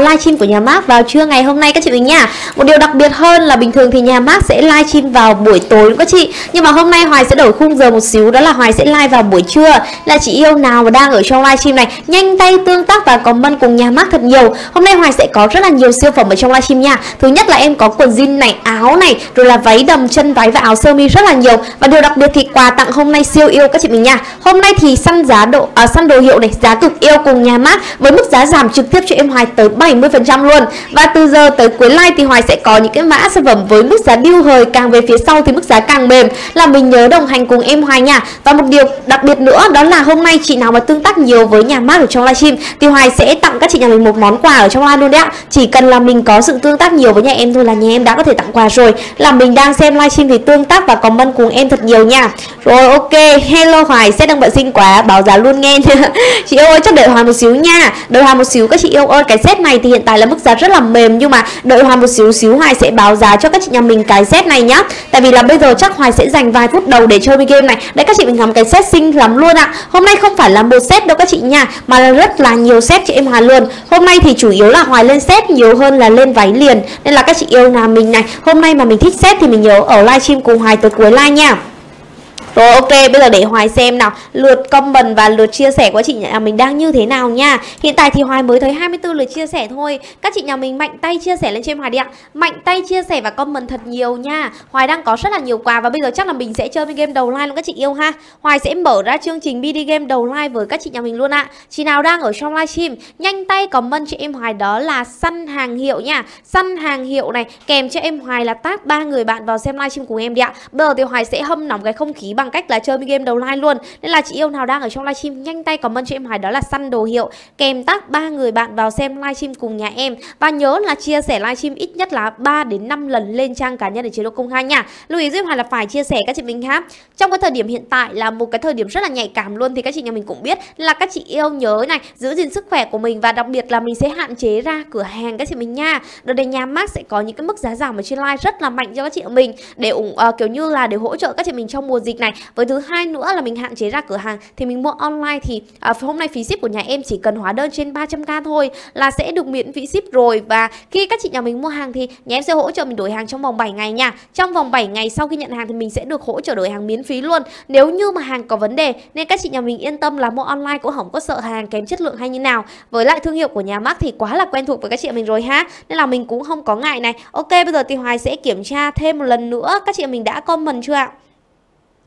livestream của nhà Mark vào trưa ngày hôm nay các chị mình nha. Một điều đặc biệt hơn là bình thường thì nhà Mark sẽ livestream vào buổi tối các chị. Nhưng mà hôm nay Hoài sẽ đổi khung giờ một xíu đó là Hoài sẽ live vào buổi trưa. Là chị yêu nào mà đang ở trong livestream này nhanh tay tương tác và comment cùng nhà Mark thật nhiều. Hôm nay Hoài sẽ có rất là nhiều siêu phẩm ở trong livestream nha. Thứ nhất là em có quần jean này, áo này, rồi là váy đầm chân váy và áo sơ mi rất là nhiều. Và điều đặc biệt thì quà tặng hôm nay siêu yêu các chị mình nha. Hôm nay thì săn giá độ à, săn đồ hiệu này giá cực yêu cùng nhà Mark với mức giá giảm trực tiếp cho em Hoài tới 3 70% luôn. Và từ giờ tới cuối live thì Hoài sẽ có những cái mã sản phẩm với mức giá điêu hời càng về phía sau thì mức giá càng mềm là mình nhớ đồng hành cùng em Hoài nha. Và một điều đặc biệt nữa đó là hôm nay chị nào mà tương tác nhiều với nhà mát ở trong livestream thì Hoài sẽ tặng các chị nhà mình một món quà ở trong live luôn đấy ạ. Chỉ cần là mình có sự tương tác nhiều với nhà em thôi là nhà em đã có thể tặng quà rồi. Là mình đang xem livestream thì tương tác và comment cùng em thật nhiều nha. Rồi ok, hello Hoài, sẽ đang bận xinh quá, báo giá luôn nghe. chị yêu ơi chắc đợi Hoài một xíu nha. Đợi Hoài một xíu các chị yêu ơi, cái set này này thì hiện tại là mức giá rất là mềm nhưng mà đợi Hoài một xíu xíu Hoài sẽ báo giá cho các chị nhà mình cái set này nhá. Tại vì là bây giờ chắc Hoài sẽ dành vài phút đầu để chơi game này. Đấy các chị mình ngắm cái set xinh lắm luôn ạ. À. Hôm nay không phải là một set đâu các chị nha, mà là rất là nhiều set chị em Hoài luôn. Hôm nay thì chủ yếu là Hoài lên set nhiều hơn là lên váy liền. Nên là các chị yêu nhà mình này, hôm nay mà mình thích set thì mình nhớ ở livestream cùng Hoài tới cuối live nha. Rồi ok, bây giờ để Hoài xem nào Lượt comment và lượt chia sẻ của chị nhà mình đang như thế nào nha Hiện tại thì Hoài mới thấy 24 lượt chia sẻ thôi Các chị nhà mình mạnh tay chia sẻ lên trên Hoài đi ạ Mạnh tay chia sẻ và comment thật nhiều nha Hoài đang có rất là nhiều quà Và bây giờ chắc là mình sẽ chơi với game đầu live luôn các chị yêu ha Hoài sẽ mở ra chương trình mini game đầu live với các chị nhà mình luôn ạ Chị nào đang ở trong livestream Nhanh tay comment cho em Hoài đó là săn hàng hiệu nha Săn hàng hiệu này Kèm cho em Hoài là tác ba người bạn vào xem livestream cùng em đi ạ Bây giờ thì Hoài sẽ hâm nóng cái không khí bằng bằng cách là chơi game đầu live luôn nên là chị yêu nào đang ở trong livestream nhanh tay comment cho em Hải đó là săn đồ hiệu kèm tag ba người bạn vào xem livestream cùng nhà em và nhớ là chia sẻ livestream ít nhất là 3 đến 5 lần lên trang cá nhân để chế độ công khai nha lưu ý giúp Hải là phải chia sẻ các chị mình khác trong cái thời điểm hiện tại là một cái thời điểm rất là nhạy cảm luôn thì các chị nhà mình cũng biết là các chị yêu nhớ này giữ gìn sức khỏe của mình và đặc biệt là mình sẽ hạn chế ra cửa hàng các chị mình nha đợt này nhà mát sẽ có những cái mức giá giảm ở trên live rất là mạnh cho các chị mình để ủng uh, kiểu như là để hỗ trợ các chị mình trong mùa dịch này này với thứ hai nữa là mình hạn chế ra cửa hàng thì mình mua online thì à, hôm nay phí ship của nhà em chỉ cần hóa đơn trên 300k thôi là sẽ được miễn phí ship rồi và khi các chị nhà mình mua hàng thì nhà em sẽ hỗ trợ mình đổi hàng trong vòng 7 ngày nha trong vòng 7 ngày sau khi nhận hàng thì mình sẽ được hỗ trợ đổi hàng miễn phí luôn nếu như mà hàng có vấn đề nên các chị nhà mình yên tâm là mua online cũng không có sợ hàng kém chất lượng hay như nào với lại thương hiệu của nhà mắc thì quá là quen thuộc với các chị mình rồi ha nên là mình cũng không có ngại này ok bây giờ thì hoài sẽ kiểm tra thêm một lần nữa các chị mình đã comment chưa ạ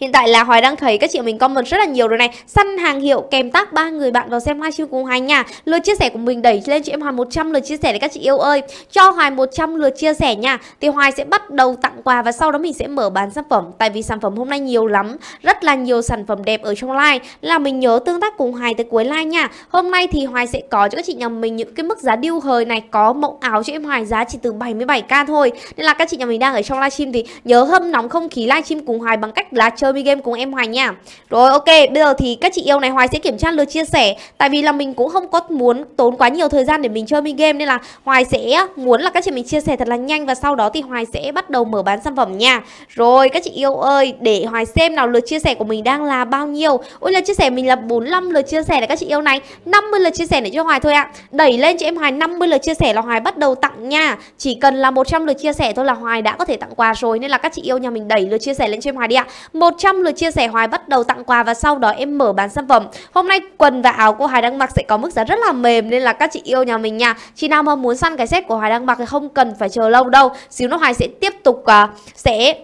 Hiện tại là Hoài đang thấy các chị mình comment rất là nhiều rồi này Săn hàng hiệu kèm tác ba người bạn vào xem livestream cùng Hoài nha Lượt chia sẻ của mình đẩy lên cho em Hoài 100 lượt chia sẻ để các chị yêu ơi Cho Hoài 100 lượt chia sẻ nha Thì Hoài sẽ bắt đầu tặng quà và sau đó mình sẽ mở bán sản phẩm Tại vì sản phẩm hôm nay nhiều lắm Rất là nhiều sản phẩm đẹp ở trong live Là mình nhớ tương tác cùng Hoài tới cuối live nha Hôm nay thì Hoài sẽ có cho các chị nhà mình những cái mức giá điêu hời này Có mẫu áo cho em Hoài giá chỉ từ 77k thôi Nên là các chị nhà mình đang ở trong livestream thì nhớ hâm nóng không khí livestream cùng Hoài bằng cách là chơi Dummy Game cùng em Hoài nha. Rồi ok, bây giờ thì các chị yêu này Hoài sẽ kiểm tra lượt chia sẻ tại vì là mình cũng không có muốn tốn quá nhiều thời gian để mình chơi mini game nên là Hoài sẽ muốn là các chị mình chia sẻ thật là nhanh và sau đó thì Hoài sẽ bắt đầu mở bán sản phẩm nha. Rồi các chị yêu ơi, để Hoài xem nào lượt chia sẻ của mình đang là bao nhiêu. Ôi là chia sẻ mình là 45 lượt chia sẻ này các chị yêu này, 50 lượt chia sẻ để cho Hoài thôi ạ. À. Đẩy lên cho em Hoài 50 lượt chia sẻ là Hoài bắt đầu tặng nha. Chỉ cần là 100 lượt chia sẻ thôi là Hoài đã có thể tặng quà rồi nên là các chị yêu nhà mình đẩy lượt chia sẻ lên cho em Hoài đi ạ. À. 100 lượt chia sẻ Hoài bắt đầu tặng quà và sau đó em mở bán sản phẩm. Hôm nay quần và áo của Hoài đang mặc sẽ có mức giá rất là mềm nên là các chị yêu nhà mình nha. Chị nào mà muốn săn cái set của Hoài đang mặc thì không cần phải chờ lâu đâu. Xíu nữa Hoài sẽ tiếp tục uh, sẽ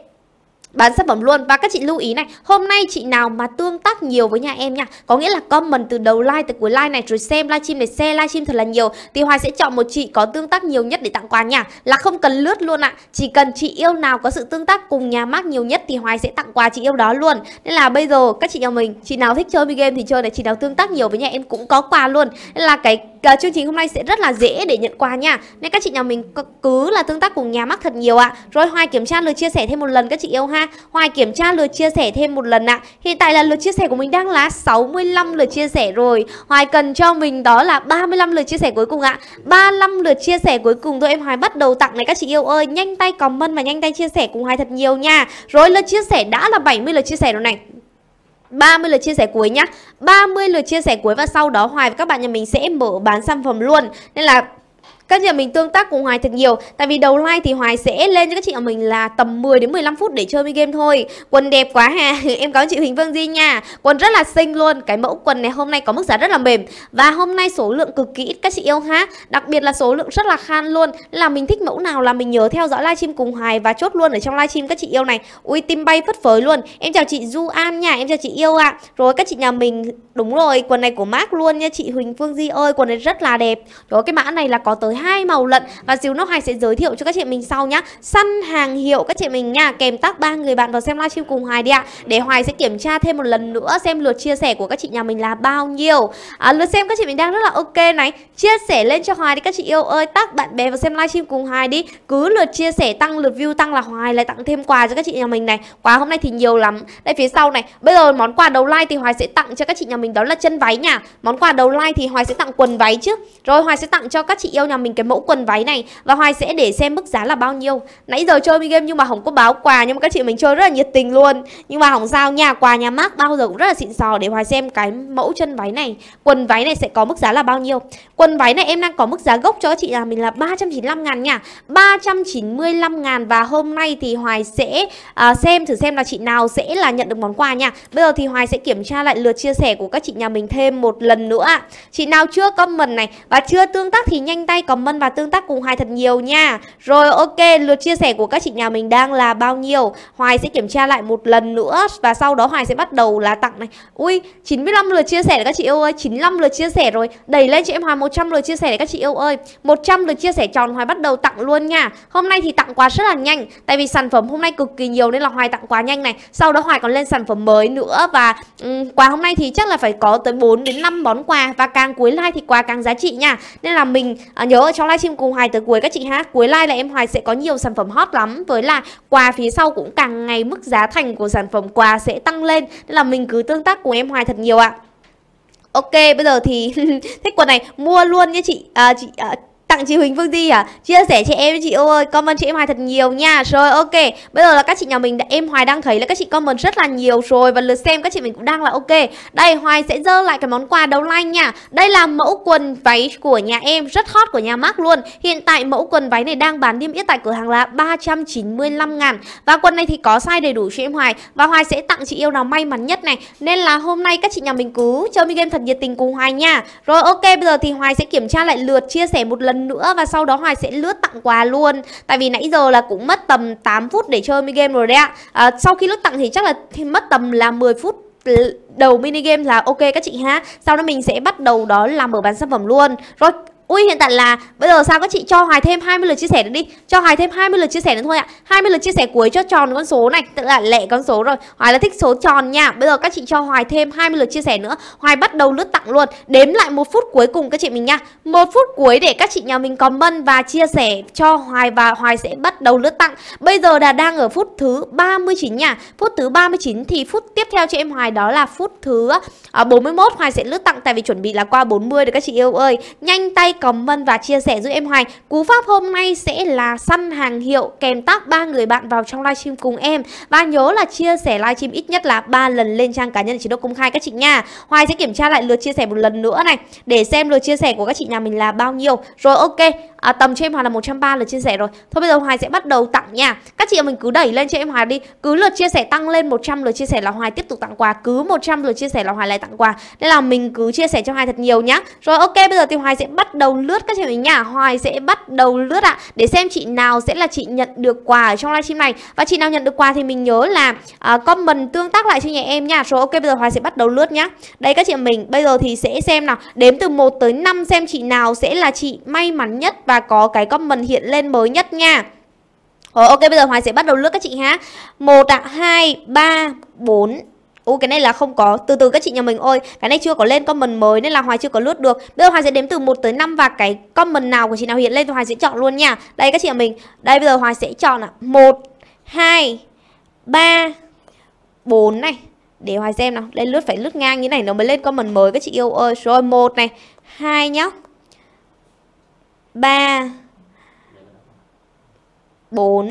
bán sản phẩm luôn và các chị lưu ý này hôm nay chị nào mà tương tác nhiều với nhà em nha có nghĩa là comment từ đầu like từ cuối like này rồi xem livestream để share livestream thật là nhiều thì hoài sẽ chọn một chị có tương tác nhiều nhất để tặng quà nha là không cần lướt luôn ạ à. chỉ cần chị yêu nào có sự tương tác cùng nhà mác nhiều nhất thì hoài sẽ tặng quà chị yêu đó luôn nên là bây giờ các chị nhà mình chị nào thích chơi game thì chơi này chị nào tương tác nhiều với nhà em cũng có quà luôn nên là cái à, chương trình hôm nay sẽ rất là dễ để nhận quà nha Nên các chị nhà mình cứ là tương tác cùng nhà mắc thật nhiều ạ Rồi Hoài kiểm tra lượt chia sẻ thêm một lần các chị yêu ha Hoài kiểm tra lượt chia sẻ thêm một lần ạ Hiện tại là lượt chia sẻ của mình đang là 65 lượt chia sẻ rồi Hoài cần cho mình đó là 35 lượt chia sẻ cuối cùng ạ à. 35 lượt chia sẻ cuối cùng thôi em Hoài bắt đầu tặng này các chị yêu ơi Nhanh tay comment và nhanh tay chia sẻ cùng Hoài thật nhiều nha Rồi lượt chia sẻ đã là 70 lượt chia sẻ rồi này 30 lượt chia sẻ cuối nhá 30 lượt chia sẻ cuối và sau đó Hoài và các bạn nhà mình sẽ mở bán sản phẩm luôn Nên là các chị em mình tương tác cùng Hoài thật nhiều Tại vì đầu like thì Hoài sẽ lên cho các chị ở mình là tầm 10 đến 15 phút để chơi game thôi Quần đẹp quá ha Em có chị Huỳnh Phương Di nha Quần rất là xinh luôn Cái mẫu quần này hôm nay có mức giá rất là mềm Và hôm nay số lượng cực kỳ các chị yêu ha Đặc biệt là số lượng rất là khan luôn Là mình thích mẫu nào là mình nhớ theo dõi livestream cùng Hoài Và chốt luôn ở trong livestream các chị yêu này Ui tim bay phất phới luôn Em chào chị Du An nha Em chào chị yêu ạ à. Rồi các chị nhà mình Đúng rồi quần này của Mark luôn nha chị Huỳnh Phương Di ơi Quần này rất là đẹp Rồi cái mã này là có tới hai màu lận và xíu nó hoài sẽ giới thiệu cho các chị mình sau nhá săn hàng hiệu các chị mình nha kèm tag ba người bạn vào xem livestream cùng hoài đi ạ à. để hoài sẽ kiểm tra thêm một lần nữa xem lượt chia sẻ của các chị nhà mình là bao nhiêu à, lượt xem các chị mình đang rất là ok này chia sẻ lên cho hoài đi các chị yêu ơi tag bạn bè vào xem livestream cùng hoài đi cứ lượt chia sẻ tăng lượt view tăng là hoài lại tặng thêm quà cho các chị nhà mình này quà hôm nay thì nhiều lắm đây phía sau này bây giờ món quà đầu like thì hoài sẽ tặng cho các chị nhà mình đó là chân váy nhà. món quà đầu like thì hoài sẽ tặng quần váy chứ rồi hoài sẽ tặng cho các chị yêu nhà mình mình cái mẫu quần váy này Và Hoài sẽ để xem mức giá là bao nhiêu Nãy giờ chơi game nhưng mà không có báo quà Nhưng mà các chị mình chơi rất là nhiệt tình luôn Nhưng mà không sao nhà quà nhà mát bao giờ cũng rất là xịn sò Để Hoài xem cái mẫu chân váy này Quần váy này sẽ có mức giá là bao nhiêu Quần váy này em đang có mức giá gốc cho chị là mình là 395 ngàn nha 395 ngàn và hôm nay thì Hoài sẽ uh, xem thử xem là chị nào sẽ là nhận được món quà nha Bây giờ thì Hoài sẽ kiểm tra lại lượt chia sẻ của các chị nhà mình thêm một lần nữa ạ. Chị nào chưa comment này và chưa tương tác thì nhanh tay comment comment và tương tác cùng Hoài thật nhiều nha. Rồi ok, lượt chia sẻ của các chị nhà mình đang là bao nhiêu? Hoài sẽ kiểm tra lại một lần nữa và sau đó Hoài sẽ bắt đầu là tặng này. Ui, 95 lượt chia sẻ các chị yêu ơi, 95 lượt chia sẻ rồi. Đẩy lên chị em Hoài 100 lượt chia sẻ đấy các chị yêu ơi. 100 lượt chia sẻ tròn Hoài bắt đầu tặng luôn nha. Hôm nay thì tặng quà rất là nhanh, tại vì sản phẩm hôm nay cực kỳ nhiều nên là Hoài tặng quà nhanh này. Sau đó Hoài còn lên sản phẩm mới nữa và um, quà hôm nay thì chắc là phải có tới 4 đến 5 món quà và càng cuối like thì quà càng giá trị nha. Nên là mình à, nhớ trong livestream cùng Hoài tới cuối các chị ha Cuối live là em Hoài sẽ có nhiều sản phẩm hot lắm Với là quà phía sau cũng càng ngày mức giá thành của sản phẩm quà sẽ tăng lên Nên là mình cứ tương tác cùng em Hoài thật nhiều ạ à. Ok bây giờ thì thích quần này mua luôn nhé chị à, chị à, Tặng chị Huỳnh Phương Di à? Chia sẻ cho em chị ơi, comment chị em Hoài thật nhiều nha. Rồi ok, bây giờ là các chị nhà mình em Hoài đang thấy là các chị comment rất là nhiều rồi và lượt xem các chị mình cũng đang là ok. Đây Hoài sẽ dơ lại cái món quà đầu like nha. Đây là mẫu quần váy của nhà em rất hot của nhà Mark luôn. Hiện tại mẫu quần váy này đang bán niêm yết tại cửa hàng là 395 ngàn và quần này thì có size đầy đủ cho em Hoài và Hoài sẽ tặng chị yêu nào may mắn nhất này. Nên là hôm nay các chị nhà mình cứ chơi game thật nhiệt tình cùng Hoài nha. Rồi ok, bây giờ thì Hoài sẽ kiểm tra lại lượt chia sẻ một lần nữa và sau đó Hoài sẽ lướt tặng quà luôn Tại vì nãy giờ là cũng mất tầm 8 phút để chơi mini game rồi đấy ạ à, Sau khi lướt tặng thì chắc là thì mất tầm là 10 phút đầu mini game là ok các chị ha Sau đó mình sẽ bắt đầu đó là mở bán sản phẩm luôn Rồi Ui hiện tại là bây giờ sao các chị cho Hoài thêm 20 lượt chia sẻ nữa đi Cho Hoài thêm 20 lượt chia sẻ nữa thôi ạ à. 20 lượt chia sẻ cuối cho tròn con số này Tức là lệ con số rồi Hoài là thích số tròn nha Bây giờ các chị cho Hoài thêm 20 lượt chia sẻ nữa Hoài bắt đầu lướt tặng luôn Đếm lại một phút cuối cùng các chị mình nha một phút cuối để các chị nhà mình comment và chia sẻ cho Hoài Và Hoài sẽ bắt đầu lướt tặng Bây giờ là đang ở phút thứ 39 nha Phút thứ 39 thì phút tiếp theo cho em Hoài đó là phút thứ 41 à, Hoài sẽ lướt tặng tại vì chuẩn bị là qua 40 được các chị yêu ơi Nhanh tay comment và chia sẻ giúp em Hoành. Cú pháp hôm nay sẽ là săn hàng hiệu kèm tag ba người bạn vào trong livestream cùng em. Và nhớ là chia sẻ livestream ít nhất là 3 lần lên trang cá nhân chế độ công khai các chị nha. Hoài sẽ kiểm tra lại lượt chia sẻ một lần nữa này để xem lượt chia sẻ của các chị nhà mình là bao nhiêu. Rồi ok, à, tầm cho em Hòa là 130 lượt chia sẻ rồi Thôi bây giờ Hoài sẽ bắt đầu tặng nha Các chị mình cứ đẩy lên cho em Hoài đi Cứ lượt chia sẻ tăng lên 100 lượt chia sẻ là Hoài tiếp tục tặng quà Cứ 100 lượt chia sẻ là Hoài lại tặng quà Nên là mình cứ chia sẻ cho Hoài thật nhiều nhá Rồi ok bây giờ thì Hoài sẽ bắt đầu lướt các chị mình nha Hoài sẽ bắt đầu lướt ạ Để xem chị nào sẽ là chị nhận được quà ở trong livestream này Và chị nào nhận được quà thì mình nhớ là uh, comment tương tác lại cho nhà em nha Rồi ok bây giờ Hoài sẽ bắt đầu lướt nhá Đây các chị mình bây giờ thì sẽ xem nào Đếm từ 1 tới 5 xem chị nào sẽ là chị may mắn nhất và có cái comment hiện lên mới nhất nha rồi ờ, ok bây giờ Hoài sẽ bắt đầu lướt các chị ha. 1 ạ, 2 3 4 Ủa cái này là không có Từ từ các chị nhà mình ơi Cái này chưa có lên comment mới Nên là Hoài chưa có lướt được Bây giờ Hoài sẽ đếm từ 1 tới 5 Và cái comment nào của chị nào hiện lên Thì Hoài sẽ chọn luôn nha Đây các chị nhà mình Đây bây giờ Hoài sẽ chọn ạ 1 2 3 4 này Để Hoài xem nào lên lướt phải lướt ngang như này Nó mới lên comment mới các chị yêu ơi Rồi 1 này 2 nhá 3 4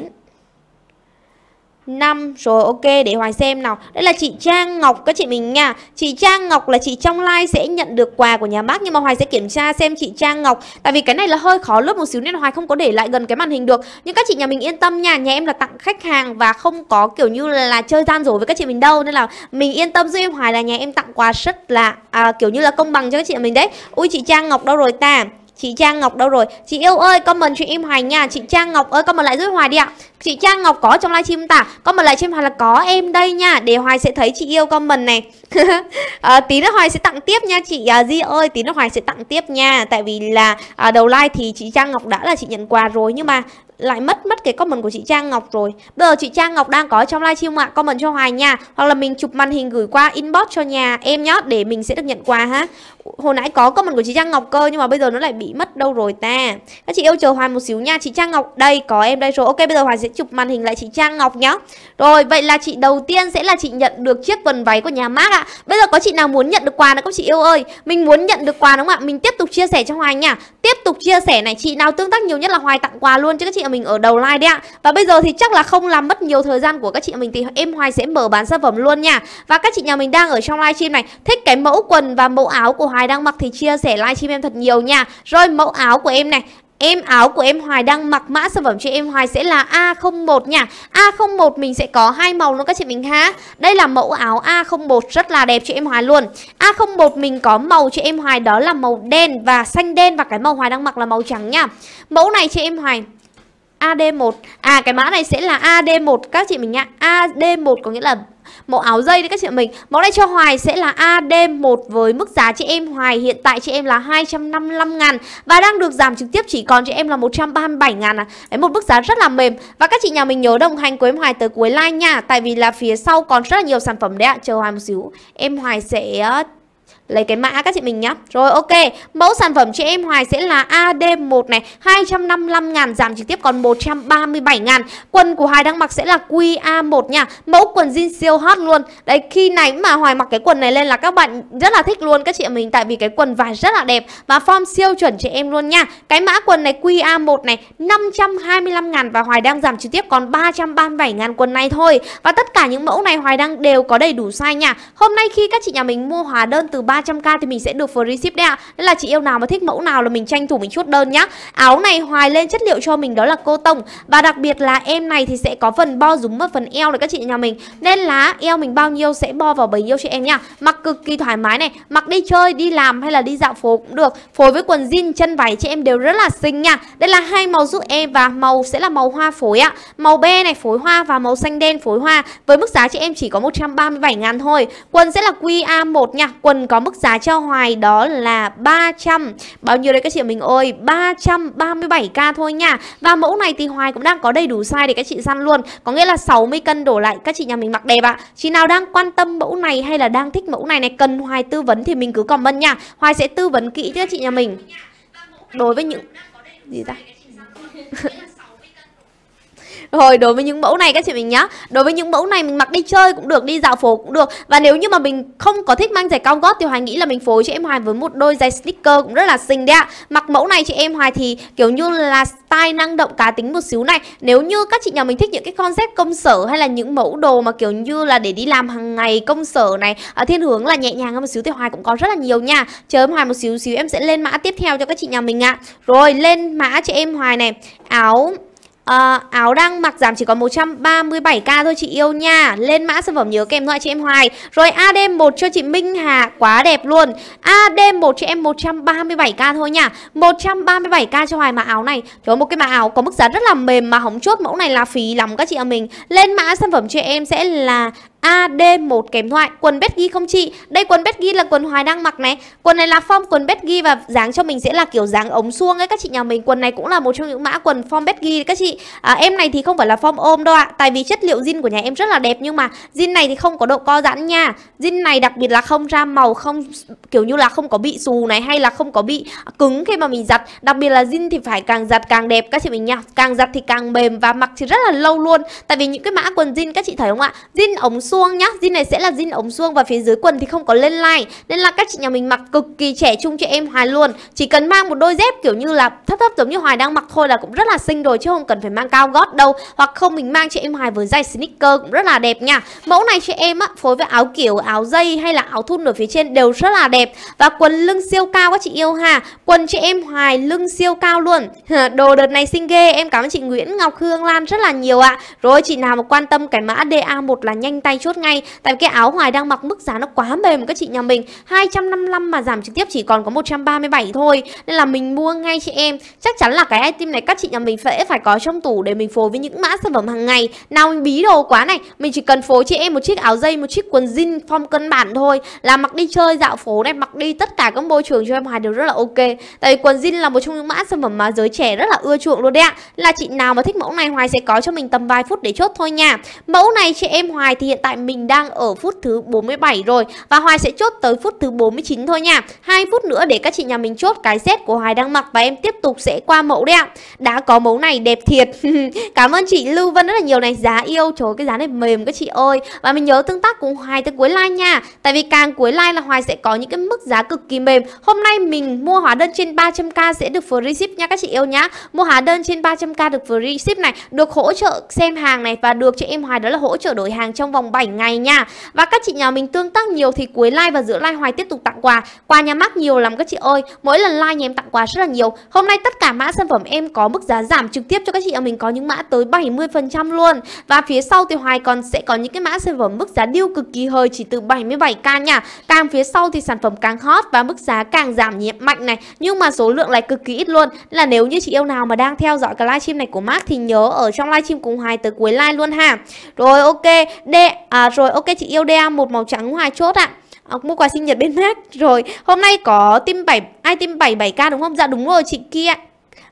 5 Rồi ok để Hoài xem nào Đây là chị Trang Ngọc các chị mình nha Chị Trang Ngọc là chị trong live sẽ nhận được quà của nhà bác Nhưng mà Hoài sẽ kiểm tra xem chị Trang Ngọc Tại vì cái này là hơi khó lướt một xíu Nên Hoài không có để lại gần cái màn hình được Nhưng các chị nhà mình yên tâm nha Nhà em là tặng khách hàng và không có kiểu như là chơi gian dối với các chị mình đâu Nên là mình yên tâm giúp em Hoài là nhà em tặng quà rất là à, Kiểu như là công bằng cho các chị mình đấy Ui chị Trang Ngọc đâu rồi ta Chị Trang Ngọc đâu rồi? Chị yêu ơi, comment chuyện em Hoài nha. Chị Trang Ngọc ơi, comment lại giúp Hoài đi ạ. Chị Trang Ngọc có trong livestream ta. Comment lại trên Hoài là có em đây nha. Để Hoài sẽ thấy chị yêu comment này. à, tí nữa Hoài sẽ tặng tiếp nha chị à, Di ơi, tí nữa Hoài sẽ tặng tiếp nha. Tại vì là à, đầu like thì chị Trang Ngọc đã là chị nhận quà rồi nhưng mà lại mất mất cái comment của chị Trang Ngọc rồi. Bây giờ chị Trang Ngọc đang có trong livestream ạ, comment cho Hoài nha. Hoặc là mình chụp màn hình gửi qua inbox cho nhà em nhá để mình sẽ được nhận quà ha hồi nãy có comment của chị Trang Ngọc cơ nhưng mà bây giờ nó lại bị mất đâu rồi ta. Các chị yêu chờ Hoàn một xíu nha, chị Trang Ngọc đây có em đây rồi. Ok bây giờ Hoàn sẽ chụp màn hình lại chị Trang Ngọc nhá. Rồi vậy là chị đầu tiên sẽ là chị nhận được chiếc quần váy của nhà Mark ạ. Bây giờ có chị nào muốn nhận được quà nữa không chị yêu ơi? Mình muốn nhận được quà đúng không ạ? Mình tiếp tục chia sẻ cho Hoài nha. Tiếp tục chia sẻ này chị nào tương tác nhiều nhất là Hoài tặng quà luôn chứ các chị mình ở đầu like đấy ạ. Và bây giờ thì chắc là không làm mất nhiều thời gian của các chị mình thì em Hoài sẽ mở bán sản phẩm luôn nha. Và các chị nhà mình đang ở trong livestream này thích cái mẫu quần và mẫu áo của Hoài Hoài đang mặc thì chia sẻ livestream em thật nhiều nha. Rồi mẫu áo của em này, Em áo của em Hoài đang mặc mã sản phẩm cho em Hoài sẽ là A01 nha. A01 mình sẽ có hai màu luôn các chị mình ha. Đây là mẫu áo A01 rất là đẹp cho em Hoài luôn. A01 mình có màu cho em Hoài đó là màu đen và xanh đen và cái màu Hoài đang mặc là màu trắng nha. Mẫu này cho em Hoài AD1 À cái mã này sẽ là AD1 các chị mình nhá AD1 có nghĩa là mẫu áo dây đấy các chị mình Mẫu này cho Hoài sẽ là AD1 với mức giá chị em Hoài hiện tại chị em là 255 ngàn Và đang được giảm trực tiếp chỉ còn chị em là 137 ngàn à Đấy một mức giá rất là mềm Và các chị nhà mình nhớ đồng hành của em Hoài tới cuối like nha Tại vì là phía sau còn rất là nhiều sản phẩm đấy ạ à. Chờ Hoài một xíu Em Hoài sẽ lấy cái mã các chị mình nhá. Rồi ok, mẫu sản phẩm chị em Hoài sẽ là AD1 này, 255 ngàn giảm trực tiếp còn 137 ngàn Quần của Hoài đang mặc sẽ là QA1 nha. Mẫu quần jean siêu hot luôn. Đấy khi này mà Hoài mặc cái quần này lên là các bạn rất là thích luôn các chị mình tại vì cái quần vải rất là đẹp và form siêu chuẩn chị em luôn nha. Cái mã quần này QA1 này 525 ngàn và Hoài đang giảm trực tiếp còn 337 ngàn quần này thôi. Và tất cả những mẫu này Hoài đang đều có đầy đủ size nha. Hôm nay khi các chị nhà mình mua hóa đơn từ 3 300k thì mình sẽ được free ship đấy ạ. Nên là chị yêu nào mà thích mẫu nào là mình tranh thủ mình chốt đơn nhá. Áo này hoài lên chất liệu cho mình đó là cô tông và đặc biệt là em này thì sẽ có phần bo rúm và phần eo này các chị nhà mình. Nên là eo mình bao nhiêu sẽ bo vào bấy nhiêu cho em nhá. Mặc cực kỳ thoải mái này, mặc đi chơi, đi làm hay là đi dạo phố cũng được. Phối với quần jean, chân váy chị em đều rất là xinh nha. Đây là hai màu giúp em và màu sẽ là màu hoa phối ạ. Màu be này phối hoa và màu xanh đen phối hoa với mức giá chị em chỉ có 137 ngàn thôi. Quần sẽ là QA1 nha. Quần có mức mức giá cho Hoài đó là 300 Bao nhiêu đấy các chị mình ơi 337k thôi nha Và mẫu này thì Hoài cũng đang có đầy đủ size để các chị săn luôn Có nghĩa là 60 cân đổ lại các chị nhà mình mặc đẹp ạ à. Chị nào đang quan tâm mẫu này hay là đang thích mẫu này này Cần Hoài tư vấn thì mình cứ comment nha Hoài sẽ tư vấn kỹ cho chị nhà mình Đối với những... Gì ta? Rồi đối với những mẫu này các chị mình nhá Đối với những mẫu này mình mặc đi chơi cũng được Đi dạo phố cũng được Và nếu như mà mình không có thích mang giày cao gót Thì Hoài nghĩ là mình phối cho em Hoài với một đôi giày sneaker Cũng rất là xinh đấy ạ Mặc mẫu này chị em Hoài thì kiểu như là style năng động cá tính một xíu này Nếu như các chị nhà mình thích những cái concept công sở Hay là những mẫu đồ mà kiểu như là để đi làm hàng ngày công sở này ở Thiên hướng là nhẹ nhàng hơn một xíu thì Hoài cũng có rất là nhiều nha Chờ em Hoài một xíu xíu em sẽ lên mã tiếp theo cho các chị nhà mình ạ à. Rồi lên mã cho em Hoài này Áo à, áo đang mặc giảm chỉ còn 137k thôi chị yêu nha lên mã sản phẩm nhớ kèm thoại chị em Hoài rồi AD1 cho chị Minh Hà quá đẹp luôn AD1 cho em 137k thôi nha 137k cho Hoài mà áo này trời một cái mã áo có mức giá rất là mềm mà hóng chốt mẫu này là phí lắm các chị ạ mình lên mã sản phẩm cho em sẽ là AD1 kèm thoại Quần bét ghi không chị? Đây quần bét ghi là quần Hoài đang mặc này Quần này là form quần bét ghi và dáng cho mình sẽ là kiểu dáng ống suông ấy các chị nhà mình Quần này cũng là một trong những mã quần form bét ghi các chị à, Em này thì không phải là form ôm đâu ạ à. Tại vì chất liệu zin của nhà em rất là đẹp Nhưng mà zin này thì không có độ co giãn nha Zin này đặc biệt là không ra màu không Kiểu như là không có bị xù này hay là không có bị cứng khi mà mình giặt Đặc biệt là zin thì phải càng giặt càng đẹp các chị mình nha Càng giặt thì càng mềm và mặc thì rất là lâu luôn Tại vì những cái mã quần zin các chị thấy không ạ à? Zin ống suông nhá jean này sẽ là jean ống suông và phía dưới quần thì không có lên lai nên là các chị nhà mình mặc cực kỳ trẻ trung cho em Hoài luôn chỉ cần mang một đôi dép kiểu như là thấp thấp giống như Hoài đang mặc thôi là cũng rất là xinh rồi chứ không cần phải mang cao gót đâu hoặc không mình mang cho em Hoài với dây sneaker cũng rất là đẹp nha mẫu này cho em á phối với áo kiểu áo dây hay là áo thun ở phía trên đều rất là đẹp và quần lưng siêu cao các chị yêu ha. quần cho em Hoài lưng siêu cao luôn đồ đợt này xinh ghê em cảm ơn chị Nguyễn Ngọc Hương Lan rất là nhiều ạ à. rồi chị nào mà quan tâm cái mã DA1 là nhanh tay chốt ngay Tại cái áo hoài đang mặc mức giá nó quá mềm các chị nhà mình 255 mà giảm trực tiếp chỉ còn có 137 thôi Nên là mình mua ngay chị em Chắc chắn là cái item này các chị nhà mình sẽ phải có trong tủ Để mình phối với những mã sản phẩm hàng ngày Nào mình bí đồ quá này Mình chỉ cần phối chị em một chiếc áo dây Một chiếc quần jean form cân bản thôi Là mặc đi chơi dạo phố này Mặc đi tất cả các môi trường cho em hoài đều rất là ok Tại vì quần jean là một trong những mã sản phẩm mà giới trẻ rất là ưa chuộng luôn đấy ạ Là chị nào mà thích mẫu này Hoài sẽ có cho mình tầm vài phút để chốt thôi nha Mẫu này chị em Hoài thì hiện tại tại mình đang ở phút thứ 47 rồi và Hoài sẽ chốt tới phút thứ 49 thôi nha. hai phút nữa để các chị nhà mình chốt cái set của Hoài đang mặc và em tiếp tục sẽ qua mẫu đấy ạ. Đã có mẫu này đẹp thiệt. Cảm ơn chị Lưu Vân rất là nhiều này. Giá yêu trời cái giá này mềm các chị ơi. Và mình nhớ tương tác cùng Hoài tới cuối like nha. Tại vì càng cuối like là Hoài sẽ có những cái mức giá cực kỳ mềm. Hôm nay mình mua hóa đơn trên 300k sẽ được free ship nha các chị yêu nhá. Mua hóa đơn trên 300k được free ship này, được hỗ trợ xem hàng này và được cho em Hoài đó là hỗ trợ đổi hàng trong vòng 3 7 ngày nha Và các chị nhà mình tương tác nhiều thì cuối like và giữa like Hoài tiếp tục tặng quà Quà nhà mắc nhiều lắm các chị ơi Mỗi lần like nhà em tặng quà rất là nhiều Hôm nay tất cả mã sản phẩm em có mức giá giảm trực tiếp cho các chị nhà mình có những mã tới 70% luôn Và phía sau thì Hoài còn sẽ có những cái mã sản phẩm mức giá điêu cực kỳ hơi chỉ từ 77k nha Càng phía sau thì sản phẩm càng hot và mức giá càng giảm nhẹ mạnh này Nhưng mà số lượng lại cực kỳ ít luôn Là nếu như chị yêu nào mà đang theo dõi cái livestream này của Mark thì nhớ ở trong livestream cùng Hoài tới cuối like luôn ha Rồi ok, đệ à, rồi ok chị yêu đeo một màu trắng ngoài chốt ạ à, mua quà sinh nhật bên mát rồi hôm nay có tim bảy ai tim bảy bảy k đúng không dạ đúng rồi chị kia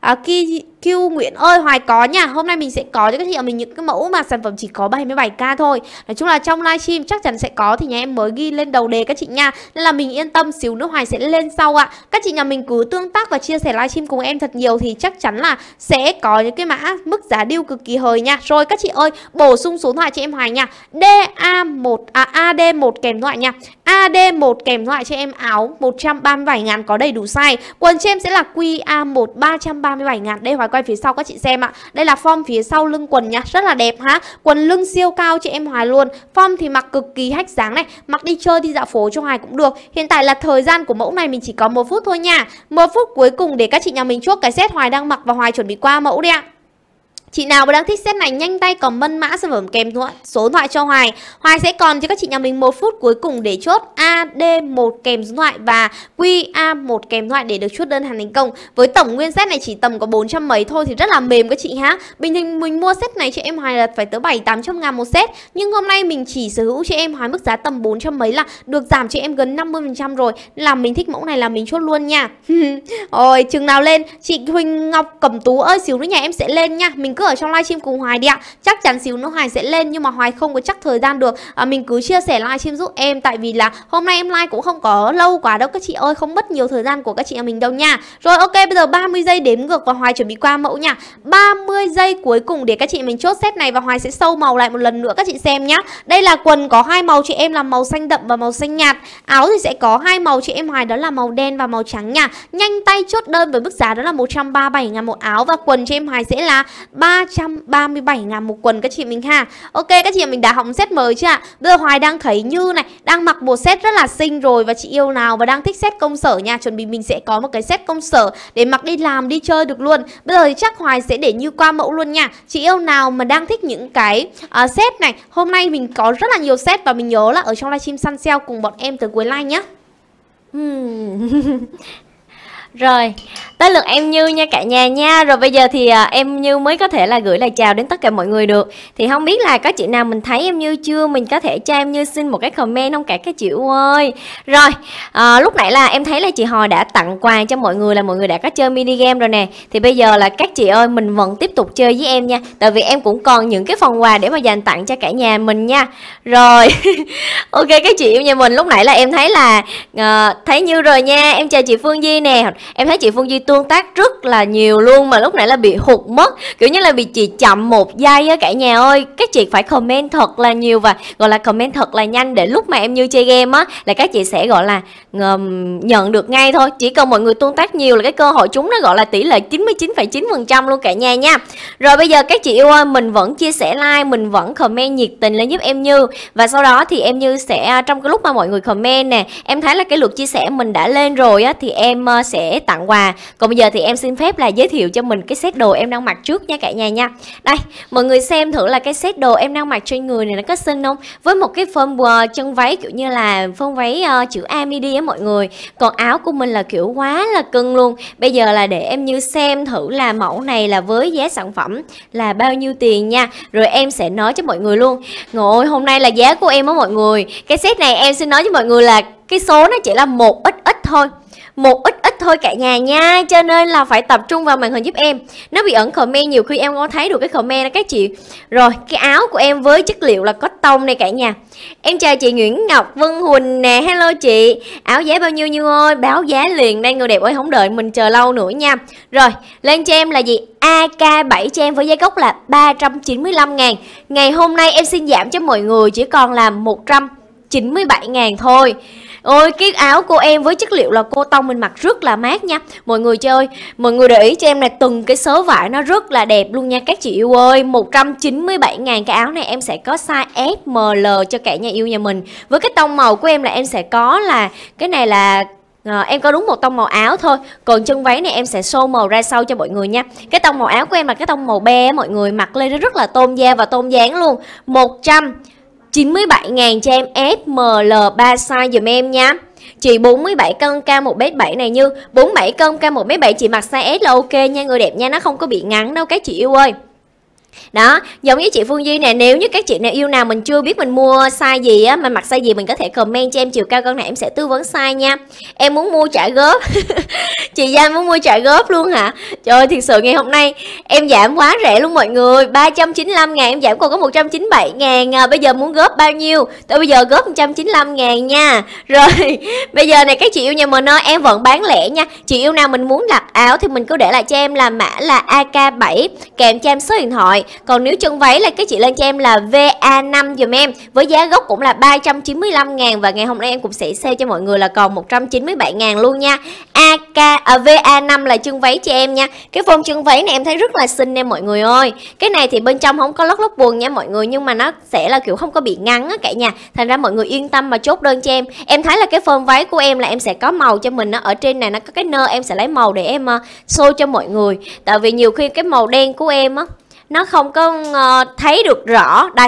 à, Ki Q Nguyễn ơi Hoài có nha Hôm nay mình sẽ có cho các chị ở mình những cái mẫu mà sản phẩm chỉ có 77k thôi Nói chung là trong livestream chắc chắn sẽ có Thì nhà em mới ghi lên đầu đề các chị nha Nên là mình yên tâm xíu nữa Hoài sẽ lên sau ạ Các chị nhà mình cứ tương tác và chia sẻ livestream cùng em thật nhiều Thì chắc chắn là sẽ có những cái mã mức giá deal cực kỳ hời nha Rồi các chị ơi bổ sung số thoại cho em Hoài nha DA1 à AD1 kèm thoại nha AD1 kèm loại cho em áo 137 ngàn có đầy đủ size Quần cho em sẽ là QA1 337 ngàn Đây Hoài quay phía sau các chị xem ạ Đây là form phía sau lưng quần nhá Rất là đẹp ha Quần lưng siêu cao cho em Hoài luôn Form thì mặc cực kỳ hách dáng này Mặc đi chơi đi dạo phố cho Hoài cũng được Hiện tại là thời gian của mẫu này mình chỉ có một phút thôi nha một phút cuối cùng để các chị nhà mình chốt cái set Hoài đang mặc và Hoài chuẩn bị qua mẫu đi ạ Chị nào mà đang thích set này nhanh tay comment mã sản phẩm kèm số điện thoại cho Hoài. Hoài sẽ còn cho các chị nhà mình một phút cuối cùng để chốt AD1 kèm số điện thoại và QA1 kèm thoại để được chốt đơn hàng thành công. Với tổng nguyên set này chỉ tầm có 400 mấy thôi thì rất là mềm các chị ha. Bình thường mình mua set này cho em Hoài là phải tới 7 800 ngàn một set, nhưng hôm nay mình chỉ sở hữu cho em Hoài mức giá tầm 400 mấy là được giảm cho em gần 50% rồi. Là mình thích mẫu này là mình chốt luôn nha. Ôi chừng nào lên, chị Huỳnh Ngọc Cẩm Tú ơi xíu nữa nhà em sẽ lên nha. Mình cứ ở trong livestream cùng Hoài đi ạ Chắc chắn xíu nữa Hoài sẽ lên nhưng mà Hoài không có chắc thời gian được à, Mình cứ chia sẻ livestream giúp em Tại vì là hôm nay em live cũng không có lâu quá đâu các chị ơi Không mất nhiều thời gian của các chị em mình đâu nha Rồi ok bây giờ 30 giây đếm ngược và Hoài chuẩn bị qua mẫu nha 30 giây cuối cùng để các chị mình chốt set này và Hoài sẽ sâu màu lại một lần nữa các chị xem nhá Đây là quần có hai màu chị em là màu xanh đậm và màu xanh nhạt Áo thì sẽ có hai màu chị em Hoài đó là màu đen và màu trắng nha Nhanh tay chốt đơn với mức giá đó là 137 ngàn một áo Và quần chị em Hoài sẽ là 3 337 ngàn một quần các chị mình ha Ok các chị mình đã hỏng set mới chưa ạ Bây giờ Hoài đang thấy Như này Đang mặc một set rất là xinh rồi Và chị yêu nào và đang thích set công sở nha Chuẩn bị mình sẽ có một cái set công sở Để mặc đi làm đi chơi được luôn Bây giờ thì chắc Hoài sẽ để Như qua mẫu luôn nha Chị yêu nào mà đang thích những cái uh, set này Hôm nay mình có rất là nhiều set Và mình nhớ là ở trong livestream săn sale cùng bọn em tới cuối live nhé Rồi, tới lượt em Như nha cả nhà nha. Rồi bây giờ thì à, em Như mới có thể là gửi lời chào đến tất cả mọi người được. Thì không biết là có chị nào mình thấy em Như chưa, mình có thể cho em Như xin một cái comment không cả các chị ơi. Rồi, à, lúc nãy là em thấy là chị Hò đã tặng quà cho mọi người là mọi người đã có chơi mini game rồi nè. Thì bây giờ là các chị ơi mình vẫn tiếp tục chơi với em nha. Tại vì em cũng còn những cái phần quà để mà dành tặng cho cả nhà mình nha. Rồi. ok các chị yêu nhà mình lúc nãy là em thấy là uh, thấy Như rồi nha. Em chào chị Phương Di nè em thấy chị Phương Duy tương tác rất là nhiều luôn mà lúc nãy là bị hụt mất kiểu như là bị chị chậm một giây á cả nhà ơi các chị phải comment thật là nhiều và gọi là comment thật là nhanh để lúc mà em như chơi game á là các chị sẽ gọi là um, nhận được ngay thôi chỉ cần mọi người tương tác nhiều là cái cơ hội chúng nó gọi là tỷ lệ 99,9% luôn cả nhà nha rồi bây giờ các chị yêu ơi mình vẫn chia sẻ like mình vẫn comment nhiệt tình lên giúp em như và sau đó thì em như sẽ à, trong cái lúc mà mọi người comment nè em thấy là cái lượt chia sẻ mình đã lên rồi á thì em à, sẽ tặng quà còn bây giờ thì em xin phép là giới thiệu cho mình cái set đồ em đang mặc trước nha cả nhà nha đây mọi người xem thử là cái set đồ em đang mặc trên người này nó có xinh không với một cái form ờ, chân váy kiểu như là phong váy uh, chữ A midi á mọi người còn áo của mình là kiểu quá là cưng luôn bây giờ là để em như xem thử là mẫu này là với giá sản phẩm là bao nhiêu tiền nha rồi em sẽ nói cho mọi người luôn ngồi hôm nay là giá của em á mọi người cái set này em xin nói với mọi người là cái số nó chỉ là một ít ít thôi một ít ít thôi cả nhà nha cho nên là phải tập trung vào màn hình giúp em nó bị ẩn comment nhiều khi em không thấy được cái comment đó các chị rồi cái áo của em với chất liệu là có tông này cả nhà em chào chị Nguyễn Ngọc Vân Huỳnh nè hello chị áo giá bao nhiêu nhiêu ơi báo giá liền đây người đẹp ơi không đợi mình chờ lâu nữa nha rồi lên cho em là gì AK7 cho em với giá gốc là 395 ngàn Ngày hôm nay em xin giảm cho mọi người chỉ còn là 197 ngàn thôi Ôi cái áo của em với chất liệu là cô tông mình mặc rất là mát nha Mọi người chơi mọi người để ý cho em là từng cái sớ vải nó rất là đẹp luôn nha các chị yêu ơi 197 ngàn cái áo này em sẽ có size S, ML cho cả nhà yêu nhà mình Với cái tông màu của em là em sẽ có là Cái này là À, em có đúng một tông màu áo thôi Còn chân váy này em sẽ show màu ra sau cho mọi người nha Cái tông màu áo của em là cái tông màu be Mọi người mặc lên nó rất là tôn da và tôn dáng luôn 100 97.000 cho em FML3 size dùm em nha Chị 47 cân cao 1m7 này như 47 cân cao 1m7 chị mặc size S là ok nha người đẹp nha Nó không có bị ngắn đâu các chị yêu ơi đó giống như chị Phương Duy nè nếu như các chị nào yêu nào mình chưa biết mình mua size gì á mình mặc size gì mình có thể comment cho em chiều cao cân này em sẽ tư vấn size nha em muốn mua trả góp chị Giang muốn mua trả góp luôn hả trời ơi thiệt sự ngày hôm nay em giảm quá rẻ luôn mọi người 395 ngàn em giảm còn có 197 ngàn à. bây giờ muốn góp bao nhiêu tôi bây giờ góp 195 ngàn nha rồi bây giờ này các chị yêu nhà mình ơi em vẫn bán lẻ nha chị yêu nào mình muốn đặt áo thì mình cứ để lại cho em là mã là AK7 kèm cho em số điện thoại còn nếu chân váy là các chị lên cho em là VA5 dùm em Với giá gốc cũng là 395 ngàn Và ngày hôm nay em cũng sẽ sale cho mọi người là còn 197 ngàn luôn nha AK, à, VA5 là chân váy cho em nha Cái form chân váy này em thấy rất là xinh em mọi người ơi Cái này thì bên trong không có lót lót quần nha mọi người Nhưng mà nó sẽ là kiểu không có bị ngắn á cả nhà Thành ra mọi người yên tâm mà chốt đơn cho em Em thấy là cái form váy của em là em sẽ có màu cho mình nó Ở trên này nó có cái nơ em sẽ lấy màu để em ờ, show cho mọi người Tại vì nhiều khi cái màu đen của em á nó không có ờ, thấy được rõ đây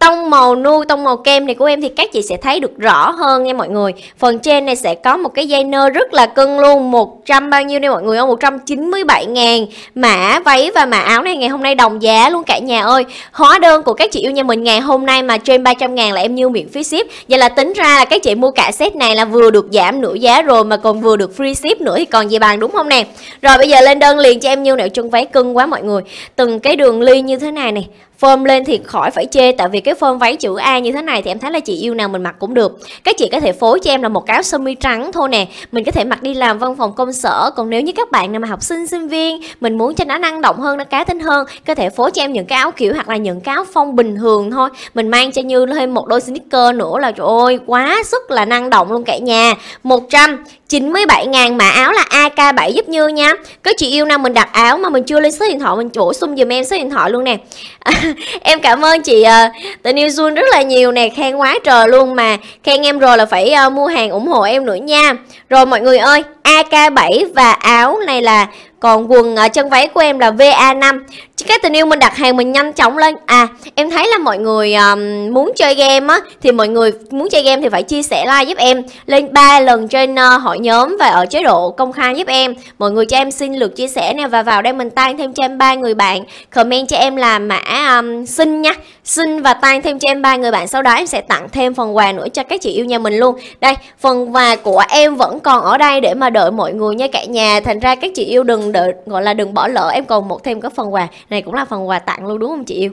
tông màu nude tông màu kem này của em thì các chị sẽ thấy được rõ hơn nha mọi người phần trên này sẽ có một cái dây nơ rất là cưng luôn 100 bao nhiêu đây mọi người không 197 ngàn mã váy và mã áo này ngày hôm nay đồng giá luôn cả nhà ơi hóa đơn của các chị yêu nhà mình ngày hôm nay mà trên 300 ngàn là em như miễn phí ship vậy là tính ra là các chị mua cả set này là vừa được giảm nửa giá rồi mà còn vừa được free ship nữa thì còn gì bằng đúng không nè rồi bây giờ lên đơn liền cho em như nẹo chân váy cưng quá mọi người từng cái đường ly như thế này này form lên thì khỏi phải chê tại vì cái form váy chữ A như thế này thì em thấy là chị yêu nào mình mặc cũng được các chị có thể phối cho em là một cái áo sơ mi trắng thôi nè mình có thể mặc đi làm văn phòng công sở còn nếu như các bạn nào mà học sinh sinh viên mình muốn cho nó năng động hơn nó cá tính hơn có thể phối cho em những cái áo kiểu hoặc là những cái áo phong bình thường thôi mình mang cho như thêm một đôi sneaker nữa là trời ơi quá sức là năng động luôn cả nhà 100 97.000 mã áo là AK7 giúp Như nha Có chị yêu nào mình đặt áo mà mình chưa lên số điện thoại Mình chủ sung dùm em số điện thoại luôn nè Em cảm ơn chị ờ, tình yêu Jun rất là nhiều nè Khen quá trời luôn mà Khen em rồi là phải ờ, mua hàng ủng hộ em nữa nha Rồi mọi người ơi AK7 và áo này là còn quần ở chân váy của em là VA5 Chứ cái tình yêu mình đặt hàng mình nhanh chóng lên À em thấy là mọi người um, muốn chơi game á Thì mọi người muốn chơi game thì phải chia sẻ like giúp em Lên 3 lần trên uh, hội nhóm và ở chế độ công khai giúp em Mọi người cho em xin lượt chia sẻ nè Và vào đây mình tăng thêm cho em 3 người bạn Comment cho em là mã um, xin nha xin và tan thêm cho em ba người bạn sau đó em sẽ tặng thêm phần quà nữa cho các chị yêu nhà mình luôn đây phần quà của em vẫn còn ở đây để mà đợi mọi người nha cả nhà thành ra các chị yêu đừng đợi gọi là đừng bỏ lỡ em còn một thêm cái phần quà này cũng là phần quà tặng luôn đúng không chị yêu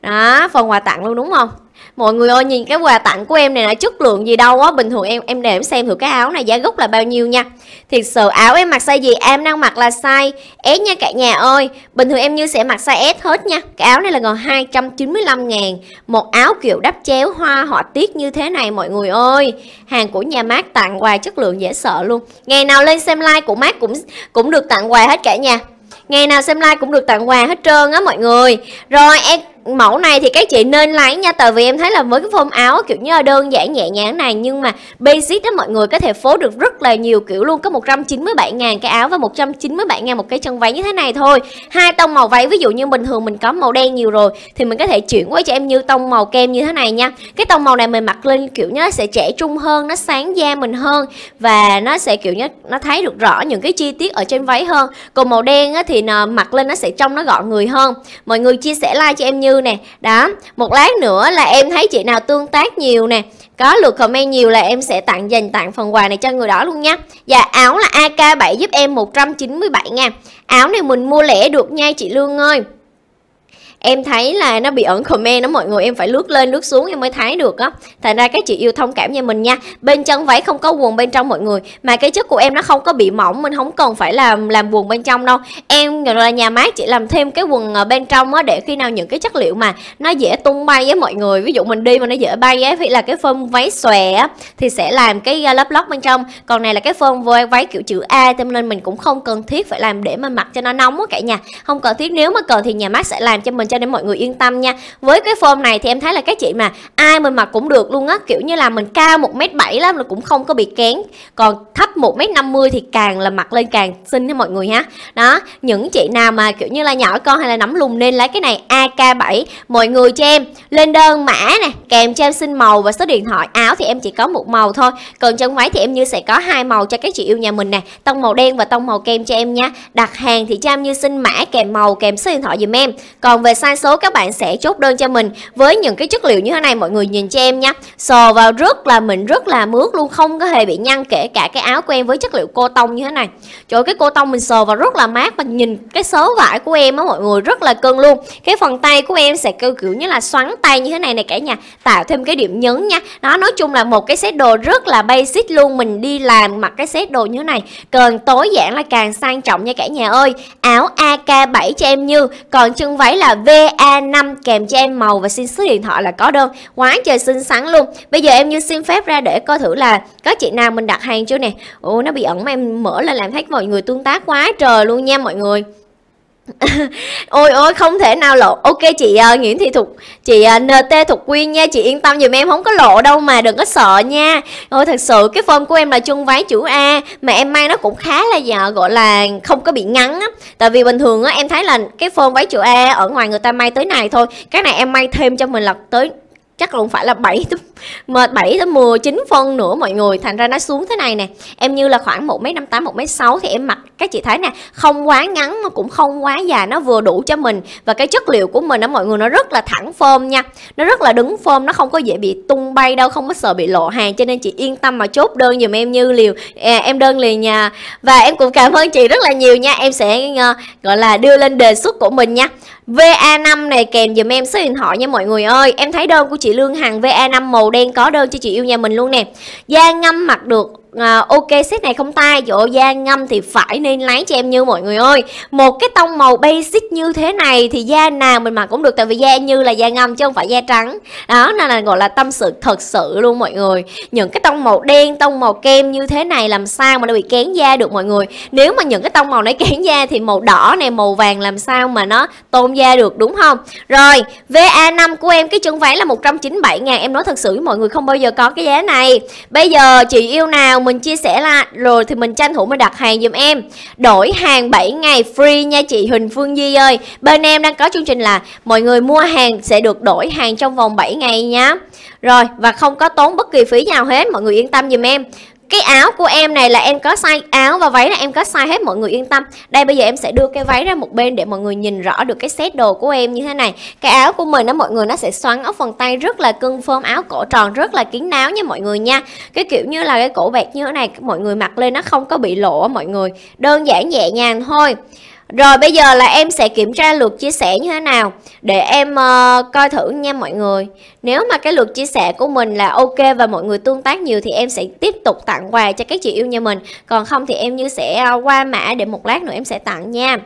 đó phần quà tặng luôn đúng không mọi người ơi nhìn cái quà tặng của em này là chất lượng gì đâu á bình thường em em để em xem thử cái áo này giá gốc là bao nhiêu nha thiệt sự áo em mặc size gì em đang mặc là size S nha cả nhà ơi bình thường em như sẽ mặc size S hết nha cái áo này là gần 295 ngàn một áo kiểu đắp chéo hoa họa tiết như thế này mọi người ơi hàng của nhà mát tặng quà chất lượng dễ sợ luôn ngày nào lên xem like của mát cũng cũng được tặng quà hết cả nhà ngày nào xem like cũng được tặng quà hết trơn á mọi người rồi em mẫu này thì các chị nên lấy nha Tại vì em thấy là với cái form áo kiểu như là đơn giản nhẹ nhàng này Nhưng mà basic đó mọi người có thể phối được rất là nhiều kiểu luôn Có 197 ngàn cái áo và 197 ngàn một cái chân váy như thế này thôi hai tông màu váy ví dụ như bình thường mình có màu đen nhiều rồi Thì mình có thể chuyển qua cho em như tông màu kem như thế này nha Cái tông màu này mình mặc lên kiểu như nó sẽ trẻ trung hơn Nó sáng da mình hơn Và nó sẽ kiểu như nó thấy được rõ những cái chi tiết ở trên váy hơn Còn màu đen thì ờ, mặc lên nó sẽ trông nó gọn người hơn Mọi người chia sẻ like cho em như nè đó một lát nữa là em thấy chị nào tương tác nhiều nè có lượt comment nhiều là em sẽ tặng dành tặng phần quà này cho người đó luôn nhé và dạ, áo là AK7 giúp em 197 nha áo này mình mua lẻ được nha chị Lương ơi em thấy là nó bị ẩn comment đó mọi người em phải lướt lên lướt xuống em mới thấy được á thành ra các chị yêu thông cảm cho mình nha bên chân váy không có quần bên trong mọi người mà cái chất của em nó không có bị mỏng mình không cần phải làm làm quần bên trong đâu em là nhà máy chị làm thêm cái quần bên trong á để khi nào những cái chất liệu mà nó dễ tung bay với mọi người ví dụ mình đi mà nó dễ bay á thì là cái phơm váy xòe á thì sẽ làm cái à, lớp lót bên trong còn này là cái phơm váy kiểu chữ A cho nên mình cũng không cần thiết phải làm để mà mặc cho nó nóng á cả nhà không cần thiết nếu mà cần thì nhà mát sẽ làm cho mình cho nên mọi người yên tâm nha với cái form này thì em thấy là các chị mà ai mình mặc cũng được luôn á kiểu như là mình cao một m bảy lắm là cũng không có bị kén còn thấp một m năm mươi thì càng là mặc lên càng xinh nha mọi người ha đó những chị nào mà kiểu như là nhỏ con hay là nắm lùng nên lấy cái này ak 7 mọi người cho em lên đơn mã nè kèm cho em xin màu và số điện thoại áo thì em chỉ có một màu thôi còn trong váy thì em như sẽ có hai màu cho các chị yêu nhà mình nè tông màu đen và tông màu kem cho em nha đặt hàng thì cho em như xin mã kèm màu kèm số điện thoại dùm em còn về sai số các bạn sẽ chốt đơn cho mình với những cái chất liệu như thế này mọi người nhìn cho em nha sờ vào rất là mình rất là mướt luôn không có hề bị nhăn kể cả cái áo của em với chất liệu cô tông như thế này trời cái cô tông mình sờ vào rất là mát và nhìn cái số vải của em á mọi người rất là cưng luôn cái phần tay của em sẽ kêu kiểu như là xoắn tay như thế này này cả nhà tạo thêm cái điểm nhấn nha đó nói chung là một cái set đồ rất là basic luôn mình đi làm mặc cái set đồ như thế này cần tối giản là càng sang trọng nha cả nhà ơi áo AK7 cho em như còn chân váy là V BA5 kèm cho em màu và xin số điện thoại là có đơn quá trời xinh xắn luôn bây giờ em như xin phép ra để coi thử là có chị nào mình đặt hàng chưa nè ồ nó bị ẩn mà em mở lên làm thấy mọi người tương tác quá trời luôn nha mọi người ôi ôi không thể nào lộ ok chị uh, nguyễn thị thục chị uh, à, nt thục quyên nha chị yên tâm giùm em không có lộ đâu mà đừng có sợ nha ôi thật sự cái form của em là chân váy chữ a mà em may nó cũng khá là dạ, gọi là không có bị ngắn á tại vì bình thường á em thấy là cái form váy chữ a ở ngoài người ta may tới này thôi cái này em may thêm cho mình là tới chắc cũng phải là 7 mà 7 tới 10 9 phân nữa mọi người thành ra nó xuống thế này nè em như là khoảng một mấy năm tám một mấy sáu thì em mặc các chị thấy nè không quá ngắn mà cũng không quá dài nó vừa đủ cho mình và cái chất liệu của mình đó mọi người nó rất là thẳng phơm nha nó rất là đứng phơm nó không có dễ bị tung bay đâu không có sợ bị lộ hàng cho nên chị yên tâm mà chốt đơn dùm em như liều à, em đơn liền nha và em cũng cảm ơn chị rất là nhiều nha em sẽ uh, gọi là đưa lên đề xuất của mình nha VA5 này kèm dùm em số điện thoại nha mọi người ơi Em thấy đơn của chị Lương Hằng VA5 màu đen có đơn cho chị yêu nhà mình luôn nè Da ngâm mặt được à, ok set này không tay chỗ da ngâm thì phải nên lấy cho em như mọi người ơi một cái tông màu basic như thế này thì da nào mình mặc cũng được tại vì da như là da ngâm chứ không phải da trắng đó nên là gọi là tâm sự thật sự luôn mọi người những cái tông màu đen tông màu kem như thế này làm sao mà nó bị kén da được mọi người nếu mà những cái tông màu nó kén da thì màu đỏ này màu vàng làm sao mà nó tôn da được đúng không rồi VA5 của em cái chân váy là 197 ngàn em nói thật sự với mọi người không bao giờ có cái giá này bây giờ chị yêu nào mình chia sẻ là rồi thì mình tranh thủ mình đặt hàng giùm em đổi hàng 7 ngày free nha chị Huỳnh Phương Di ơi bên em đang có chương trình là mọi người mua hàng sẽ được đổi hàng trong vòng 7 ngày nhá rồi và không có tốn bất kỳ phí nào hết mọi người yên tâm giùm em cái áo của em này là em có size áo và váy là em có size hết mọi người yên tâm đây bây giờ em sẽ đưa cái váy ra một bên để mọi người nhìn rõ được cái set đồ của em như thế này cái áo của mình nó mọi người nó sẽ xoắn ở phần tay rất là cưng phơm áo cổ tròn rất là kín đáo nha mọi người nha cái kiểu như là cái cổ bẹt như thế này mọi người mặc lên nó không có bị lộ mọi người đơn giản nhẹ nhàng thôi rồi bây giờ là em sẽ kiểm tra lượt chia sẻ như thế nào Để em uh, coi thử nha mọi người Nếu mà cái lượt chia sẻ của mình là ok và mọi người tương tác nhiều Thì em sẽ tiếp tục tặng quà cho các chị yêu nhà mình Còn không thì em như sẽ uh, qua mã để một lát nữa em sẽ tặng nha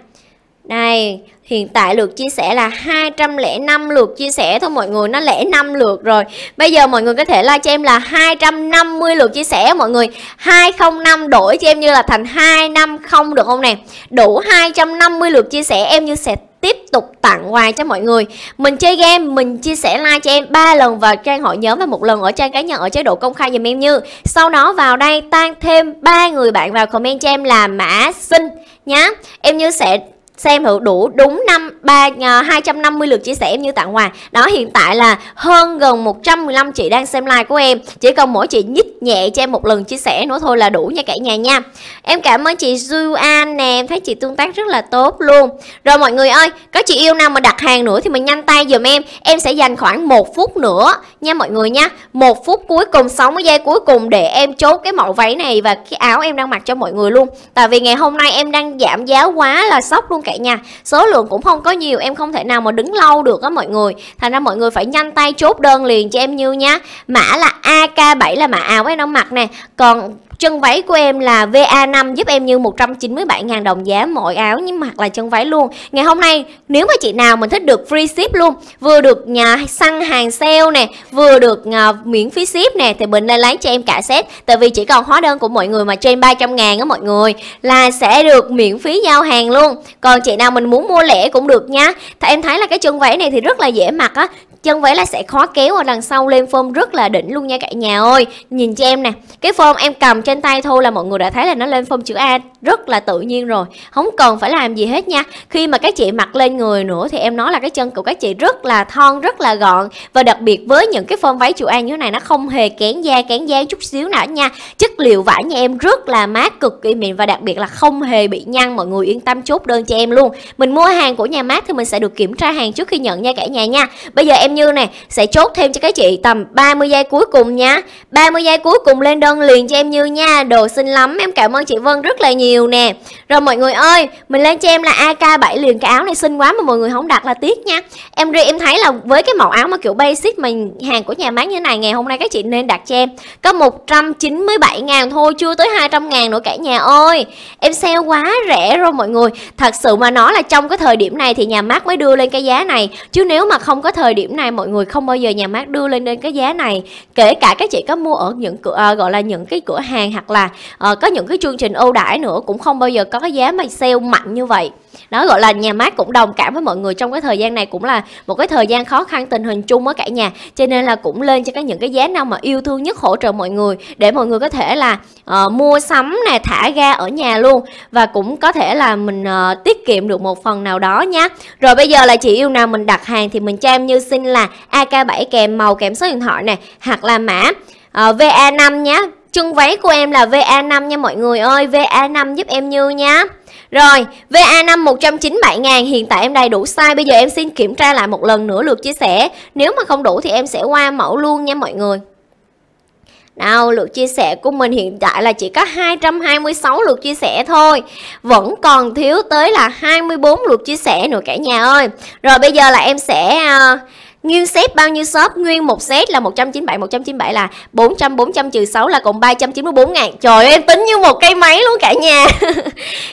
đây, hiện tại lượt chia sẻ là 205 lượt chia sẻ thôi mọi người, nó lẻ 5 lượt rồi. Bây giờ mọi người có thể like cho em là 250 lượt chia sẻ mọi người. 205 đổi cho em như là thành 250 được không nè? Đủ 250 lượt chia sẻ em như sẽ tiếp tục tặng quà cho mọi người mình chơi game mình chia sẻ like cho em ba lần vào trang hội nhóm và một lần ở trang cá nhân ở chế độ công khai dùm em như sau đó vào đây tăng thêm ba người bạn vào comment cho em là mã sinh nhá em như sẽ xem thử đủ đúng năm ba ờ, hai trăm năm mươi lượt chia sẻ em như tặng quà đó hiện tại là hơn gần 115 chị đang xem like của em chỉ cần mỗi chị nhích nhẹ cho em một lần chia sẻ nữa thôi là đủ nha cả nhà nha em cảm ơn chị du an nè em thấy chị tương tác rất là tốt luôn rồi mọi người ơi có chị yêu nào mà đặt hàng nữa thì mình nhanh tay dùm em em sẽ dành khoảng một phút nữa nha mọi người nha một phút cuối cùng 60 giây cuối cùng để em chốt cái mẫu váy này và cái áo em đang mặc cho mọi người luôn tại vì ngày hôm nay em đang giảm giá quá là sốc luôn cả nhà số lượng cũng không có nhiều em không thể nào mà đứng lâu được á mọi người thành ra mọi người phải nhanh tay chốt đơn liền cho em như nhá mã là ak 7 là mã áo em đang mặc nè còn Chân váy của em là VA5 giúp em như 197.000 đồng giá mỗi áo nhưng mặc là chân váy luôn. Ngày hôm nay nếu mà chị nào mình thích được free ship luôn, vừa được nhà săn hàng sale nè, vừa được uh, miễn phí ship nè thì mình lên lấy cho em cả set tại vì chỉ còn hóa đơn của mọi người mà trên 300 ngàn á mọi người là sẽ được miễn phí giao hàng luôn. Còn chị nào mình muốn mua lẻ cũng được nha. Thì em thấy là cái chân váy này thì rất là dễ mặc á, chân váy là sẽ khó kéo ở đằng sau lên form rất là đỉnh luôn nha cả nhà ơi nhìn cho em nè cái form em cầm trên tay thôi là mọi người đã thấy là nó lên form chữ A rất là tự nhiên rồi không cần phải làm gì hết nha khi mà các chị mặc lên người nữa thì em nói là cái chân của các chị rất là thon rất là gọn và đặc biệt với những cái form váy chữ A như thế này nó không hề kén da kén da chút xíu nào nha chất liệu vải nha em rất là mát cực kỳ mịn và đặc biệt là không hề bị nhăn mọi người yên tâm chốt đơn cho em luôn mình mua hàng của nhà mát thì mình sẽ được kiểm tra hàng trước khi nhận nha cả nhà nha bây giờ em như này sẽ chốt thêm cho các chị tầm 30 giây cuối cùng nha 30 giây cuối cùng lên đơn liền cho em như nha đồ xinh lắm em cảm ơn chị Vân rất là nhiều nè rồi mọi người ơi mình lên cho em là AK7 liền cái áo này xinh quá mà mọi người không đặt là tiếc nha em riêng em thấy là với cái mẫu áo mà kiểu basic mình hàng của nhà bán như này ngày hôm nay các chị nên đặt cho em có 197 ngàn thôi chưa tới 200 ngàn nữa cả nhà ơi em sale quá rẻ rồi mọi người thật sự mà nó là trong cái thời điểm này thì nhà mát mới đưa lên cái giá này chứ nếu mà không có thời điểm này mọi người không bao giờ nhà mát đưa lên đến cái giá này kể cả các chị có mua ở những cửa uh, gọi là những cái cửa hàng hoặc là uh, có những cái chương trình ưu đãi nữa cũng không bao giờ có cái giá mà sale mạnh như vậy đó gọi là nhà mát cũng đồng cảm với mọi người trong cái thời gian này cũng là một cái thời gian khó khăn tình hình chung ở cả nhà cho nên là cũng lên cho cái những cái giá nào mà yêu thương nhất hỗ trợ mọi người để mọi người có thể là uh, mua sắm nè thả ga ở nhà luôn và cũng có thể là mình uh, tiết kiệm được một phần nào đó nhé rồi bây giờ là chị yêu nào mình đặt hàng thì mình cho em như xin là AK7 kèm màu kèm số điện thoại này hoặc là mã uh, ờ, VA5 nhé chân váy của em là VA5 nha mọi người ơi VA5 giúp em như nhé rồi, VA5 197 ngàn hiện tại em đầy đủ size. Bây giờ em xin kiểm tra lại một lần nữa lượt chia sẻ. Nếu mà không đủ thì em sẽ qua mẫu luôn nha mọi người. Nào, lượt chia sẻ của mình hiện tại là chỉ có 226 lượt chia sẻ thôi Vẫn còn thiếu tới là 24 lượt chia sẻ nữa cả nhà ơi Rồi bây giờ là em sẽ... Uh, Nguyên set bao nhiêu shop? Nguyên một set là 197, 197 là 400, 400 trừ 6 là cộng 394 ngàn Trời ơi, em tính như một cái máy luôn cả nhà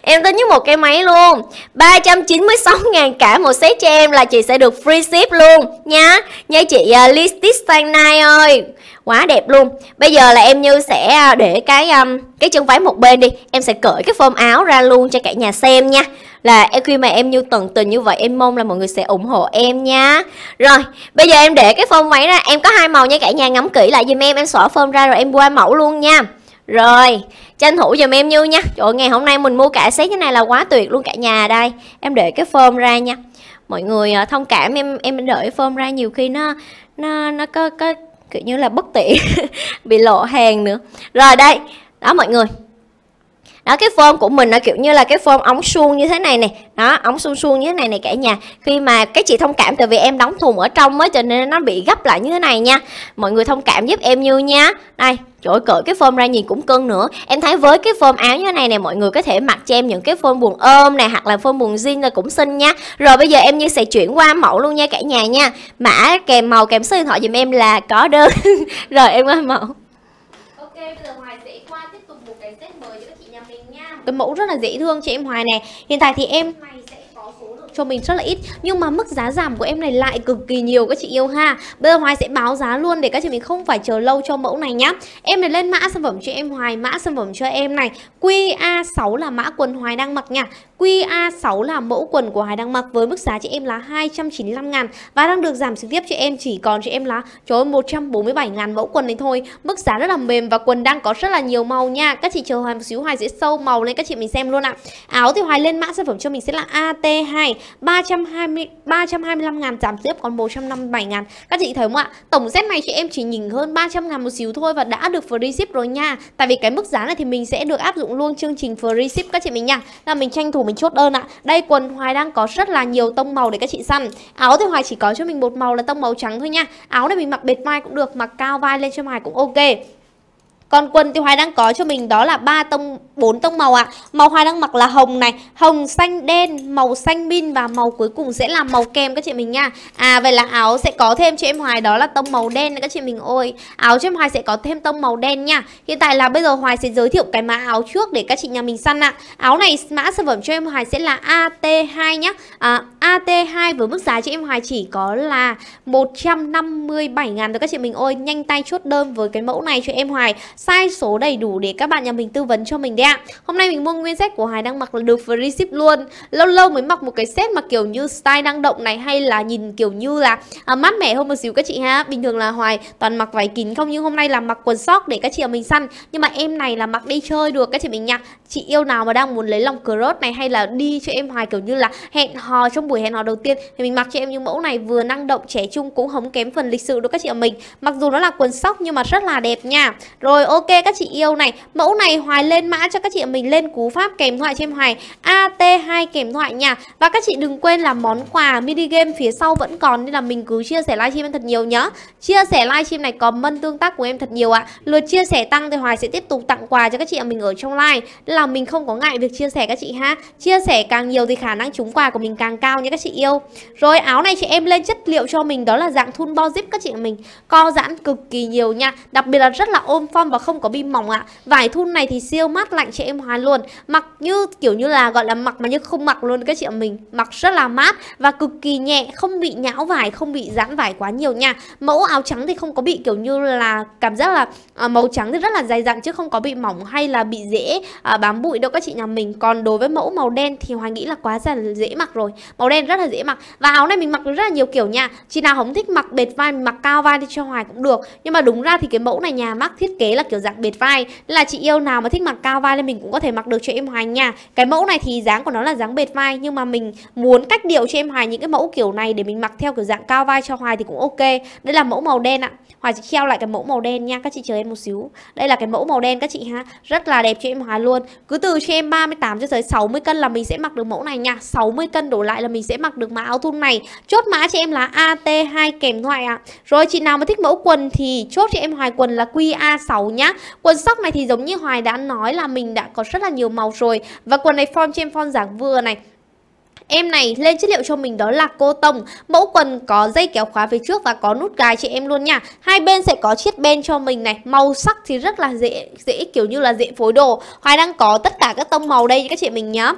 Em tính như một cái máy luôn 396 ngàn cả một set cho em là chị sẽ được free ship luôn nha Nha chị uh, à, Listis Sang Nai ơi quá đẹp luôn bây giờ là em như sẽ à, để cái um, cái chân váy một bên đi em sẽ cởi cái form áo ra luôn cho cả nhà xem nha là em khi mà em như tận tình như vậy em mong là mọi người sẽ ủng hộ em nha rồi bây giờ em để cái form váy ra em có hai màu nha cả nhà ngắm kỹ lại dùm em em xỏ form ra rồi em qua mẫu luôn nha rồi, tranh thủ dùm em Như nha Trời ngày hôm nay mình mua cả set như này là quá tuyệt luôn cả nhà đây Em để cái form ra nha Mọi người à, thông cảm em em đợi form ra nhiều khi nó nó nó có, có kiểu như là bất tiện bị lộ hàng nữa rồi đây đó mọi người đó cái form của mình là kiểu như là cái form ống suông như thế này nè đó ống suông suông như thế này này cả nhà khi mà cái chị thông cảm tại vì em đóng thùng ở trong mới cho nên nó bị gấp lại như thế này nha mọi người thông cảm giúp em như nha đây Trời ơi, cởi cái form ra nhìn cũng cưng nữa Em thấy với cái form áo như thế này nè Mọi người có thể mặc cho em những cái form buồn ôm nè Hoặc là form buồn jean là cũng xinh nha Rồi bây giờ em Như sẽ chuyển qua mẫu luôn nha cả nhà nha Mã kèm màu kèm số điện thoại dùm em là có đơn Rồi em qua mẫu Ok, bây giờ Hoài qua tiếp tục một cái set mới cho các chị nhà mình nha Cái mẫu rất là dễ thương chị em Hoài nè Hiện tại thì em Hoài cho mình rất là ít nhưng mà mức giá giảm của em này lại cực kỳ nhiều các chị yêu ha bây giờ hoài sẽ báo giá luôn để các chị mình không phải chờ lâu cho mẫu này nhá em này lên mã sản phẩm cho em hoài mã sản phẩm cho em này qa 6 là mã quần hoài đang mặc nha QA6 là mẫu quần của Hải đang mặc với mức giá cho em là 295 ngàn và đang được giảm trực tiếp cho em chỉ còn cho em là trời ơi, 147 ngàn mẫu quần này thôi. Mức giá rất là mềm và quần đang có rất là nhiều màu nha. Các chị chờ Hoài một xíu Hoài sẽ sâu màu lên các chị mình xem luôn ạ. Áo thì Hoài lên mã sản phẩm cho mình sẽ là AT2 320 325 ngàn giảm tiếp còn 157 ngàn. Các chị thấy không ạ? Tổng set này chị em chỉ nhìn hơn 300 ngàn một xíu thôi và đã được free ship rồi nha. Tại vì cái mức giá này thì mình sẽ được áp dụng luôn chương trình free ship các chị mình nha. Là mình tranh thủ mình mình chốt đơn ạ. Đây quần Hoài đang có rất là nhiều tông màu để các chị săn. Áo thì Hoài chỉ có cho mình một màu là tông màu trắng thôi nha. Áo này mình mặc bệt vai cũng được, mặc cao vai lên cho Hoài cũng ok. Còn quần thì Hoài đang có cho mình đó là ba tông bốn tông màu ạ. À. Màu Hoài đang mặc là hồng này, hồng xanh đen, màu xanh min và màu cuối cùng sẽ là màu kem các chị mình nha. À vậy là áo sẽ có thêm cho em Hoài đó là tông màu đen các chị mình ơi. Áo cho em Hoài sẽ có thêm tông màu đen nha. Hiện tại là bây giờ Hoài sẽ giới thiệu cái mã áo trước để các chị nhà mình săn ạ. À. Áo này mã sản phẩm cho em Hoài sẽ là AT2 nhá. À, AT2 với mức giá cho em Hoài chỉ có là 157 000 thôi các chị mình ơi. Nhanh tay chốt đơn với cái mẫu này cho em Hoài size số đầy đủ để các bạn nhà mình tư vấn cho mình đấy ạ. Hôm nay mình mua nguyên set của Hải đang mặc là được free ship luôn. Lâu lâu mới mặc một cái set mà kiểu như style năng động này hay là nhìn kiểu như là à, mát mẻ hơn một xíu các chị ha. Bình thường là Hoài toàn mặc váy kín không nhưng hôm nay là mặc quần sóc để các chị ở mình săn. Nhưng mà em này là mặc đi chơi được các chị mình nhá chị yêu nào mà đang muốn lấy lòng crush này hay là đi cho em hoài kiểu như là hẹn hò trong buổi hẹn hò đầu tiên thì mình mặc cho em những mẫu này vừa năng động trẻ trung cũng hống kém phần lịch sự đối các chị ở mình mặc dù nó là quần sóc nhưng mà rất là đẹp nha rồi ok các chị yêu này mẫu này hoài lên mã cho các chị ở mình lên cú pháp kèm thoại cho em hoài at2 kèm thoại nha và các chị đừng quên là món quà mini game phía sau vẫn còn nên là mình cứ chia sẻ livestream em thật nhiều nhá chia sẻ livestream này comment tương tác của em thật nhiều ạ à. lượt chia sẻ tăng thì hoài sẽ tiếp tục tặng quà cho các chị ở mình ở trong live là là mình không có ngại việc chia sẻ các chị ha Chia sẻ càng nhiều thì khả năng trúng quà của mình càng cao nha các chị yêu Rồi áo này chị em lên chất liệu cho mình đó là dạng thun bo zip các chị mình Co giãn cực kỳ nhiều nha Đặc biệt là rất là ôm form và không có bim mỏng ạ Vải thun này thì siêu mát lạnh chị em hoàn luôn Mặc như kiểu như là gọi là mặc mà như không mặc luôn các chị mình Mặc rất là mát và cực kỳ nhẹ Không bị nhão vải, không bị giãn vải quá nhiều nha Mẫu áo trắng thì không có bị kiểu như là cảm giác là à, màu trắng thì rất là dày dặn chứ không có bị mỏng hay là bị dễ à, bám bám bụi đâu các chị nhà mình còn đối với mẫu màu đen thì hoài nghĩ là quá là dễ mặc rồi màu đen rất là dễ mặc và áo này mình mặc rất là nhiều kiểu nha chị nào không thích mặc bệt vai mặc cao vai thì cho hoài cũng được nhưng mà đúng ra thì cái mẫu này nhà mắc thiết kế là kiểu dạng bệt vai nên là chị yêu nào mà thích mặc cao vai thì mình cũng có thể mặc được cho em hoài nha cái mẫu này thì dáng của nó là dáng bệt vai nhưng mà mình muốn cách điệu cho em hoài những cái mẫu kiểu này để mình mặc theo kiểu dạng cao vai cho hoài thì cũng ok đây là mẫu màu đen ạ hoài sẽ treo lại cái mẫu màu đen nha các chị chờ em một xíu đây là cái mẫu màu đen các chị ha rất là đẹp cho em hoài luôn cứ từ cho em 38 cho tới 60 cân là mình sẽ mặc được mẫu này nha 60 cân đổ lại là mình sẽ mặc được mã áo thun này chốt mã cho em là AT2 kèm thoại ạ à. rồi chị nào mà thích mẫu quần thì chốt cho em hoài quần là QA6 nhá quần sóc này thì giống như hoài đã nói là mình đã có rất là nhiều màu rồi và quần này form cho em form dạng vừa này Em này lên chất liệu cho mình đó là cô tông, mẫu quần có dây kéo khóa phía trước và có nút gài chị em luôn nha. Hai bên sẽ có chiếc ben cho mình này, màu sắc thì rất là dễ dễ kiểu như là dễ phối đồ. Hoài đang có tất cả các tông màu đây các chị mình nhé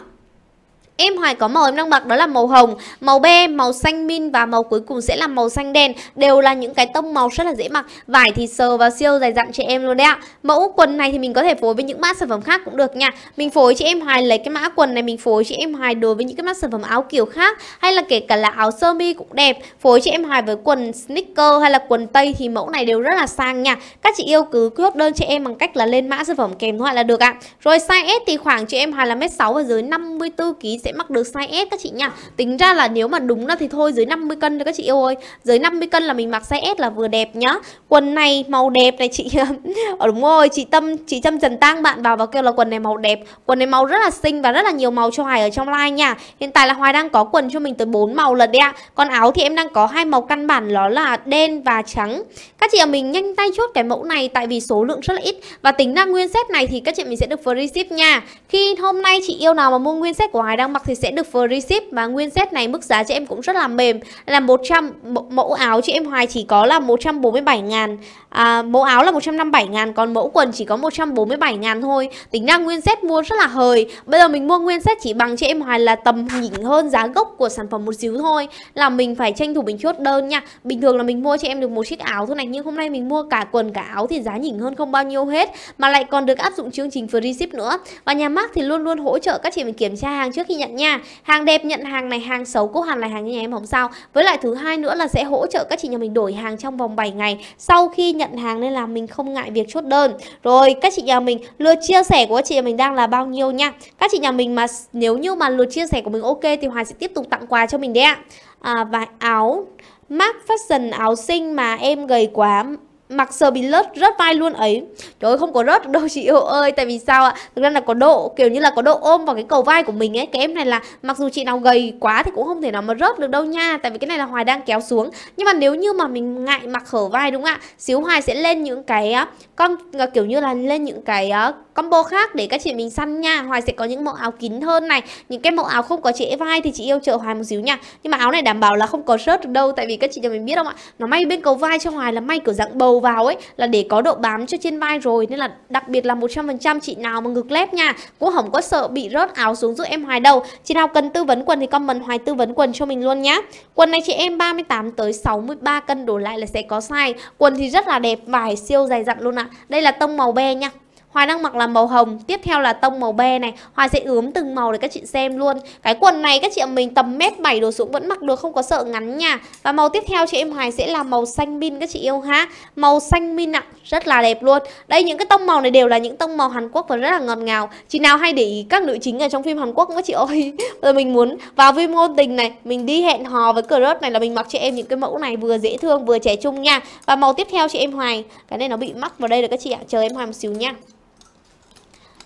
Em Hoài có màu em đang mặc đó là màu hồng, màu be, màu xanh min và màu cuối cùng sẽ là màu xanh đen Đều là những cái tông màu rất là dễ mặc Vải thì sờ và siêu dày dặn cho em luôn đấy ạ Mẫu quần này thì mình có thể phối với những mã sản phẩm khác cũng được nha Mình phối cho em Hoài lấy cái mã quần này mình phối cho em Hoài đối với những cái mã sản phẩm áo kiểu khác Hay là kể cả là áo sơ mi cũng đẹp Phối cho em Hoài với quần sneaker hay là quần tây thì mẫu này đều rất là sang nha Các chị yêu cứ chốt đơn cho em bằng cách là lên mã sản phẩm kèm thoại là được ạ Rồi size S thì khoảng cho em Hoài là mét 6 và dưới 54kg sẽ mặc được size S các chị nha Tính ra là nếu mà đúng là thì thôi dưới 50 cân thôi các chị yêu ơi Dưới 50 cân là mình mặc size S là vừa đẹp nhá Quần này màu đẹp này chị Ở ờ, đúng rồi chị Tâm chị tâm Trần Tang bạn vào và kêu là quần này màu đẹp Quần này màu rất là xinh và rất là nhiều màu cho Hoài ở trong line nha Hiện tại là Hoài đang có quần cho mình tới 4 màu lần đấy ạ Còn áo thì em đang có hai màu căn bản đó là đen và trắng Các chị ạ mình nhanh tay chốt cái mẫu này tại vì số lượng rất là ít Và tính ra nguyên set này thì các chị mình sẽ được free ship nha Khi hôm nay chị yêu nào mà mua nguyên set của Hoài đang mặc thì sẽ được free ship mà nguyên set này mức giá cho em cũng rất là mềm là 100 mẫu áo chị em hoài chỉ có là 147 ngàn à, mẫu áo là 157 ngàn còn mẫu quần chỉ có 147 ngàn thôi tính ra nguyên set mua rất là hời bây giờ mình mua nguyên set chỉ bằng cho em hoài là tầm nhỉnh hơn giá gốc của sản phẩm một xíu thôi là mình phải tranh thủ mình chốt đơn nha bình thường là mình mua cho em được một chiếc áo thôi này nhưng hôm nay mình mua cả quần cả áo thì giá nhỉnh hơn không bao nhiêu hết mà lại còn được áp dụng chương trình free ship nữa và nhà mát thì luôn luôn hỗ trợ các chị mình kiểm tra hàng trước khi nhận nhận nha Hàng đẹp nhận hàng này, hàng xấu cô hàng là hàng như nhà em không sao Với lại thứ hai nữa là sẽ hỗ trợ các chị nhà mình đổi hàng trong vòng 7 ngày Sau khi nhận hàng nên là mình không ngại việc chốt đơn Rồi các chị nhà mình lượt chia sẻ của chị nhà mình đang là bao nhiêu nha Các chị nhà mình mà nếu như mà lượt chia sẻ của mình ok thì Hoài sẽ tiếp tục tặng quà cho mình đấy ạ à, Và áo Mark Fashion áo xinh mà em gầy quá mặc sờ bị lớt rớt vai luôn ấy trời ơi không có rớt đâu chị yêu ơi tại vì sao ạ thực ra là có độ kiểu như là có độ ôm vào cái cầu vai của mình ấy cái em này là mặc dù chị nào gầy quá thì cũng không thể nào mà rớt được đâu nha tại vì cái này là hoài đang kéo xuống nhưng mà nếu như mà mình ngại mặc hở vai đúng không ạ xíu hoài sẽ lên những cái con à, kiểu như là lên những cái combo khác để các chị mình săn nha hoài sẽ có những mẫu áo kín hơn này những cái mẫu áo không có trễ vai thì chị yêu chờ hoài một xíu nha nhưng mà áo này đảm bảo là không có rớt được đâu tại vì các chị cho mình biết không ạ nó may bên cầu vai cho hoài là may kiểu dạng bầu đầu vào ấy là để có độ bám cho trên vai rồi nên là đặc biệt là 100% chị nào mà ngực lép nha cũng không có sợ bị rớt áo xuống giúp em hoài đâu chị nào cần tư vấn quần thì comment hoài tư vấn quần cho mình luôn nhá quần này chị em 38 tới 63 cân đổ lại là sẽ có size quần thì rất là đẹp vải siêu dày dặn luôn ạ à. đây là tông màu be nha Hoài đang mặc là màu hồng, tiếp theo là tông màu be này. Hoài sẽ ướm từng màu để các chị xem luôn. Cái quần này các chị em mình tầm mét 7 đổ xuống vẫn mặc được không có sợ ngắn nha. Và màu tiếp theo chị em Hoài sẽ là màu xanh min các chị yêu ha. Màu xanh min ạ, à, rất là đẹp luôn. Đây những cái tông màu này đều là những tông màu Hàn Quốc và rất là ngọt ngào. Chị nào hay để ý các nữ chính ở trong phim Hàn Quốc không các chị ơi. Bây giờ mình muốn vào phim ngôn tình này, mình đi hẹn hò với crush này là mình mặc cho em những cái mẫu này vừa dễ thương vừa trẻ trung nha. Và màu tiếp theo chị em Hoài, cái này nó bị mắc vào đây rồi các chị ạ. À. Chờ em Hoài một xíu nha.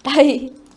哎。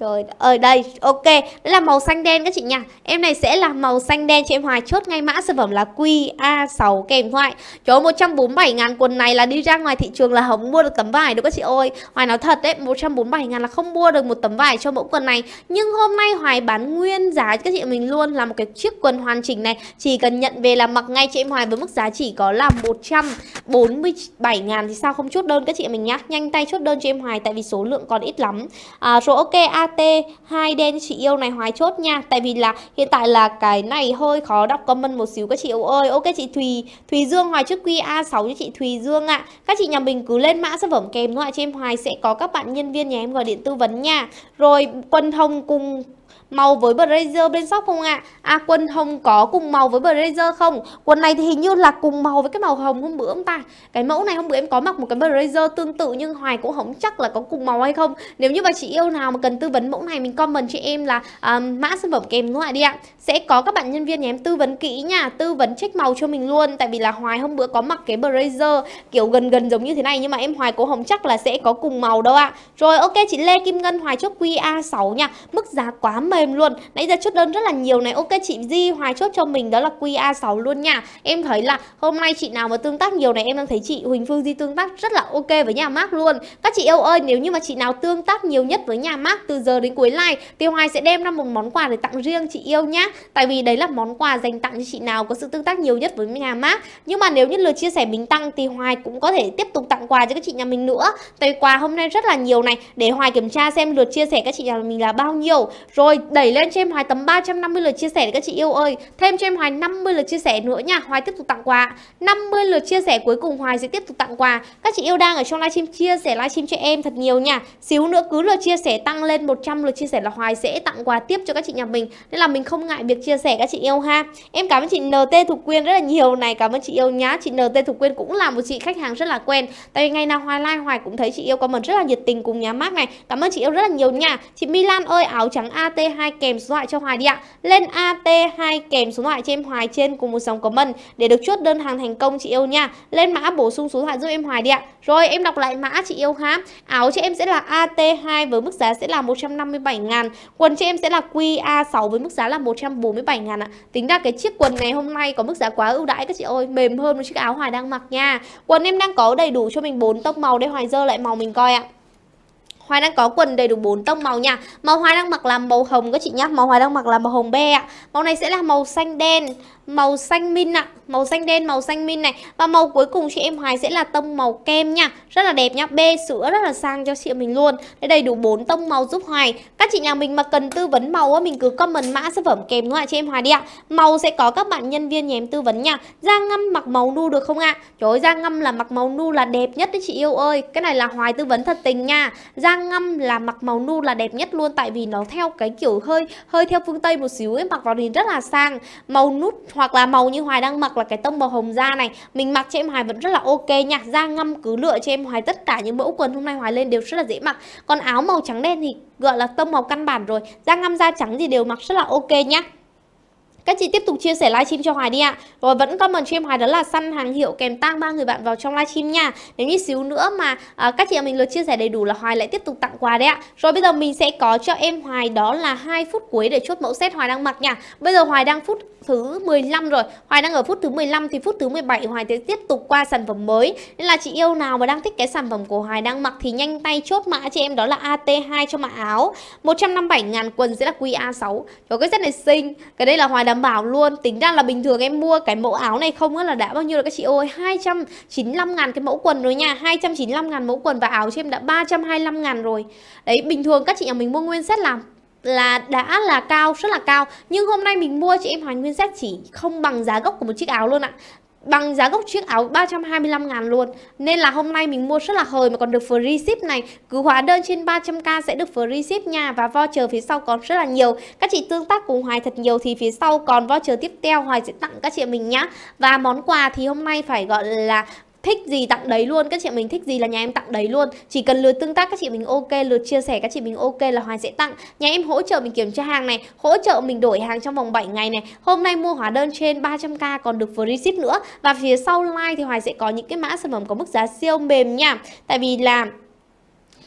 Rồi, ở ờ, đây, ok, đó là màu xanh đen các chị nha Em này sẽ là màu xanh đen, chị em Hoài chốt ngay mã sản phẩm là QA6 kèm thoại Chỗ 147 ngàn quần này là đi ra ngoài thị trường là không mua được tấm vải đâu các chị ơi Hoài nói thật đấy, 147 ngàn là không mua được một tấm vải cho mẫu quần này Nhưng hôm nay Hoài bán nguyên giá cho các chị mình luôn là một cái chiếc quần hoàn chỉnh này Chỉ cần nhận về là mặc ngay chị em Hoài với mức giá chỉ có là 147 ngàn thì sao không chốt đơn các chị mình nhá Nhanh tay chốt đơn cho em Hoài tại vì số lượng còn ít lắm à, Rồi ok, A AT hai đen chị yêu này hoài chốt nha tại vì là hiện tại là cái này hơi khó đọc comment một xíu các chị yêu ơi ok chị Thùy Thùy Dương hoài trước QA6 cho chị Thùy Dương ạ à. các chị nhà mình cứ lên mã sản phẩm kèm thôi ạ à. chị em hoài sẽ có các bạn nhân viên nhà em gọi điện tư vấn nha rồi Quân Hồng cùng màu với Blazer bên sóc không ạ? À? à quần hồng có cùng màu với Blazer không? Quần này thì hình như là cùng màu với cái màu hồng hôm bữa ông ta. Cái mẫu này hôm bữa em có mặc một cái Blazer tương tự nhưng Hoài cũng không chắc là có cùng màu hay không. Nếu như mà chị yêu nào mà cần tư vấn mẫu này mình comment cho em là um, mã sản phẩm kèm các bạn đi ạ sẽ có các bạn nhân viên nhà em tư vấn kỹ nha tư vấn check màu cho mình luôn tại vì là hoài hôm bữa có mặc cái blazer kiểu gần gần giống như thế này nhưng mà em hoài cố hồng chắc là sẽ có cùng màu đâu ạ à. rồi ok chị lê kim ngân hoài chốt qa6 nha mức giá quá mềm luôn nãy giờ chốt đơn rất là nhiều này ok chị di hoài chốt cho mình đó là qa6 luôn nha em thấy là hôm nay chị nào mà tương tác nhiều này em đang thấy chị huỳnh phương di tương tác rất là ok với nhà mác luôn các chị yêu ơi nếu như mà chị nào tương tác nhiều nhất với nhà mác từ giờ đến cuối live thì hoài sẽ đem ra một món quà để tặng riêng chị yêu nhá tại vì đấy là món quà dành tặng cho chị nào có sự tương tác nhiều nhất với nhà mác nhưng mà nếu như lượt chia sẻ mình tăng thì hoài cũng có thể tiếp tục tặng quà cho các chị nhà mình nữa tại vì quà hôm nay rất là nhiều này để hoài kiểm tra xem lượt chia sẻ các chị nhà mình là bao nhiêu rồi đẩy lên cho em hoài tầm 350 lượt chia sẻ để các chị yêu ơi thêm cho em hoài 50 lượt chia sẻ nữa nha hoài tiếp tục tặng quà 50 lượt chia sẻ cuối cùng hoài sẽ tiếp tục tặng quà các chị yêu đang ở trong livestream chia sẻ livestream cho em thật nhiều nha xíu nữa cứ lượt chia sẻ tăng lên 100 lượt chia sẻ là hoài sẽ tặng quà tiếp cho các chị nhà mình nên là mình không ngại việc chia sẻ các chị yêu ha em cảm ơn chị nt thục quyên rất là nhiều này cảm ơn chị yêu nhá chị nt thục quyên cũng là một chị khách hàng rất là quen tại vì ngày nào hoài lai hoài cũng thấy chị yêu comment rất là nhiệt tình cùng nhà mát này cảm ơn chị yêu rất là nhiều nha chị milan ơi áo trắng at 2 kèm số thoại cho hoài đi ạ lên at 2 kèm số thoại cho em hoài trên cùng một dòng comment để được chốt đơn hàng thành công chị yêu nha lên mã bổ sung số thoại giúp em hoài đi ạ rồi em đọc lại mã chị yêu ha áo cho em sẽ là at 2 với mức giá sẽ là 157 ngàn quần cho em sẽ là qa 6 với mức giá là 140 147 ngàn ạ Tính ra cái chiếc quần này hôm nay có mức giá quá ưu đãi các chị ơi Mềm hơn một chiếc áo Hoài đang mặc nha Quần em đang có đầy đủ cho mình bốn tông màu Đây Hoài dơ lại màu mình coi ạ Hoài đang có quần đầy đủ 4 tông màu nha. Màu Hoài đang mặc là màu hồng các chị nhá. Màu Hoài đang mặc là màu hồng be ạ. Màu này sẽ là màu xanh đen, màu xanh min ạ, à. màu xanh đen, màu xanh min này và màu cuối cùng chị em Hoài sẽ là tông màu kem nha, rất là đẹp nhá, bê sữa rất là sang cho chị mình luôn. Đây đầy đủ 4 tông màu giúp Hoài. Các chị nhà mình mà cần tư vấn màu á mình cứ comment mã sản phẩm kèm luôn ạ à, chị em Hoài đi ạ. À. Màu sẽ có các bạn nhân viên nhà em tư vấn nha. Da ngâm mặc màu nu được không ạ? À? Trời ơi, da ngâm là mặc màu nu là đẹp nhất đấy chị yêu ơi. Cái này là Hoài tư vấn thật tình nha. Da ngâm là mặc màu nu là đẹp nhất luôn tại vì nó theo cái kiểu hơi hơi theo phương Tây một xíu ấy, mặc vào thì rất là sang. Màu nút hoặc là màu như Hoài đang mặc là cái tông màu hồng da này mình mặc cho em Hoài vẫn rất là ok nha da ngâm cứ lựa cho em Hoài tất cả những mẫu quần hôm nay Hoài lên đều rất là dễ mặc còn áo màu trắng đen thì gọi là tông màu căn bản rồi da ngâm da trắng thì đều mặc rất là ok nhá các chị tiếp tục chia sẻ livestream cho Hoài đi ạ. Rồi vẫn comment cho em Hoài đó là săn hàng hiệu kèm tang ba người bạn vào trong livestream nha. Nếu như xíu nữa mà à, các chị em mình lượt chia sẻ đầy đủ là Hoài lại tiếp tục tặng quà đấy ạ. Rồi bây giờ mình sẽ có cho em Hoài đó là hai phút cuối để chốt mẫu set Hoài đang mặc nha. Bây giờ Hoài đang phút thứ 15 rồi. Hoài đang ở phút thứ 15 thì phút thứ 17 Hoài sẽ tiếp tục qua sản phẩm mới. Nên là chị yêu nào mà đang thích cái sản phẩm của Hoài đang mặc thì nhanh tay chốt mã chị em đó là AT2 cho mã áo. 157 ngàn quần sẽ là QA6. Rồi cái set này xinh. Cái đây là Hoài đang đảm bảo luôn tính ra là bình thường em mua cái mẫu áo này không là đã bao nhiêu rồi các chị ơi 295 ngàn cái mẫu quần rồi nha 295 ngàn mẫu quần và áo cho em đã 325 ngàn rồi đấy bình thường các chị nhà mình mua nguyên set làm là đã là cao rất là cao nhưng hôm nay mình mua chị em hoàn nguyên xét chỉ không bằng giá gốc của một chiếc áo luôn ạ bằng giá gốc chiếc áo 325 ngàn luôn Nên là hôm nay mình mua rất là hời mà còn được free ship này Cứ hóa đơn trên 300k sẽ được free ship nha Và voucher phía sau còn rất là nhiều Các chị tương tác cùng Hoài thật nhiều thì phía sau còn voucher tiếp theo Hoài sẽ tặng các chị mình nhá Và món quà thì hôm nay phải gọi là thích gì tặng đấy luôn các chị mình thích gì là nhà em tặng đấy luôn chỉ cần lượt tương tác các chị mình ok lượt chia sẻ các chị mình ok là hoài sẽ tặng nhà em hỗ trợ mình kiểm tra hàng này hỗ trợ mình đổi hàng trong vòng 7 ngày này hôm nay mua hóa đơn trên 300k còn được free ship nữa và phía sau like thì hoài sẽ có những cái mã sản phẩm có mức giá siêu mềm nha tại vì là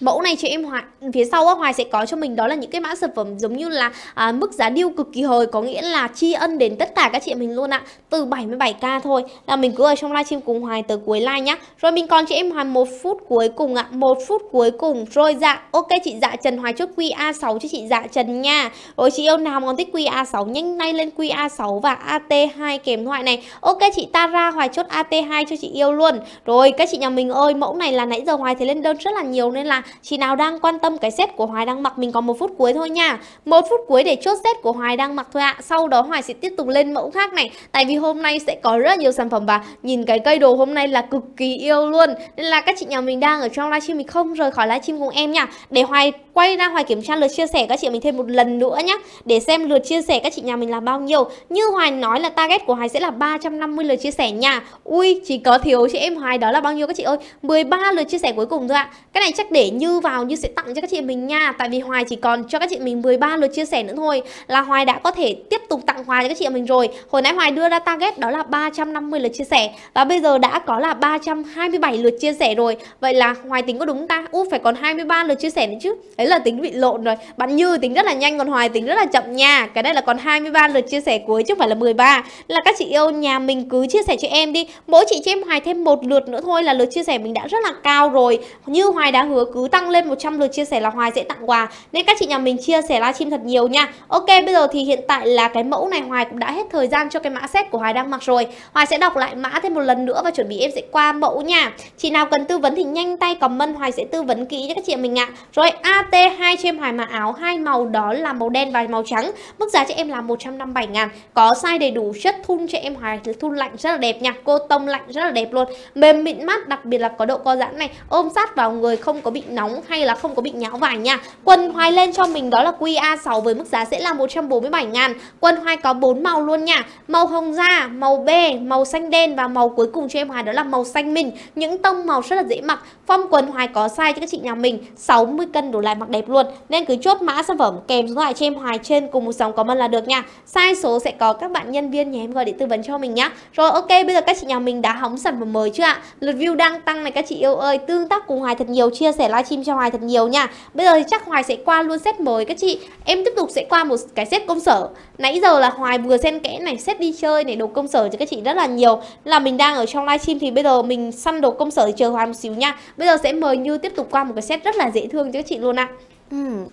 Mẫu này chị em Hoài, phía sau á, Hoài sẽ có cho mình đó là những cái mã sản phẩm giống như là à, mức giá điêu cực kỳ hời có nghĩa là tri ân đến tất cả các chị mình luôn ạ. Từ 77k thôi là mình cứ ở trong livestream cùng Hoài tới cuối live nhá. Rồi mình còn cho em Hoài một phút cuối cùng ạ, một phút cuối cùng. Rồi dạ, ok chị dạ Trần Hoài chốt QA6 cho chị dạ Trần nha. rồi chị yêu nào còn thích QA6 nhanh nay lên QA6 và AT2 kèm thoại này. Ok chị Tara Hoài chốt AT2 cho chị yêu luôn. Rồi các chị nhà mình ơi, mẫu này là nãy giờ Hoài thấy lên đơn rất là nhiều nên là Chị nào đang quan tâm cái set của Hoài đang mặc mình còn một phút cuối thôi nha. Một phút cuối để chốt set của Hoài đang mặc thôi ạ. À. Sau đó Hoài sẽ tiếp tục lên mẫu khác này. Tại vì hôm nay sẽ có rất nhiều sản phẩm và nhìn cái cây đồ hôm nay là cực kỳ yêu luôn. Nên là các chị nhà mình đang ở trong livestream mình không rời khỏi livestream cùng em nha. Để Hoài quay ra Hoài kiểm tra lượt chia sẻ các chị mình thêm một lần nữa nhá Để xem lượt chia sẻ các chị nhà mình là bao nhiêu. Như Hoài nói là target của Hoài sẽ là 350 lượt chia sẻ nha. Ui chỉ có thiếu chị em Hoài đó là bao nhiêu các chị ơi? 13 lượt chia sẻ cuối cùng thôi ạ. À. Cái này chắc để như vào Như sẽ tặng cho các chị mình nha Tại vì Hoài chỉ còn cho các chị mình 13 lượt chia sẻ nữa thôi Là Hoài đã có thể tiếp tục tặng Hoài cho các chị mình rồi Hồi nãy Hoài đưa ra target đó là 350 lượt chia sẻ Và bây giờ đã có là 327 lượt chia sẻ rồi Vậy là Hoài tính có đúng ta? Ú phải còn 23 lượt chia sẻ nữa chứ Đấy là tính bị lộn rồi Bạn Như tính rất là nhanh còn Hoài tính rất là chậm nha Cái đây là còn 23 lượt chia sẻ cuối chứ không phải là 13 Là các chị yêu nhà mình cứ chia sẻ cho em đi Mỗi chị cho em Hoài thêm một lượt nữa thôi là lượt chia sẻ mình đã rất là cao rồi Như Hoài đã hứa cứ tăng lên 100 lượt chia sẻ là Hoài sẽ tặng quà. Nên các chị nhà mình chia sẻ livestream thật nhiều nha. Ok, bây giờ thì hiện tại là cái mẫu này Hoài cũng đã hết thời gian cho cái mã set của Hoài đang mặc rồi. Hoài sẽ đọc lại mã thêm một lần nữa và chuẩn bị em sẽ qua mẫu nha. Chị nào cần tư vấn thì nhanh tay comment Hoài sẽ tư vấn kỹ cho các chị mình ạ. À. Rồi AT2 cho Hoài mặc áo hai màu đó là màu đen và màu trắng. Mức giá cho em là 157 ngàn Có size đầy đủ chất thun cho em Hoài thun lạnh rất là đẹp nha. Cô tông lạnh rất là đẹp luôn. Mềm mịn mát đặc biệt là có độ co giãn này. Ôm sát vào người không có bị nóng nóng hay là không có bị nhão vải nha. Quần hoài lên cho mình đó là QA6 với mức giá sẽ là 147 ngàn. Quần hoài có 4 màu luôn nha. Màu hồng da, màu bê, màu xanh đen và màu cuối cùng cho em hoài đó là màu xanh minh. Những tông màu rất là dễ mặc. Form quần hoài có size cho các chị nhà mình 60 cân đổ lại mặc đẹp luôn. Nên cứ chốt mã sản phẩm kèm số lại cho em hoài trên cùng một dòng comment là được nha. Size số sẽ có các bạn nhân viên nhà em gọi để tư vấn cho mình nhá. Rồi ok, bây giờ các chị nhà mình đã hóng sản phẩm mới chưa ạ? Lượt view đang tăng này các chị yêu ơi, tương tác cùng hoài thật nhiều chia sẻ like livestream cho Hoài thật nhiều nha Bây giờ thì chắc Hoài sẽ qua luôn set mới các chị Em tiếp tục sẽ qua một cái set công sở Nãy giờ là Hoài vừa xen kẽ này set đi chơi này đồ công sở cho các chị rất là nhiều Là mình đang ở trong livestream thì bây giờ mình săn đồ công sở thì chờ Hoài một xíu nha Bây giờ sẽ mời Như tiếp tục qua một cái set rất là dễ thương cho các chị luôn ạ à. uhm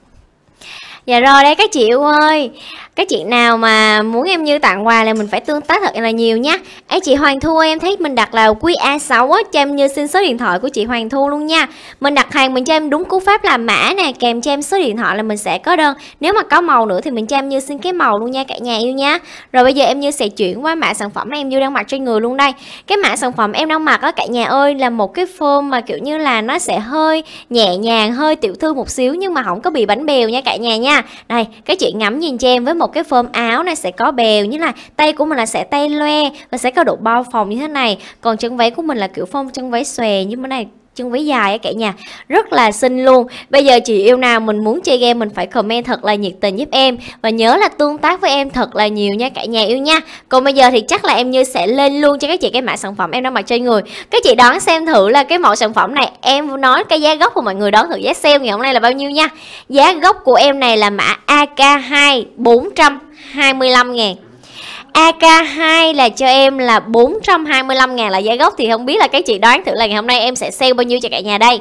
dạ rồi đây các chị yêu ơi các chị nào mà muốn em như tặng quà là mình phải tương tác thật là nhiều nha ấy chị hoàng thu em thấy mình đặt là qa 6 á cho em như xin số điện thoại của chị hoàng thu luôn nha mình đặt hàng mình cho em đúng cú pháp là mã nè kèm cho em số điện thoại là mình sẽ có đơn nếu mà có màu nữa thì mình cho em như xin cái màu luôn nha cả nhà yêu nha rồi bây giờ em như sẽ chuyển qua mã sản phẩm em như đang mặc trên người luôn đây cái mã sản phẩm em đang mặc á cả nhà ơi là một cái form mà kiểu như là nó sẽ hơi nhẹ nhàng hơi tiểu thư một xíu nhưng mà không có bị bánh bèo nha cả nhà nha ha đây các chị ngắm nhìn cho em với một cái form áo này sẽ có bèo như là tay của mình là sẽ tay loe và sẽ có độ bao phòng như thế này còn chân váy của mình là kiểu phong chân váy xòe như thế này chân váy dài á cả nhà rất là xinh luôn bây giờ chị yêu nào mình muốn chơi game mình phải comment thật là nhiệt tình giúp em và nhớ là tương tác với em thật là nhiều nha cả nhà yêu nha còn bây giờ thì chắc là em như sẽ lên luôn cho các chị cái mã sản phẩm em đang mặc trên người các chị đón xem thử là cái mẫu sản phẩm này em nói cái giá gốc của mọi người đón thử giá sale ngày hôm nay là bao nhiêu nha giá gốc của em này là mã ak hai hai bốn trăm mươi lăm ngàn AK2 là cho em là 425 ngàn là giá gốc thì không biết là các chị đoán thử là ngày hôm nay em sẽ sale bao nhiêu cho cả nhà đây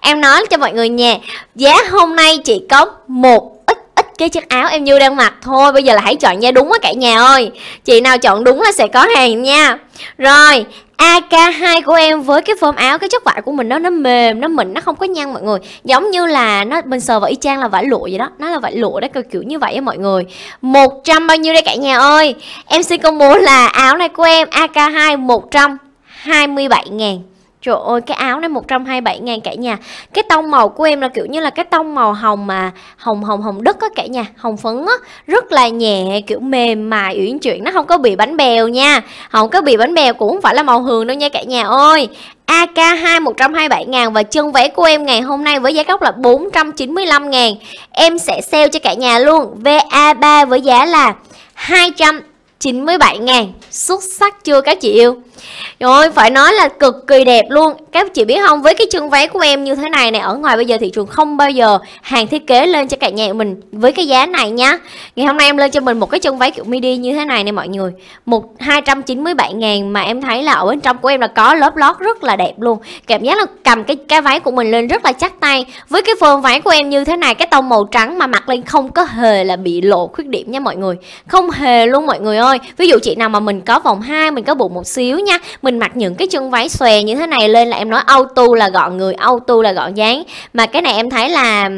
em nói cho mọi người nha giá hôm nay chỉ có một ít ít cái chiếc áo em như đang mặc thôi bây giờ là hãy chọn nha đúng á cả nhà ơi chị nào chọn đúng là sẽ có hàng nha rồi AK2 của em với cái form áo cái chất vải của mình nó nó mềm nó mịn nó không có nhăn mọi người giống như là nó mình sờ vào y chang là vải lụa vậy đó nó là vải lụa đó kiểu kiểu như vậy á mọi người 100 bao nhiêu đây cả nhà ơi em xin công bố là áo này của em AK2 127 ngàn Trời ơi cái áo này 127 ngàn cả nhà Cái tông màu của em là kiểu như là cái tông màu hồng mà Hồng hồng hồng đất á cả nhà Hồng phấn á Rất là nhẹ kiểu mềm mại uyển chuyển Nó không có bị bánh bèo nha Không có bị bánh bèo cũng không phải là màu hường đâu nha cả nhà ơi AK2 127 ngàn và chân váy của em ngày hôm nay với giá gốc là 495 ngàn Em sẽ sale cho cả nhà luôn VA3 với giá là 297 ngàn Xuất sắc chưa các chị yêu rồi phải nói là cực kỳ đẹp luôn các chị biết không với cái chân váy của em như thế này này ở ngoài bây giờ thị trường không bao giờ hàng thiết kế lên cho cả nhà mình với cái giá này nhá ngày hôm nay em lên cho mình một cái chân váy kiểu midi như thế này nè mọi người một 297 ngàn mà em thấy là ở bên trong của em là có lớp lót rất là đẹp luôn cảm giác là cầm cái cái váy của mình lên rất là chắc tay với cái phần váy của em như thế này cái tông màu trắng mà mặc lên không có hề là bị lộ khuyết điểm nha mọi người không hề luôn mọi người ơi ví dụ chị nào mà mình có vòng hai mình có bụng một xíu nha mình mặc những cái chân váy xòe như thế này lên là em nói auto là gọn người auto là gọn dáng mà cái này em thấy là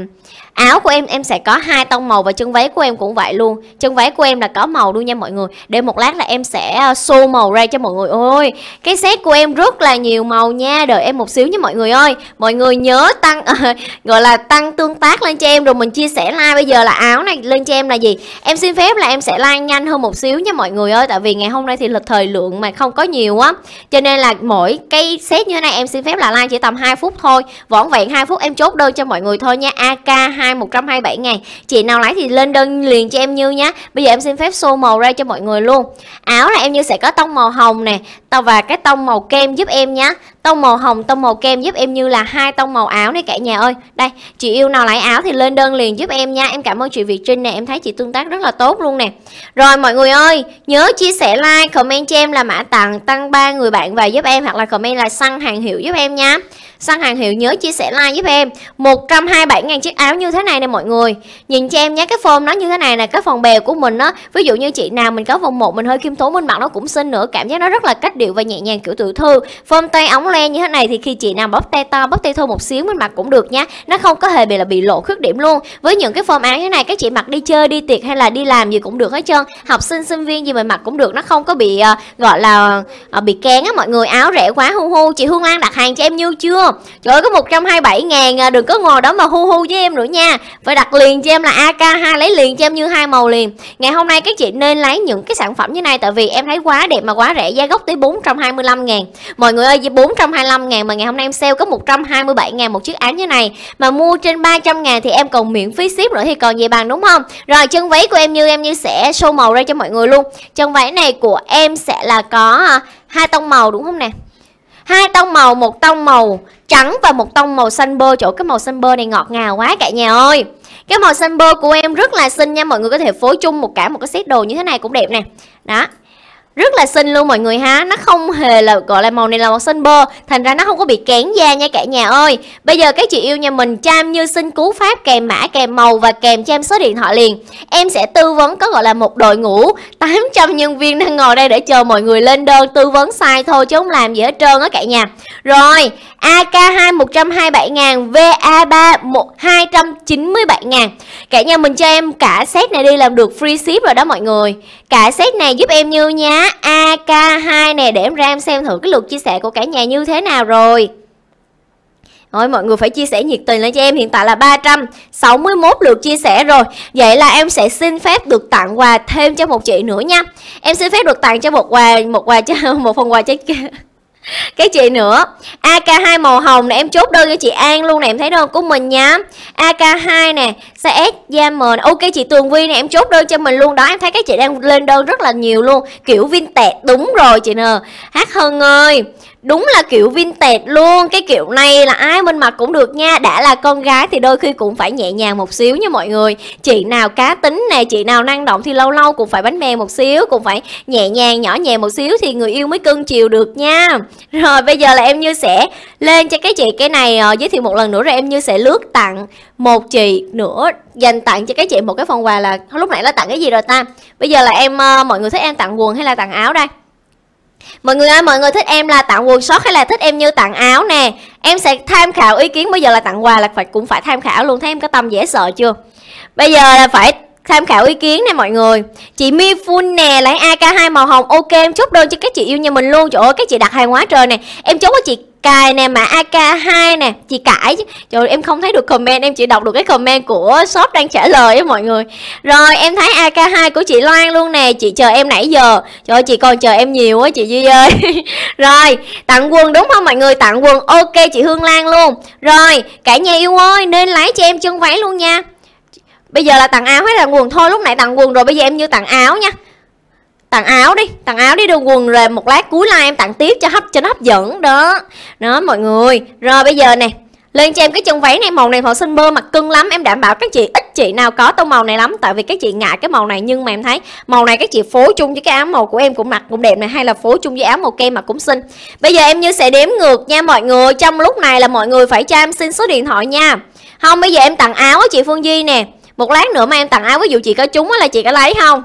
áo của em em sẽ có hai tông màu và chân váy của em cũng vậy luôn chân váy của em là có màu luôn nha mọi người để một lát là em sẽ show à, màu ra cho mọi người ôi cái set của em rất là nhiều màu nha đợi em một xíu nha mọi người ơi mọi người nhớ tăng gọi là tăng tương tác lên cho em rồi mình chia sẻ like bây giờ là áo này lên cho em là gì em xin phép là em sẽ like nhanh hơn một xíu nha mọi người ơi tại vì ngày hôm nay thì là thời lượng mà không có nhiều á cho nên là mỗi cái set như thế này em xin phép là like chỉ tầm 2 phút thôi vỏn vẹn 2 phút em chốt đơn cho mọi người thôi nha ak 2 2 127 ngàn Chị nào lấy thì lên đơn liền cho em Như nhé Bây giờ em xin phép xô màu ra cho mọi người luôn Áo là em Như sẽ có tông màu hồng nè Và cái tông màu kem giúp em nhé tông màu hồng tông màu kem giúp em như là hai tông màu áo này cả nhà ơi đây chị yêu nào lấy áo thì lên đơn liền giúp em nha em cảm ơn chị Việt Trinh nè em thấy chị tương tác rất là tốt luôn nè rồi mọi người ơi nhớ chia sẻ like comment cho em là mã tặng tăng ba người bạn về giúp em hoặc là comment là săn hàng hiệu giúp em nha săn hàng hiệu nhớ chia sẻ like giúp em 127.000 chiếc áo như thế này nè mọi người nhìn cho em nhé cái form nó như thế này là cái phần bèo của mình á ví dụ như chị nào mình có vòng một mình hơi kim tốn bên mặt nó cũng xinh nữa cảm giác nó rất là cách điệu và nhẹ nhàng kiểu tự thư form tay ống lên que như thế này thì khi chị nào bóp tay to bóp tay thô một xíu mình mặc cũng được nha nó không có hề bị là bị lộ khuyết điểm luôn với những cái form áo như thế này các chị mặc đi chơi đi tiệc hay là đi làm gì cũng được hết trơn học sinh sinh viên gì mà mặc cũng được nó không có bị uh, gọi là uh, bị kén á mọi người áo rẻ quá hu hu chị Hương Lan đặt hàng cho em nhiêu chưa trời ơi có 127 ngàn à, đừng có ngồi đó mà hu hu với em nữa nha phải đặt liền cho em là AK2 lấy liền cho em như hai màu liền ngày hôm nay các chị nên lấy những cái sản phẩm như này tại vì em thấy quá đẹp mà quá rẻ giá gốc tới 425 ngàn mọi người ơi 400 125 ngàn mà ngày hôm nay em sale có 127 ngàn một chiếc áo như này mà mua trên 300 ngàn thì em còn miễn phí ship nữa thì còn gì bằng đúng không rồi chân váy của em như em như sẽ show màu ra cho mọi người luôn chân váy này của em sẽ là có à, hai tông màu đúng không nè hai tông màu một tông màu trắng và một tông màu xanh bơ chỗ cái màu xanh bơ này ngọt ngào quá cả nhà ơi cái màu xanh bơ của em rất là xinh nha mọi người có thể phối chung một cả một cái set đồ như thế này cũng đẹp nè đó rất là xinh luôn mọi người ha nó không hề là gọi là màu này là màu xanh bơ thành ra nó không có bị kén da nha cả nhà ơi bây giờ các chị yêu nhà mình cham như xin cú pháp kèm mã kèm màu và kèm cho em số điện thoại liền em sẽ tư vấn có gọi là một đội ngũ 800 nhân viên đang ngồi đây để chờ mọi người lên đơn tư vấn sai thôi chứ không làm gì hết trơn á cả nhà rồi AK2 hai một 127 ngàn VA3 ba một hai trăm 297 ngàn Cả nhà mình cho em cả set này đi làm được free ship rồi đó mọi người Cả set này giúp em như nha AK2 này để em ra em xem thử cái lượt chia sẻ của cả nhà như thế nào rồi Thôi mọi người phải chia sẻ nhiệt tình lên cho em Hiện tại là 361 lượt chia sẻ rồi Vậy là em sẽ xin phép được tặng quà thêm cho một chị nữa nha Em xin phép được tặng cho một quà Một quà cho một phần quà cho cái chị nữa AK2 màu hồng nè em chốt đơn cho chị An luôn nè em thấy đơn của mình nhá AK2 nè size S da mền ok chị Tường Vi nè em chốt đơn cho mình luôn đó em thấy các chị đang lên đơn rất là nhiều luôn kiểu vintage đúng rồi chị nè Hát Hân ơi Đúng là kiểu vintage luôn Cái kiểu này là ai mình mặc cũng được nha Đã là con gái thì đôi khi cũng phải nhẹ nhàng một xíu nha mọi người Chị nào cá tính nè, chị nào năng động thì lâu lâu cũng phải bánh bèo một xíu Cũng phải nhẹ nhàng, nhỏ nhẹ một xíu thì người yêu mới cưng chiều được nha Rồi bây giờ là em Như sẽ lên cho các chị cái này uh, giới thiệu một lần nữa Rồi em Như sẽ lướt tặng một chị nữa dành tặng cho các chị một cái phần quà là lúc nãy là tặng cái gì rồi ta bây giờ là em uh, mọi người thích em tặng quần hay là tặng áo đây Mọi người ơi, mọi người thích em là tặng quần short hay là thích em như tặng áo nè Em sẽ tham khảo ý kiến bây giờ là tặng quà là phải cũng phải tham khảo luôn Thấy em có tâm dễ sợ chưa Bây giờ là phải tham khảo ý kiến nè mọi người Chị Mi Full nè, lấy AK2 màu hồng Ok em chốt đơn cho các chị yêu nhà mình luôn Trời ơi các chị đặt hàng quá trời nè Em chốt cho chị cài nè mã AK2 nè chị cãi chứ trời em không thấy được comment em chỉ đọc được cái comment của shop đang trả lời á mọi người rồi em thấy AK2 của chị Loan luôn nè chị chờ em nãy giờ trời ơi, chị còn chờ em nhiều quá chị Duy ơi rồi tặng quần đúng không mọi người tặng quần ok chị Hương Lan luôn rồi cả nhà yêu ơi nên lấy cho em chân váy luôn nha bây giờ là tặng áo hay là quần thôi lúc nãy tặng quần rồi bây giờ em như tặng áo nha tặng áo đi tặng áo đi đường quần rồi một lát cuối like em tặng tiếp cho hấp cho nó hấp dẫn đó đó mọi người rồi bây giờ nè lên cho em cái chân váy này màu này màu xanh bơ mặc cưng lắm em đảm bảo các chị ít chị nào có tông màu này lắm tại vì các chị ngại cái màu này nhưng mà em thấy màu này các chị phối chung với cái áo màu của em cũng mặc cũng đẹp này hay là phối chung với áo màu kem mà cũng xinh bây giờ em như sẽ đếm ngược nha mọi người trong lúc này là mọi người phải cho em xin số điện thoại nha không bây giờ em tặng áo á chị phương duy nè một lát nữa mà em tặng áo ví dụ chị có trúng là chị có lấy không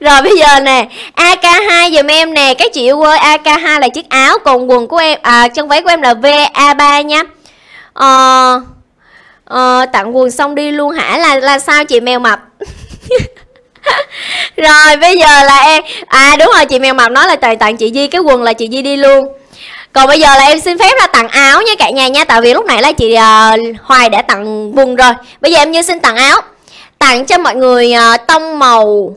rồi bây giờ nè AK2 dùm em nè Các chị yêu ơi AK2 là chiếc áo Còn quần của em à, Chân váy của em là VA3 nhá Ờ Ờ, tặng quần xong đi luôn hả là là sao chị mèo mập rồi bây giờ là em à đúng rồi chị mèo mập nói là tặng tặng chị di cái quần là chị di đi luôn còn bây giờ là em xin phép là tặng áo nha cả nhà nha tại vì lúc nãy là chị uh, hoài đã tặng quần rồi bây giờ em như xin tặng áo tặng cho mọi người ờ, tông màu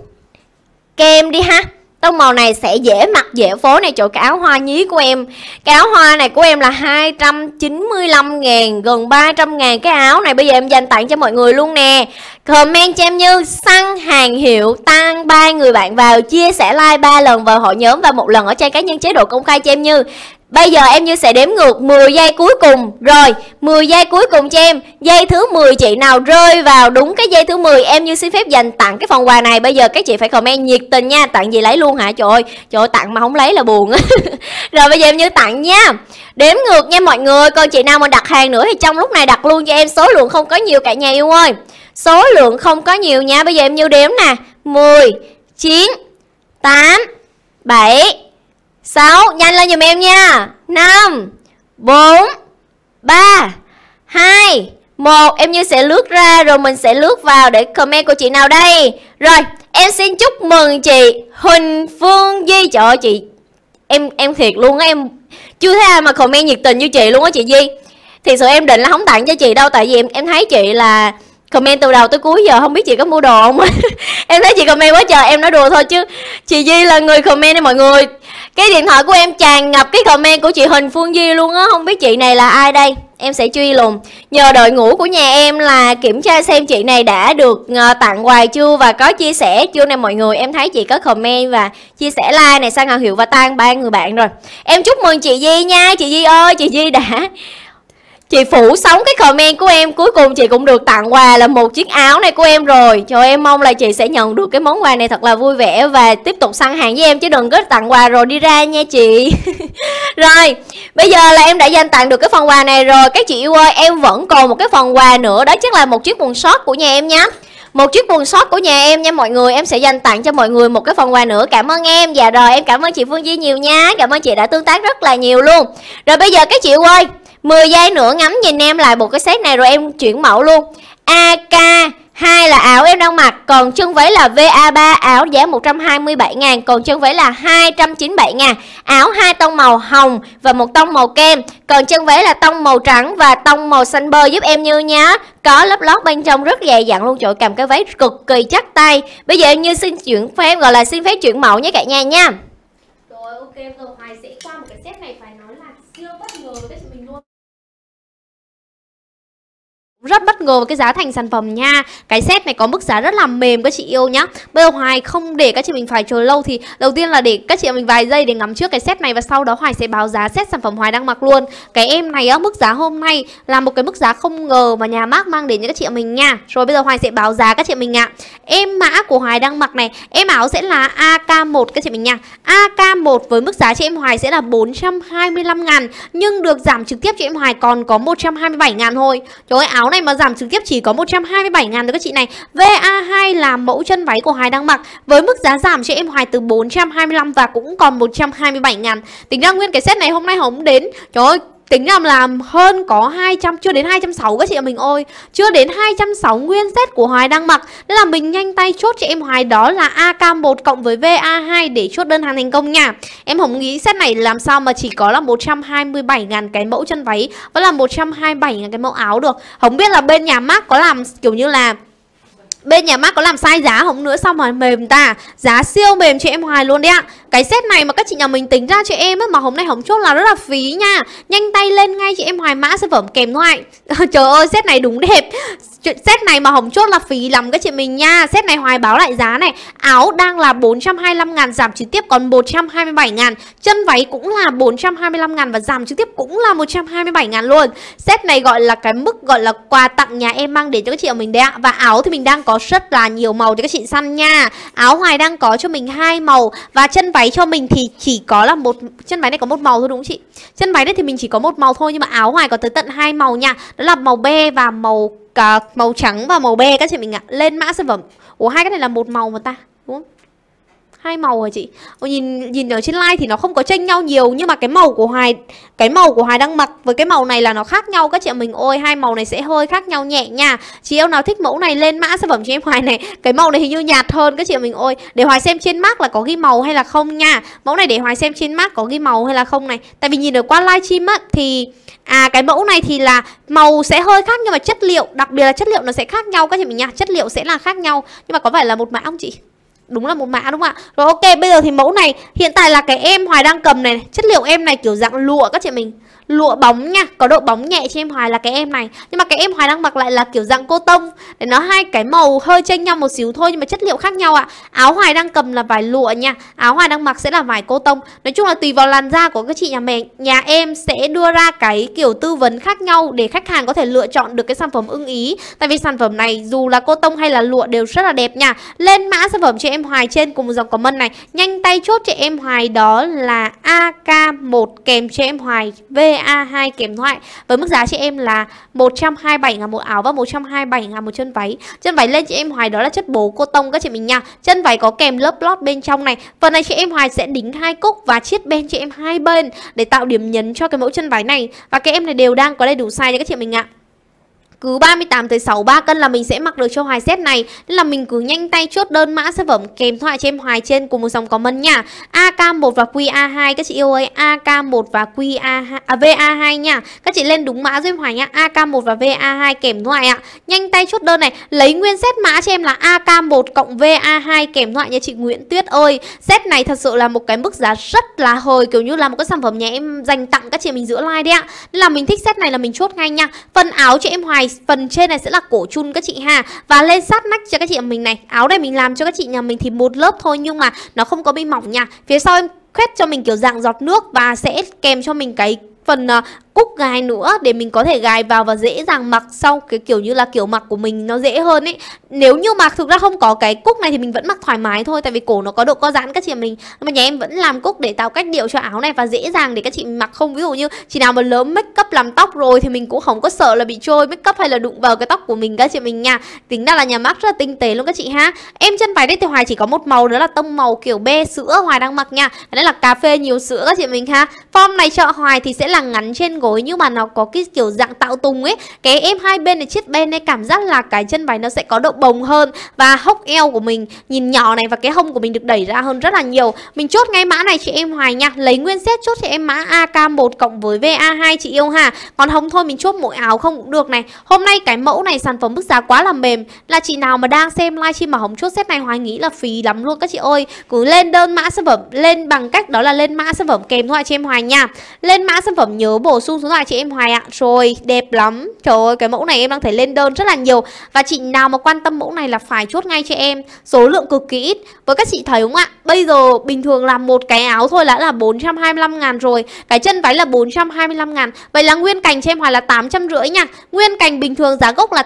kem đi ha Tông màu này sẽ dễ mặc dễ phối này chỗ cái áo hoa nhí của em Cái áo hoa này của em là 295 ngàn Gần 300 ngàn cái áo này Bây giờ em dành tặng cho mọi người luôn nè Comment cho em như săn hàng hiệu Tăng ba người bạn vào Chia sẻ like ba lần vào hội nhóm Và một lần ở trang cá nhân chế độ công khai cho em như Bây giờ em Như sẽ đếm ngược 10 giây cuối cùng Rồi 10 giây cuối cùng cho em Giây thứ 10 chị nào rơi vào đúng cái giây thứ 10 Em Như xin phép dành tặng cái phần quà này Bây giờ các chị phải comment nhiệt tình nha Tặng gì lấy luôn hả trời ơi Trời ơi tặng mà không lấy là buồn Rồi bây giờ em Như tặng nha Đếm ngược nha mọi người Còn chị nào mà đặt hàng nữa thì trong lúc này đặt luôn cho em Số lượng không có nhiều cả nhà yêu ơi Số lượng không có nhiều nha Bây giờ em Như đếm nè 10 9 8 7 6 Nhanh lên dùm em nha 5 4 3 2 1 Em Như sẽ lướt ra rồi mình sẽ lướt vào để comment của chị nào đây Rồi em xin chúc mừng chị Huỳnh Phương di Trời ơi, chị Em em thiệt luôn á em Chưa thấy ai mà comment nhiệt tình như chị luôn á chị di Thì sự em định là không tặng cho chị đâu Tại vì em em thấy chị là comment từ đầu tới cuối giờ không biết chị có mua đồ không em thấy chị comment quá trời em nói đùa thôi chứ chị di là người comment đấy mọi người cái điện thoại của em tràn ngập cái comment của chị Huỳnh Phương Di luôn á Không biết chị này là ai đây Em sẽ truy lùng Nhờ đội ngũ của nhà em là kiểm tra xem chị này đã được ờ, tặng quà chưa Và có chia sẻ chưa nè mọi người Em thấy chị có comment và chia sẻ like này sang Ngọc Hiệu và tan ba người bạn rồi Em chúc mừng chị Di nha Chị Di ơi chị Di đã Chị phủ sóng cái comment của em Cuối cùng chị cũng được tặng quà là một chiếc áo này của em rồi cho em mong là chị sẽ nhận được cái món quà này thật là vui vẻ Và tiếp tục săn hàng với em chứ đừng có tặng quà rồi đi ra nha chị Rồi bây giờ là em đã dành tặng được cái phần quà này rồi Các chị yêu ơi em vẫn còn một cái phần quà nữa Đó chắc là một chiếc quần short của nhà em nhé một chiếc quần short của nhà em nha mọi người em sẽ dành tặng cho mọi người một cái phần quà nữa cảm ơn em và dạ rồi em cảm ơn chị phương duy nhiều nha cảm ơn chị đã tương tác rất là nhiều luôn rồi bây giờ các chị ơi 10 giây nữa ngắm nhìn em lại một cái set này rồi em chuyển mẫu luôn AK Hai là áo em đang mặc Còn chân váy là VA3 áo giá 127 ngàn Còn chân váy là 297 ngàn Áo hai tông màu hồng và một tông màu kem Còn chân váy là tông màu trắng và tông màu xanh bơ giúp em Như nhá Có lớp lót bên trong rất dày dặn luôn Trời cầm cái váy cực kỳ chắc tay Bây giờ em Như xin chuyển phép gọi là xin phép chuyển mẫu nhé cả nhà nha Rồi ok rồi Hoài sẽ qua một cái set này phải nói là siêu bất ngờ với rất bất ngờ với cái giá thành sản phẩm nha Cái set này có mức giá rất là mềm các chị yêu nhá Bây giờ Hoài không để các chị mình phải chờ lâu Thì đầu tiên là để các chị mình vài giây để ngắm trước cái set này Và sau đó Hoài sẽ báo giá set sản phẩm Hoài đang mặc luôn Cái em này á, mức giá hôm nay là một cái mức giá không ngờ mà nhà mác mang đến cho các chị mình nha Rồi bây giờ Hoài sẽ báo giá các chị mình ạ Em mã của Hoài đang mặc này Em áo sẽ là AK1 các chị mình nha AK1 với mức giá chị em Hoài sẽ là 425 ngàn Nhưng được giảm trực tiếp cho em Hoài còn có 127 ngàn thôi Trời ơi áo này mà giảm trực tiếp chỉ có 127 ngàn thôi các chị này VA2 là mẫu chân váy của Hoài đang mặc Với mức giá giảm cho em Hoài từ 425 và cũng còn 127 ngàn Tính ra nguyên cái set này hôm nay Hồng đến Trời ơi Tính làm làm hơn có 200 Chưa đến 260 các chị em mình ơi Chưa đến 260 nguyên set của Hoài đang mặc Nên là mình nhanh tay chốt cho em Hoài đó là AK1 cộng với VA2 Để chốt đơn hàng thành công nha Em không nghĩ set này làm sao mà chỉ có là 127.000 cái mẫu chân váy Và là 127.000 cái mẫu áo được Không biết là bên nhà mát có làm kiểu như là Bên nhà mát có làm sai giá không nữa sao mà mềm ta Giá siêu mềm chị em hoài luôn đấy ạ Cái set này mà các chị nhà mình tính ra chị em ấy, Mà hôm nay hóng chốt là rất là phí nha Nhanh tay lên ngay chị em hoài mã sản phẩm kèm thoại Trời ơi set này đúng đẹp Chuyện set này mà hỏng chốt là phí lắm các chị mình nha Set này hoài báo lại giá này Áo đang là 425 ngàn giảm trực tiếp còn 127 ngàn Chân váy cũng là 425 ngàn và giảm trực tiếp cũng là 127 ngàn luôn Set này gọi là cái mức gọi là quà tặng nhà em mang đến cho các chị ở mình đấy ạ Và áo thì mình đang có rất là nhiều màu cho các chị săn nha Áo hoài đang có cho mình hai màu Và chân váy cho mình thì chỉ có là một Chân váy này có một màu thôi đúng không chị Chân váy đấy thì mình chỉ có một màu thôi Nhưng mà áo hoài có tới tận hai màu nha Đó là màu be và màu cả màu trắng và màu be các chị mình ạ. À. Lên mã sản phẩm. Ủa hai cái này là một màu mà ta, đúng không? hai màu hả chị Ồ, ờ, nhìn nhìn ở trên like thì nó không có tranh nhau nhiều nhưng mà cái màu của hoài cái màu của hoài đang mặc với cái màu này là nó khác nhau các chị mình ôi hai màu này sẽ hơi khác nhau nhẹ nha chị em nào thích mẫu này lên mã sản phẩm cho em hoài này cái màu này hình như nhạt hơn các chị mình ôi để hoài xem trên mắt là có ghi màu hay là không nha mẫu này để hoài xem trên mắt có ghi màu hay là không này tại vì nhìn ở qua livestream á thì À cái mẫu này thì là màu sẽ hơi khác nhưng mà chất liệu, đặc biệt là chất liệu nó sẽ khác nhau các chị mình nha. Chất liệu sẽ là khác nhau. Nhưng mà có phải là một mã không chị? đúng là một mã đúng không ạ rồi ok bây giờ thì mẫu này hiện tại là cái em hoài đang cầm này chất liệu em này kiểu dạng lụa các chị mình lụa bóng nha có độ bóng nhẹ cho em hoài là cái em này nhưng mà cái em hoài đang mặc lại là kiểu dạng cô tông để nó hai cái màu hơi chênh nhau một xíu thôi nhưng mà chất liệu khác nhau ạ à. áo hoài đang cầm là vải lụa nha áo hoài đang mặc sẽ là vải cô tông nói chung là tùy vào làn da của các chị nhà mẹ nhà em sẽ đưa ra cái kiểu tư vấn khác nhau để khách hàng có thể lựa chọn được cái sản phẩm ưng ý tại vì sản phẩm này dù là cô tông hay là lụa đều rất là đẹp nha lên mã sản phẩm cho em hoài trên cùng một dòng comment này nhanh tay chốt cho em hoài đó là ak 1 kèm cho em hoài va A2 kèm thoại với mức giá chị em là 127 ngàn một áo và 127 ngàn một chân váy. Chân váy lên chị em hoài đó là chất bố cô tông các chị mình nha. Chân váy có kèm lớp lót bên trong này. Phần này chị em hoài sẽ đính hai cúc và chiết bên chị em hai bên để tạo điểm nhấn cho cái mẫu chân váy này và các em này đều đang có đầy đủ size cho các chị mình ạ. À cứ 38 tới 63 cân là mình sẽ mặc được cho hoài set này nên là mình cứ nhanh tay chốt đơn mã sản phẩm kèm thoại trên hoài trên cùng một dòng comment nha AK1 và QA2 các chị yêu ơi AK1 và QA2 à, VA2 nha các chị lên đúng mã giúp hoài nhá AK1 và VA2 kèm thoại ạ nhanh tay chốt đơn này lấy nguyên set mã cho em là AK1 cộng VA2 kèm thoại nha chị Nguyễn Tuyết ơi set này thật sự là một cái mức giá rất là hời kiểu như là một cái sản phẩm nhà em dành tặng các chị mình giữa like đấy ạ nên là mình thích set này là mình chốt ngay nha phần áo cho em hoài phần trên này sẽ là cổ chun các chị ha và lên sát nách cho các chị mình này áo này mình làm cho các chị nhà mình thì một lớp thôi nhưng mà nó không có bị mỏng nha phía sau em khuyết cho mình kiểu dạng giọt nước và sẽ kèm cho mình cái phần uh, cúc gài nữa để mình có thể gài vào và dễ dàng mặc sau cái kiểu như là kiểu mặc của mình nó dễ hơn ấy nếu như mặc thực ra không có cái cúc này thì mình vẫn mặc thoải mái thôi tại vì cổ nó có độ co giãn các chị mình mà nhà em vẫn làm cúc để tạo cách điệu cho áo này và dễ dàng để các chị mặc không ví dụ như chị nào mà lớn make up làm tóc rồi thì mình cũng không có sợ là bị trôi make up hay là đụng vào cái tóc của mình các chị mình nha tính ra là nhà mắc rất là tinh tế luôn các chị ha em chân váy đấy thì hoài chỉ có một màu đó là tông màu kiểu be sữa hoài đang mặc nha đấy là cà phê nhiều sữa các chị mình ha form này cho hoài thì sẽ là là ngắn trên gối nhưng mà nó có cái kiểu dạng tạo tùng ấy cái em hai bên này chiếc bên này cảm giác là cái chân váy nó sẽ có độ bồng hơn và hốc eo của mình nhìn nhỏ này và cái hông của mình được đẩy ra hơn rất là nhiều mình chốt ngay mã này chị em hoài nha lấy nguyên set chốt chị em mã AK1 cộng với VA2 chị yêu hà còn hông thôi mình chốt mỗi áo không cũng được này hôm nay cái mẫu này sản phẩm mức giá quá là mềm là chị nào mà đang xem livestream mà hồng chốt set này hoài nghĩ là phí lắm luôn các chị ơi cứ lên đơn mã sản phẩm lên bằng cách đó là lên mã sản phẩm kèm thôi chị em hoài nha lên mã sản phẩm phẩm nhớ bổ sung số loại chị em Hoài ạ Rồi đẹp lắm Trời ơi cái mẫu này em đang thấy lên đơn rất là nhiều Và chị nào mà quan tâm mẫu này là phải chốt ngay cho em Số lượng cực kỳ ít Với các chị thấy đúng không ạ Bây giờ bình thường làm một cái áo thôi đã là 425 ngàn rồi Cái chân váy là 425 ngàn Vậy là nguyên cành chị em Hoài là rưỡi nha Nguyên cành bình thường giá gốc là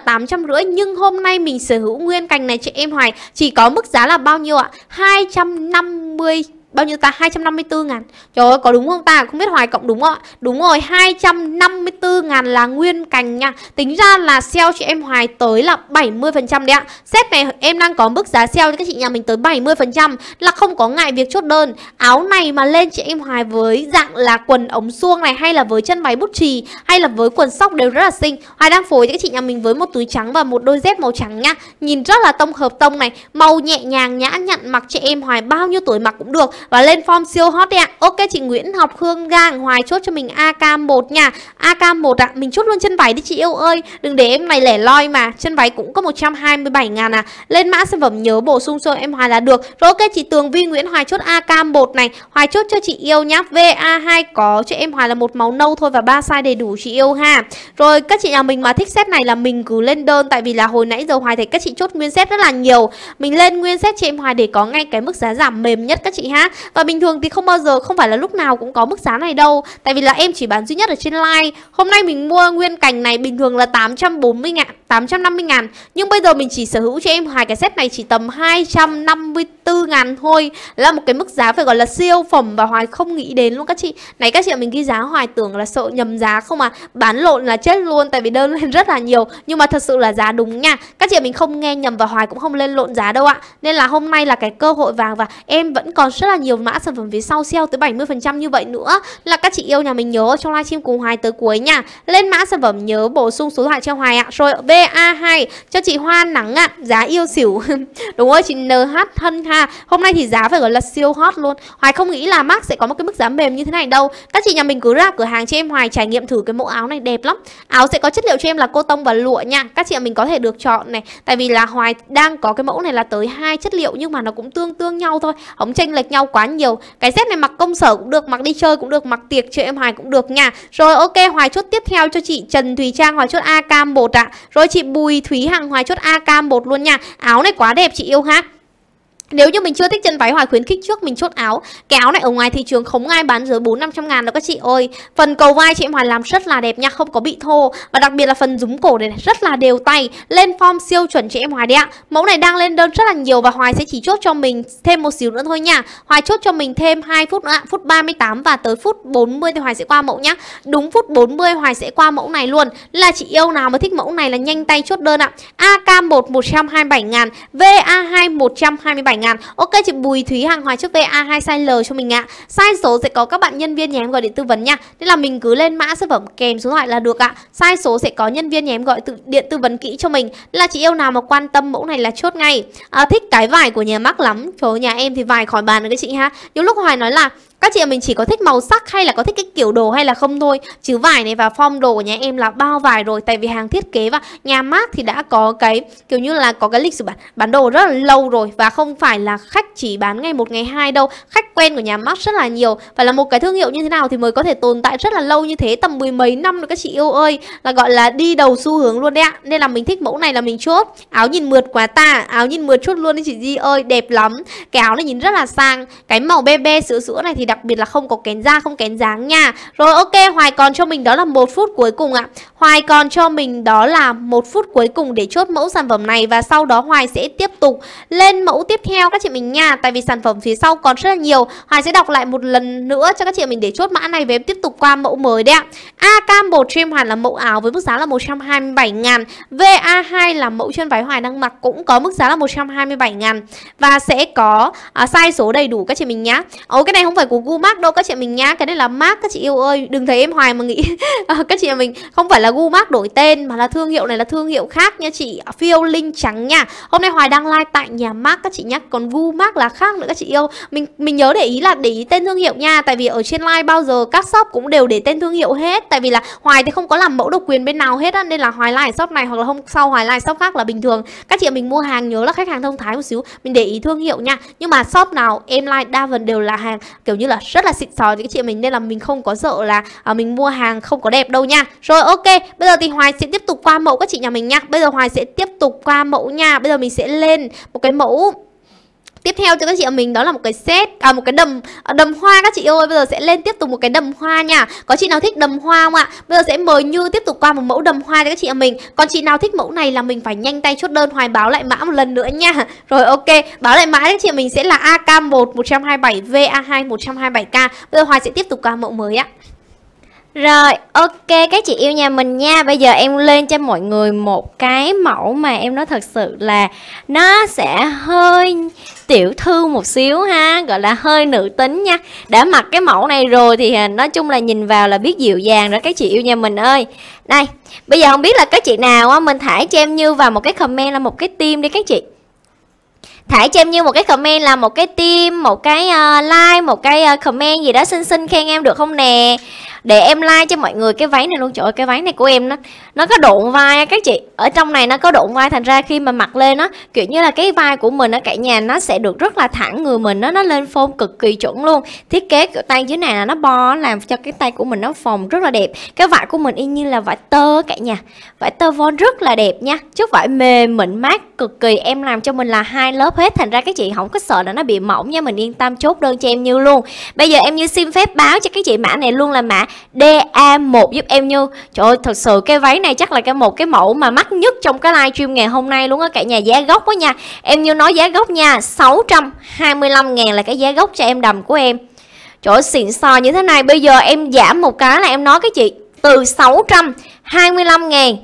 rưỡi Nhưng hôm nay mình sở hữu nguyên cành này chị em Hoài Chỉ có mức giá là bao nhiêu ạ 250 bao nhiêu ta 254 ngàn Trời ơi có đúng không ta không biết hoài cộng đúng không ạ Đúng rồi 254 ngàn là nguyên cành nha Tính ra là sale chị em hoài tới là 70% đấy ạ Xếp này em đang có mức giá sale cho các chị nhà mình tới 70% Là không có ngại việc chốt đơn Áo này mà lên chị em hoài với dạng là quần ống suông này Hay là với chân váy bút chì Hay là với quần sóc đều rất là xinh Hoài đang phối cho các chị nhà mình với một túi trắng và một đôi dép màu trắng nha Nhìn rất là tông hợp tông này Màu nhẹ nhàng nhã nhặn mặc chị em hoài bao nhiêu tuổi mặc cũng được và lên form siêu hot đấy ạ. Ok chị Nguyễn Học Hương ga hàng hoài chốt cho mình AK1 nha. AK1 ạ, à, mình chốt luôn chân váy đi chị yêu ơi. Đừng để em này lẻ loi mà, chân váy cũng có 127 ngàn à. Lên mã sản phẩm nhớ bổ sung cho em Hoài là được. Rồi ok chị Tường Vi Nguyễn Hoài chốt AK1 này. Hoài chốt cho chị yêu nhá. VA2 có cho em Hoài là một màu nâu thôi và ba size đầy đủ chị yêu ha. Rồi các chị nhà mình mà thích set này là mình cứ lên đơn tại vì là hồi nãy giờ Hoài thấy các chị chốt nguyên set rất là nhiều. Mình lên nguyên set cho em Hoài để có ngay cái mức giá giảm mềm nhất các chị ha. Và bình thường thì không bao giờ không phải là lúc nào cũng có mức giá này đâu Tại vì là em chỉ bán duy nhất ở trên live Hôm nay mình mua nguyên cành này bình thường là 840 ngàn 850 ngàn Nhưng bây giờ mình chỉ sở hữu cho em hai cái set này chỉ tầm 254 ngàn thôi Là một cái mức giá phải gọi là siêu phẩm và Hoài không nghĩ đến luôn các chị Này các chị mình ghi giá Hoài tưởng là sợ nhầm giá không à Bán lộn là chết luôn tại vì đơn lên rất là nhiều Nhưng mà thật sự là giá đúng nha Các chị mình không nghe nhầm và Hoài cũng không lên lộn giá đâu ạ Nên là hôm nay là cái cơ hội vàng và em vẫn còn rất là là nhiều mã sản phẩm phía sau sale tới 70% như vậy nữa là các chị yêu nhà mình nhớ trong livestream cùng Hoài tới cuối nha. Lên mã sản phẩm nhớ bổ sung số điện thoại cho Hoài ạ. Rồi BA2 cho chị Hoa nắng ạ, giá yêu xỉu. Đúng rồi chị NH thân ha. Hôm nay thì giá phải gọi là siêu hot luôn. Hoài không nghĩ là Max sẽ có một cái mức giá mềm như thế này đâu. Các chị nhà mình cứ ra cửa hàng cho em Hoài trải nghiệm thử cái mẫu áo này đẹp lắm. Áo sẽ có chất liệu cho em là cô tông và lụa nha. Các chị nhà mình có thể được chọn này, tại vì là Hoài đang có cái mẫu này là tới hai chất liệu nhưng mà nó cũng tương tương nhau thôi, không chênh lệch nhau nhau quá nhiều Cái set này mặc công sở cũng được, mặc đi chơi cũng được, mặc tiệc chơi em Hoài cũng được nha Rồi ok, Hoài chốt tiếp theo cho chị Trần Thùy Trang Hoài chốt AK1 ạ à. Rồi chị Bùi Thúy Hằng Hoài chốt AK1 luôn nha Áo này quá đẹp chị yêu ha nếu như mình chưa thích chân váy Hoài khuyến khích trước mình chốt áo Cái áo này ở ngoài thị trường khống ai bán dưới bốn năm trăm ngàn đâu các chị ơi Phần cầu vai chị em Hoài làm rất là đẹp nha Không có bị thô Và đặc biệt là phần rúng cổ này, rất là đều tay Lên form siêu chuẩn chị em Hoài đấy ạ Mẫu này đang lên đơn rất là nhiều Và Hoài sẽ chỉ chốt cho mình thêm một xíu nữa thôi nha Hoài chốt cho mình thêm 2 phút nữa ạ Phút 38 và tới phút 40 thì Hoài sẽ qua mẫu nhá Đúng phút 40 Hoài sẽ qua mẫu này luôn Là chị yêu nào mà thích mẫu này là nhanh tay chốt đơn ạ ak một một trăm hai mươi bảy ngàn va hai hai một trăm mươi bảy 7 ngàn Ok chị Bùi Thúy Hằng Hoài chốt VA2 size L cho mình ạ à. Size số sẽ có các bạn nhân viên nhà em gọi điện tư vấn nha Nên là mình cứ lên mã sản phẩm kèm số thoại là được ạ à. Size số sẽ có nhân viên nhà em gọi tự, điện tư vấn kỹ cho mình Nên là chị yêu nào mà quan tâm mẫu này là chốt ngay à, Thích cái vải của nhà mắc lắm Trời nhà em thì vải khỏi bàn được các chị ha Nhiều lúc Hoài nói là các chị mình chỉ có thích màu sắc hay là có thích cái kiểu đồ hay là không thôi chứ vải này và form đồ của nhà em là bao vải rồi tại vì hàng thiết kế và nhà mát thì đã có cái kiểu như là có cái lịch sử bán, bán đồ rất là lâu rồi và không phải là khách chỉ bán ngày một ngày hai đâu khách quen của nhà mát rất là nhiều và là một cái thương hiệu như thế nào thì mới có thể tồn tại rất là lâu như thế tầm mười mấy năm rồi các chị yêu ơi là gọi là đi đầu xu hướng luôn đấy ạ nên là mình thích mẫu này là mình chốt áo nhìn mượt quá ta áo nhìn mượt chốt luôn đi chị Di ơi đẹp lắm cái áo này nhìn rất là sang cái màu be be sữa sữa này thì đặc biệt là không có kén da, không kén dáng nha. Rồi ok, Hoài còn cho mình đó là một phút cuối cùng ạ. Hoài còn cho mình đó là một phút cuối cùng để chốt mẫu sản phẩm này và sau đó Hoài sẽ tiếp tục lên mẫu tiếp theo các chị mình nha. Tại vì sản phẩm phía sau còn rất là nhiều. Hoài sẽ đọc lại một lần nữa cho các chị mình để chốt mã này và tiếp tục qua mẫu mới đấy ạ. À. AK1 trim hoàn là mẫu áo với mức giá là 127 ngàn. VA2 là mẫu chân váy Hoài đang mặc cũng có mức giá là 127 ngàn. Và sẽ có à, size số đầy đủ các chị mình nhá. Ồ cái này không phải của của gu mắc đâu các chị mình nhá cái này là mác các chị yêu ơi đừng thấy em hoài mà nghĩ à, các chị mình không phải là gu mắc đổi tên mà là thương hiệu này là thương hiệu khác nha chị phiêu linh trắng nha hôm nay hoài đang like tại nhà mác các chị nhắc còn gu mắc là khác nữa các chị yêu mình mình nhớ để ý là để ý tên thương hiệu nha tại vì ở trên like bao giờ các shop cũng đều để tên thương hiệu hết tại vì là hoài thì không có làm mẫu độc quyền bên nào hết á nên là hoài like shop này hoặc là hôm sau hoài like shop khác là bình thường các chị mình mua hàng nhớ là khách hàng thông thái một xíu mình để ý thương hiệu nha nhưng mà shop nào em like đa phần đều là hàng kiểu như như là rất là xịn sò những chị mình nên là mình không có sợ là à, mình mua hàng không có đẹp đâu nha rồi ok bây giờ thì hoài sẽ tiếp tục qua mẫu các chị nhà mình nha bây giờ hoài sẽ tiếp tục qua mẫu nha bây giờ mình sẽ lên một cái mẫu tiếp theo cho các chị em mình đó là một cái set à một cái đầm à, đầm hoa các chị ơi bây giờ sẽ lên tiếp tục một cái đầm hoa nha có chị nào thích đầm hoa không ạ bây giờ sẽ mời như tiếp tục qua một mẫu đầm hoa cho các chị em mình còn chị nào thích mẫu này là mình phải nhanh tay chốt đơn hoài báo lại mã một lần nữa nha rồi ok báo lại mã các chị mình sẽ là ak 1 127 va 2 127 k bây giờ hoài sẽ tiếp tục qua mẫu mới ạ rồi, ok các chị yêu nhà mình nha Bây giờ em lên cho mọi người một cái mẫu mà em nói thật sự là Nó sẽ hơi tiểu thư một xíu ha Gọi là hơi nữ tính nha Đã mặc cái mẫu này rồi thì à, nói chung là nhìn vào là biết dịu dàng rồi các chị yêu nhà mình ơi Đây, bây giờ không biết là các chị nào á Mình thải cho em Như vào một cái comment là một cái tim đi các chị Thải cho em như một cái comment là một cái tim một cái uh, like một cái uh, comment gì đó xinh xinh khen em được không nè để em like cho mọi người cái váy này luôn trời ơi cái váy này của em nó nó có độn vai các chị ở trong này nó có độn vai thành ra khi mà mặc lên á kiểu như là cái vai của mình ở cả nhà nó sẽ được rất là thẳng người mình nó nó lên form cực kỳ chuẩn luôn thiết kế kiểu tay dưới này là nó bo làm cho cái tay của mình nó phồng rất là đẹp cái vải của mình y như là vải tơ cả nhà vải tơ von rất là đẹp nha chút vải mềm mịn mát cực kỳ em làm cho mình là hai lớp hết thành ra các chị không có sợ là nó bị mỏng nha mình yên tâm chốt đơn cho em như luôn bây giờ em như xin phép báo cho các chị mã này luôn là mã DA1 giúp em Như Trời ơi thật sự cái váy này chắc là cái một cái mẫu mà mắc nhất trong cái live stream ngày hôm nay luôn á cả nhà giá gốc quá nha Em Như nói giá gốc nha 625 ngàn là cái giá gốc cho em đầm của em Trời ơi xịn xò như thế này Bây giờ em giảm một cái là em nói cái chị Từ 625 ngàn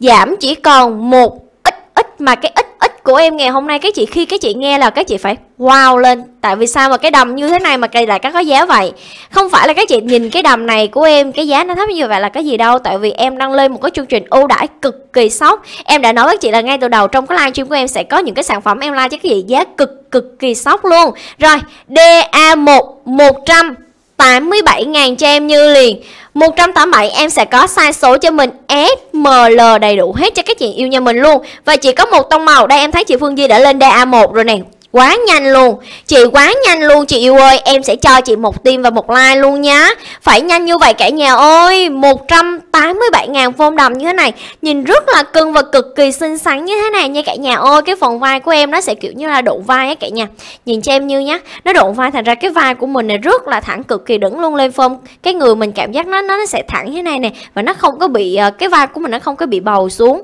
Giảm chỉ còn một ít ít mà cái ít của em ngày hôm nay các chị khi các chị nghe là các chị phải wow lên tại vì sao mà cái đầm như thế này mà cây lại các có giá vậy không phải là các chị nhìn cái đầm này của em cái giá nó thấp như vậy là cái gì đâu tại vì em đang lên một cái chương trình ưu đãi cực kỳ sốc em đã nói với chị là ngay từ đầu trong cái livestream của em sẽ có những cái sản phẩm em like cho các chị giá cực cực kỳ sốc luôn rồi da một một trăm tám mươi bảy ngàn cho em như liền 187 em sẽ có size số cho mình S, M, L đầy đủ hết cho các chị yêu nhà mình luôn Và chỉ có một tông màu Đây em thấy chị Phương Di đã lên DA1 rồi nè Quá nhanh luôn Chị quá nhanh luôn chị yêu ơi Em sẽ cho chị một tim và một like luôn nhá Phải nhanh như vậy cả nhà ơi 187.000 phôn đồng như thế này Nhìn rất là cưng và cực kỳ xinh xắn như thế này nha cả nhà ơi Cái phần vai của em nó sẽ kiểu như là độ vai á cả nhà Nhìn cho em như nhá Nó độ vai thành ra cái vai của mình này rất là thẳng cực kỳ đứng luôn lên phôn Cái người mình cảm giác nó nó sẽ thẳng như thế này nè Và nó không có bị ờ, Cái vai của mình nó không có bị bầu xuống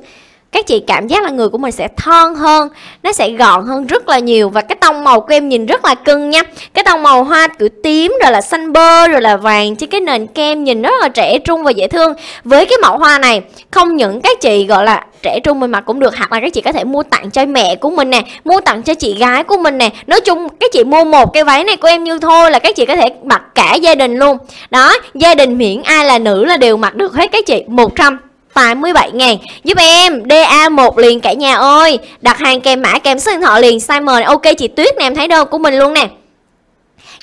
các chị cảm giác là người của mình sẽ thon hơn nó sẽ gọn hơn rất là nhiều và cái tông màu của em nhìn rất là cưng nha cái tông màu hoa kiểu tím rồi là xanh bơ rồi là vàng trên cái nền kem nhìn rất là trẻ trung và dễ thương với cái mẫu hoa này không những các chị gọi là trẻ trung mình mặc cũng được hoặc là các chị có thể mua tặng cho mẹ của mình nè mua tặng cho chị gái của mình nè nói chung các chị mua một cái váy này của em như thôi là các chị có thể mặc cả gia đình luôn đó gia đình miễn ai là nữ là đều mặc được hết các chị một trăm 87.000 Giúp em DA1 liền cả nhà ơi Đặt hàng kèm mã kèm số điện liền size M Ok chị Tuyết nè em thấy đơn của mình luôn nè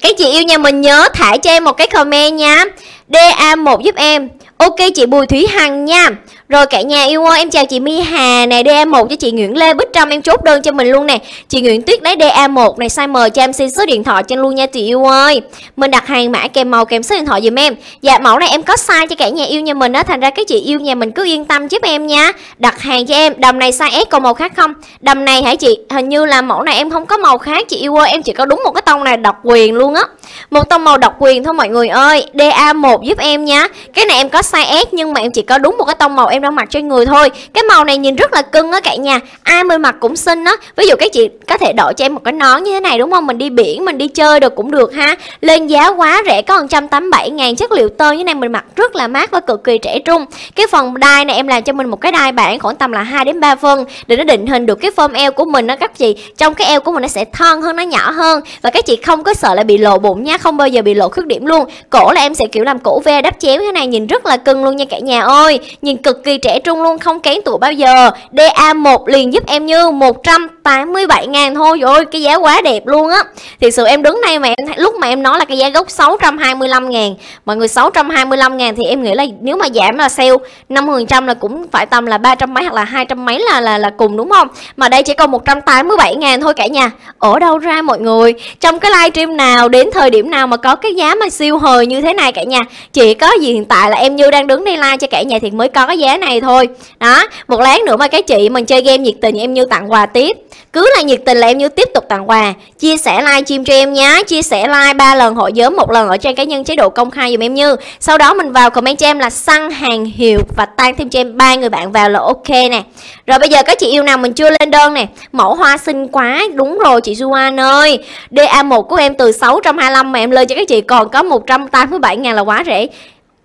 Các chị yêu nhà mình nhớ thả cho em một cái comment nha DA1 giúp em Ok chị Bùi Thúy Hằng nha rồi cả nhà yêu ơi, em chào chị My Hà này DA1 cho chị Nguyễn Lê Bích Trâm em chốt đơn cho mình luôn nè. Chị Nguyễn Tuyết lấy DA1 này size M cho em xin số điện thoại trên luôn nha chị yêu ơi. Mình đặt hàng mã kèm màu kèm số điện thoại giùm em. Dạ mẫu này em có size cho cả nhà yêu nhà mình á, thành ra các chị yêu nhà mình cứ yên tâm giúp em nha. Đặt hàng cho em, đầm này size S còn màu khác không? Đầm này hả chị? Hình như là mẫu này em không có màu khác chị yêu ơi, em chỉ có đúng một cái tông này độc quyền luôn á. Một tông màu độc quyền thôi mọi người ơi. DA1 giúp em nha. Cái này em có size S nhưng mà em chỉ có đúng một cái tông màu em đang mặc trên người thôi cái màu này nhìn rất là cưng á cả nhà ai mình mặc cũng xinh á ví dụ các chị có thể đổi cho em một cái nón như thế này đúng không mình đi biển mình đi chơi được cũng được ha lên giá quá rẻ có 187 ngàn chất liệu tơ như này mình mặc rất là mát và cực kỳ trẻ trung cái phần đai này em làm cho mình một cái đai bản khoảng tầm là 2 đến 3 phân để nó định hình được cái form eo của mình nó các chị trong cái eo của mình nó sẽ thon hơn nó nhỏ hơn và các chị không có sợ là bị lộ bụng nha không bao giờ bị lộ khuyết điểm luôn cổ là em sẽ kiểu làm cổ ve đắp chéo thế này nhìn rất là cưng luôn nha cả nhà ơi nhìn cực kỳ trẻ trung luôn không kén tuổi bao giờ DA1 liền giúp em như 187 ngàn thôi Trời ơi cái giá quá đẹp luôn á Thì sự em đứng đây mà em lúc mà em nói là cái giá gốc 625 ngàn Mọi người 625 ngàn thì em nghĩ là nếu mà giảm là sale 50% là cũng phải tầm là 300 mấy hoặc là 200 mấy là là là cùng đúng không Mà đây chỉ còn 187 ngàn thôi cả nhà Ở đâu ra mọi người Trong cái live stream nào đến thời điểm nào mà có cái giá mà siêu hời như thế này cả nhà Chỉ có gì hiện tại là em như đang đứng đây live cho cả nhà thì mới có cái giá này thôi đó một lát nữa mà các chị mình chơi game nhiệt tình em như tặng quà tiếp cứ là nhiệt tình là em như tiếp tục tặng quà chia sẻ like chim cho em nhé chia sẻ like ba lần hội nhóm một lần ở trang cá nhân chế độ công khai dùm em như sau đó mình vào comment cho em là săn hàng hiệu và tăng thêm cho em ba người bạn vào là ok nè rồi bây giờ các chị yêu nào mình chưa lên đơn nè mẫu hoa xinh quá đúng rồi chị Juan ơi DA1 của em từ 625 mà em lên cho các chị còn có 187 ngàn là quá rẻ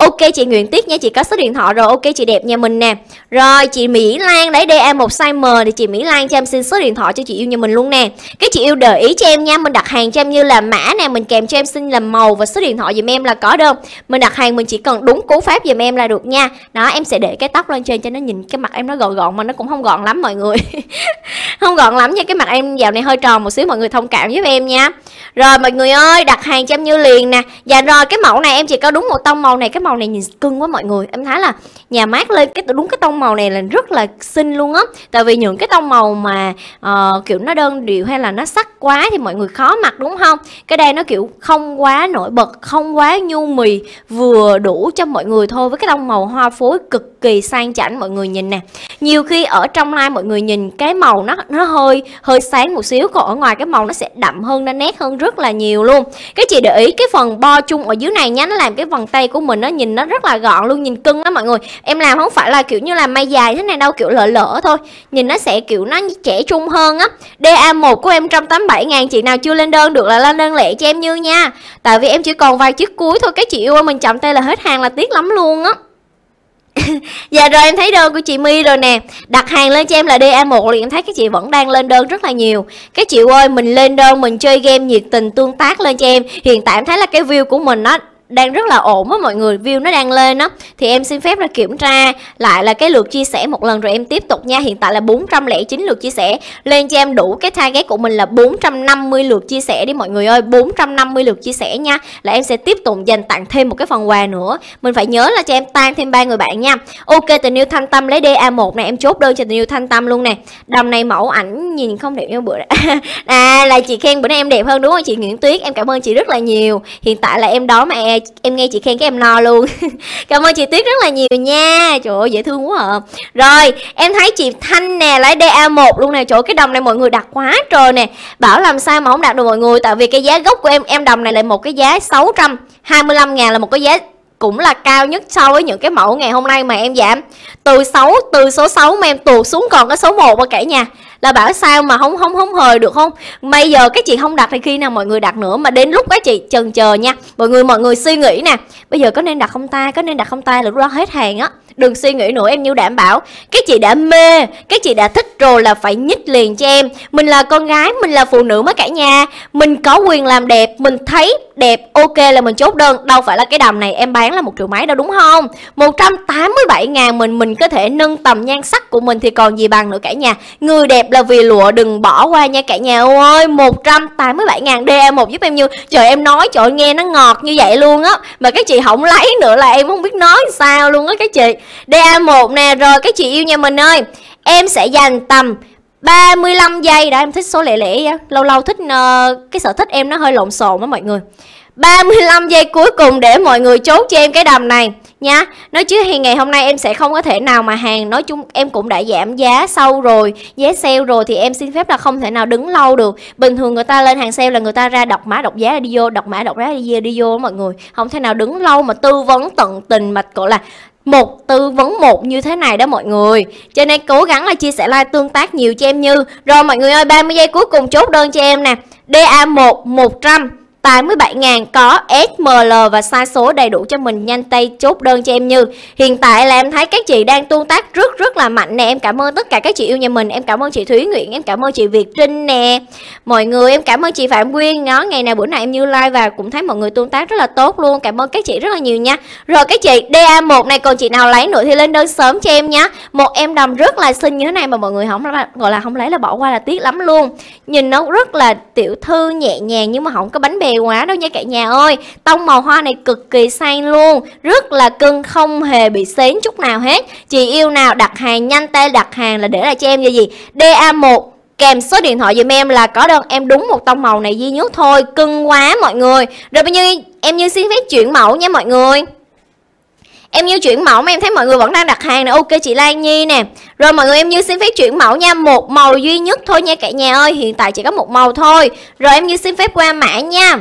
ok chị Nguyễn Tuyết nha chị có số điện thoại rồi ok chị đẹp nhà mình nè rồi chị Mỹ Lan đấy DM một size M thì chị Mỹ Lan cho em xin số điện thoại cho chị yêu nhà mình luôn nè. Cái chị yêu để ý cho em nha, mình đặt hàng cho em như là mã nè, mình kèm cho em xin là màu và số điện thoại giùm em là có đơn. Mình đặt hàng mình chỉ cần đúng cú pháp giùm em là được nha. Đó, em sẽ để cái tóc lên trên cho nó nhìn cái mặt em nó gọn gọn mà nó cũng không gọn lắm mọi người. không gọn lắm nha, cái mặt em dạo này hơi tròn một xíu mọi người thông cảm giúp em nha. Rồi mọi người ơi, đặt hàng cho em như liền nè. Và dạ, rồi cái mẫu này em chỉ có đúng một tông màu này, cái màu này nhìn cưng quá mọi người. Em thấy là nhà mát lên cái đúng cái tông màu này là rất là xinh luôn á tại vì những cái tông màu mà uh, kiểu nó đơn điệu hay là nó sắc quá thì mọi người khó mặc đúng không cái đây nó kiểu không quá nổi bật không quá nhu mì vừa đủ cho mọi người thôi với cái tông màu hoa phối cực kỳ sang chảnh mọi người nhìn nè nhiều khi ở trong live mọi người nhìn cái màu nó nó hơi hơi sáng một xíu còn ở ngoài cái màu nó sẽ đậm hơn nó nét hơn rất là nhiều luôn cái chị để ý cái phần bo chung ở dưới này nhá nó làm cái vòng tay của mình nó nhìn nó rất là gọn luôn nhìn cưng đó mọi người em làm không phải là kiểu như là may dài thế này đâu kiểu lỡ lỡ thôi nhìn nó sẽ kiểu nó trẻ trung hơn á DA1 của em 187 ngàn chị nào chưa lên đơn được là lên đơn lẹ cho em như nha tại vì em chỉ còn vài chiếc cuối thôi các chị yêu ơi mình chậm tay là hết hàng là tiếc lắm luôn á dạ rồi em thấy đơn của chị My rồi nè Đặt hàng lên cho em là DA1 thì em thấy các chị vẫn đang lên đơn rất là nhiều Các chị ơi mình lên đơn mình chơi game nhiệt tình tương tác lên cho em Hiện tại em thấy là cái view của mình nó đang rất là ổn á mọi người view nó đang lên á thì em xin phép là kiểm tra lại là cái lượt chia sẻ một lần rồi em tiếp tục nha hiện tại là 409 lượt chia sẻ lên cho em đủ cái target của mình là 450 lượt chia sẻ đi mọi người ơi 450 lượt chia sẻ nha là em sẽ tiếp tục dành tặng thêm một cái phần quà nữa mình phải nhớ là cho em tan thêm ba người bạn nha ok tình yêu thanh tâm lấy DA1 này em chốt đơn cho tình yêu thanh tâm luôn nè đồng này mẫu ảnh nhìn không đẹp như bữa à là chị khen bữa nay em đẹp hơn đúng không chị Nguyễn Tuyết em cảm ơn chị rất là nhiều hiện tại là em đó mà em nghe chị khen cái em no luôn cảm ơn chị tuyết rất là nhiều nha trời ơi dễ thương quá à. rồi em thấy chị thanh nè lấy da 1 luôn nè chỗ cái đồng này mọi người đặt quá trời nè bảo làm sao mà không đặt được mọi người tại vì cái giá gốc của em em đồng này lại một cái giá 625 ngàn là một cái giá cũng là cao nhất so với những cái mẫu ngày hôm nay mà em giảm từ 6 từ số 6 mà em tuột xuống còn cái số 1 ở cả nhà là bảo sao mà không không không hời được không bây giờ các chị không đặt thì khi nào mọi người đặt nữa mà đến lúc các chị chần chờ nha mọi người mọi người suy nghĩ nè bây giờ có nên đặt không ta có nên đặt không ta là lúc đó hết hàng á Đừng suy nghĩ nữa em như đảm bảo Các chị đã mê, các chị đã thích rồi là phải nhích liền cho em Mình là con gái, mình là phụ nữ mới cả nhà Mình có quyền làm đẹp, mình thấy đẹp ok là mình chốt đơn Đâu phải là cái đầm này em bán là một triệu mấy đâu đúng không 187 ngàn mình mình có thể nâng tầm nhan sắc của mình thì còn gì bằng nữa cả nhà Người đẹp là vì lụa đừng bỏ qua nha cả nhà ơi 187 ngàn dm một giúp em như Trời em nói trời nghe nó ngọt như vậy luôn á Mà các chị không lấy nữa là em không biết nói sao luôn á các chị DA1 nè, rồi các chị yêu nhà mình ơi Em sẽ dành tầm 35 giây Đã em thích số lẻ lẻ á Lâu lâu thích uh, cái sở thích em nó hơi lộn xộn á mọi người 35 giây cuối cùng để mọi người chốt cho em cái đầm này nha Nói chứ thì ngày hôm nay em sẽ không có thể nào mà hàng Nói chung em cũng đã giảm giá sâu rồi Giá sale rồi thì em xin phép là không thể nào đứng lâu được Bình thường người ta lên hàng sale là người ta ra đọc mã đọc giá đi vô Đọc mã đọc giá đi vô, đi vô mọi người Không thể nào đứng lâu mà tư vấn tận tình mà gọi là một tư vấn một như thế này đó mọi người cho nên cố gắng là chia sẻ like tương tác nhiều cho em như rồi mọi người ơi 30 giây cuối cùng chốt đơn cho em nè DA1 100 87.000 có SML và sai số đầy đủ cho mình nhanh tay chốt đơn cho em Như Hiện tại là em thấy các chị đang tương tác rất rất là mạnh nè Em cảm ơn tất cả các chị yêu nhà mình Em cảm ơn chị Thúy Nguyễn, em cảm ơn chị Việt Trinh nè Mọi người em cảm ơn chị Phạm Quyên Nó ngày nào bữa nay em Như like và cũng thấy mọi người tương tác rất là tốt luôn Cảm ơn các chị rất là nhiều nha Rồi các chị DA1 này còn chị nào lấy nữa thì lên đơn sớm cho em nhé Một em đầm rất là xinh như thế này mà mọi người không gọi là không lấy là bỏ qua là tiếc lắm luôn Nhìn nó rất là tiểu thư nhẹ nhàng nhưng mà không có bánh bè bè quá đâu nha cả nhà ơi Tông màu hoa này cực kỳ sang luôn Rất là cưng không hề bị xén chút nào hết Chị yêu nào đặt hàng nhanh tay đặt hàng là để lại cho em như gì DA1 kèm số điện thoại giùm em là có đơn em đúng một tông màu này duy nhất thôi cưng quá mọi người rồi bây giờ em như xin phép chuyển mẫu nha mọi người Em như chuyển mẫu mà em thấy mọi người vẫn đang đặt hàng nè Ok chị Lan Nhi nè Rồi mọi người em như xin phép chuyển mẫu nha Một màu duy nhất thôi nha cả nhà ơi Hiện tại chỉ có một màu thôi Rồi em như xin phép qua mã nha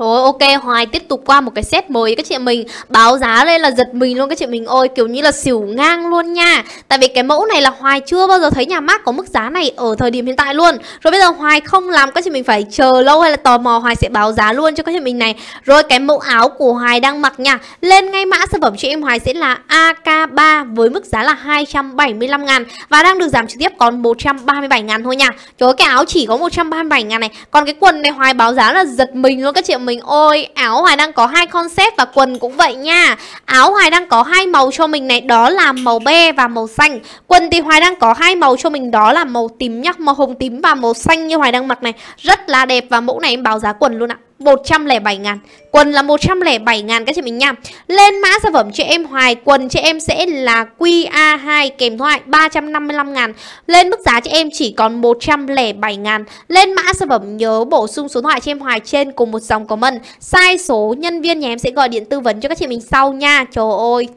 Thôi ok Hoài tiếp tục qua một cái set mới các chị mình Báo giá lên là giật mình luôn các chị mình ơi Kiểu như là xỉu ngang luôn nha Tại vì cái mẫu này là Hoài chưa bao giờ thấy nhà mát có mức giá này ở thời điểm hiện tại luôn Rồi bây giờ Hoài không làm các chị mình phải chờ lâu hay là tò mò Hoài sẽ báo giá luôn cho các chị mình này Rồi cái mẫu áo của Hoài đang mặc nha Lên ngay mã sản phẩm chị em Hoài sẽ là AK3 với mức giá là 275 ngàn Và đang được giảm trực tiếp còn 137 ngàn thôi nha Trời ơi cái áo chỉ có 137 ngàn này Còn cái quần này Hoài báo giá là giật mình luôn các chị mình mình ôi áo hoài đang có hai concept và quần cũng vậy nha áo hoài đang có hai màu cho mình này đó là màu be và màu xanh quần thì hoài đang có hai màu cho mình đó là màu tím nhá màu hồng tím và màu xanh như hoài đang mặc này rất là đẹp và mẫu này em báo giá quần luôn ạ 107 ngàn Quần là 107 ngàn các chị mình nha Lên mã sản phẩm cho em Hoài Quần cho em sẽ là QA2 kèm thoại 355 ngàn Lên mức giá cho em chỉ còn 107 ngàn Lên mã sản phẩm nhớ bổ sung số thoại cho em Hoài trên cùng một dòng comment Sai số nhân viên nhà em sẽ gọi điện tư vấn cho các chị mình sau nha Trời ơi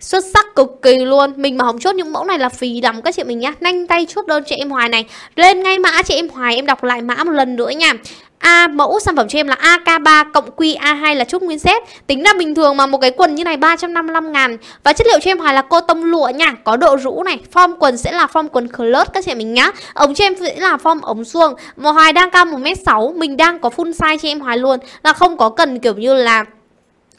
xuất sắc cực kỳ luôn mình mà không chốt những mẫu này là phí lắm các chị mình nhá nhanh tay chốt đơn chị em hoài này lên ngay mã chị em hoài em đọc lại mã một lần nữa nha A mẫu sản phẩm cho em là AK3 cộng QA2 là chốt nguyên set Tính ra bình thường mà một cái quần như này 355 ngàn Và chất liệu cho em hoài là cô tông lụa nha Có độ rũ này Form quần sẽ là form quần clutch các chị mình nhá Ống cho em sẽ là form ống suông Mà hoài đang cao 1m6 Mình đang có full size cho em hoài luôn Là không có cần kiểu như là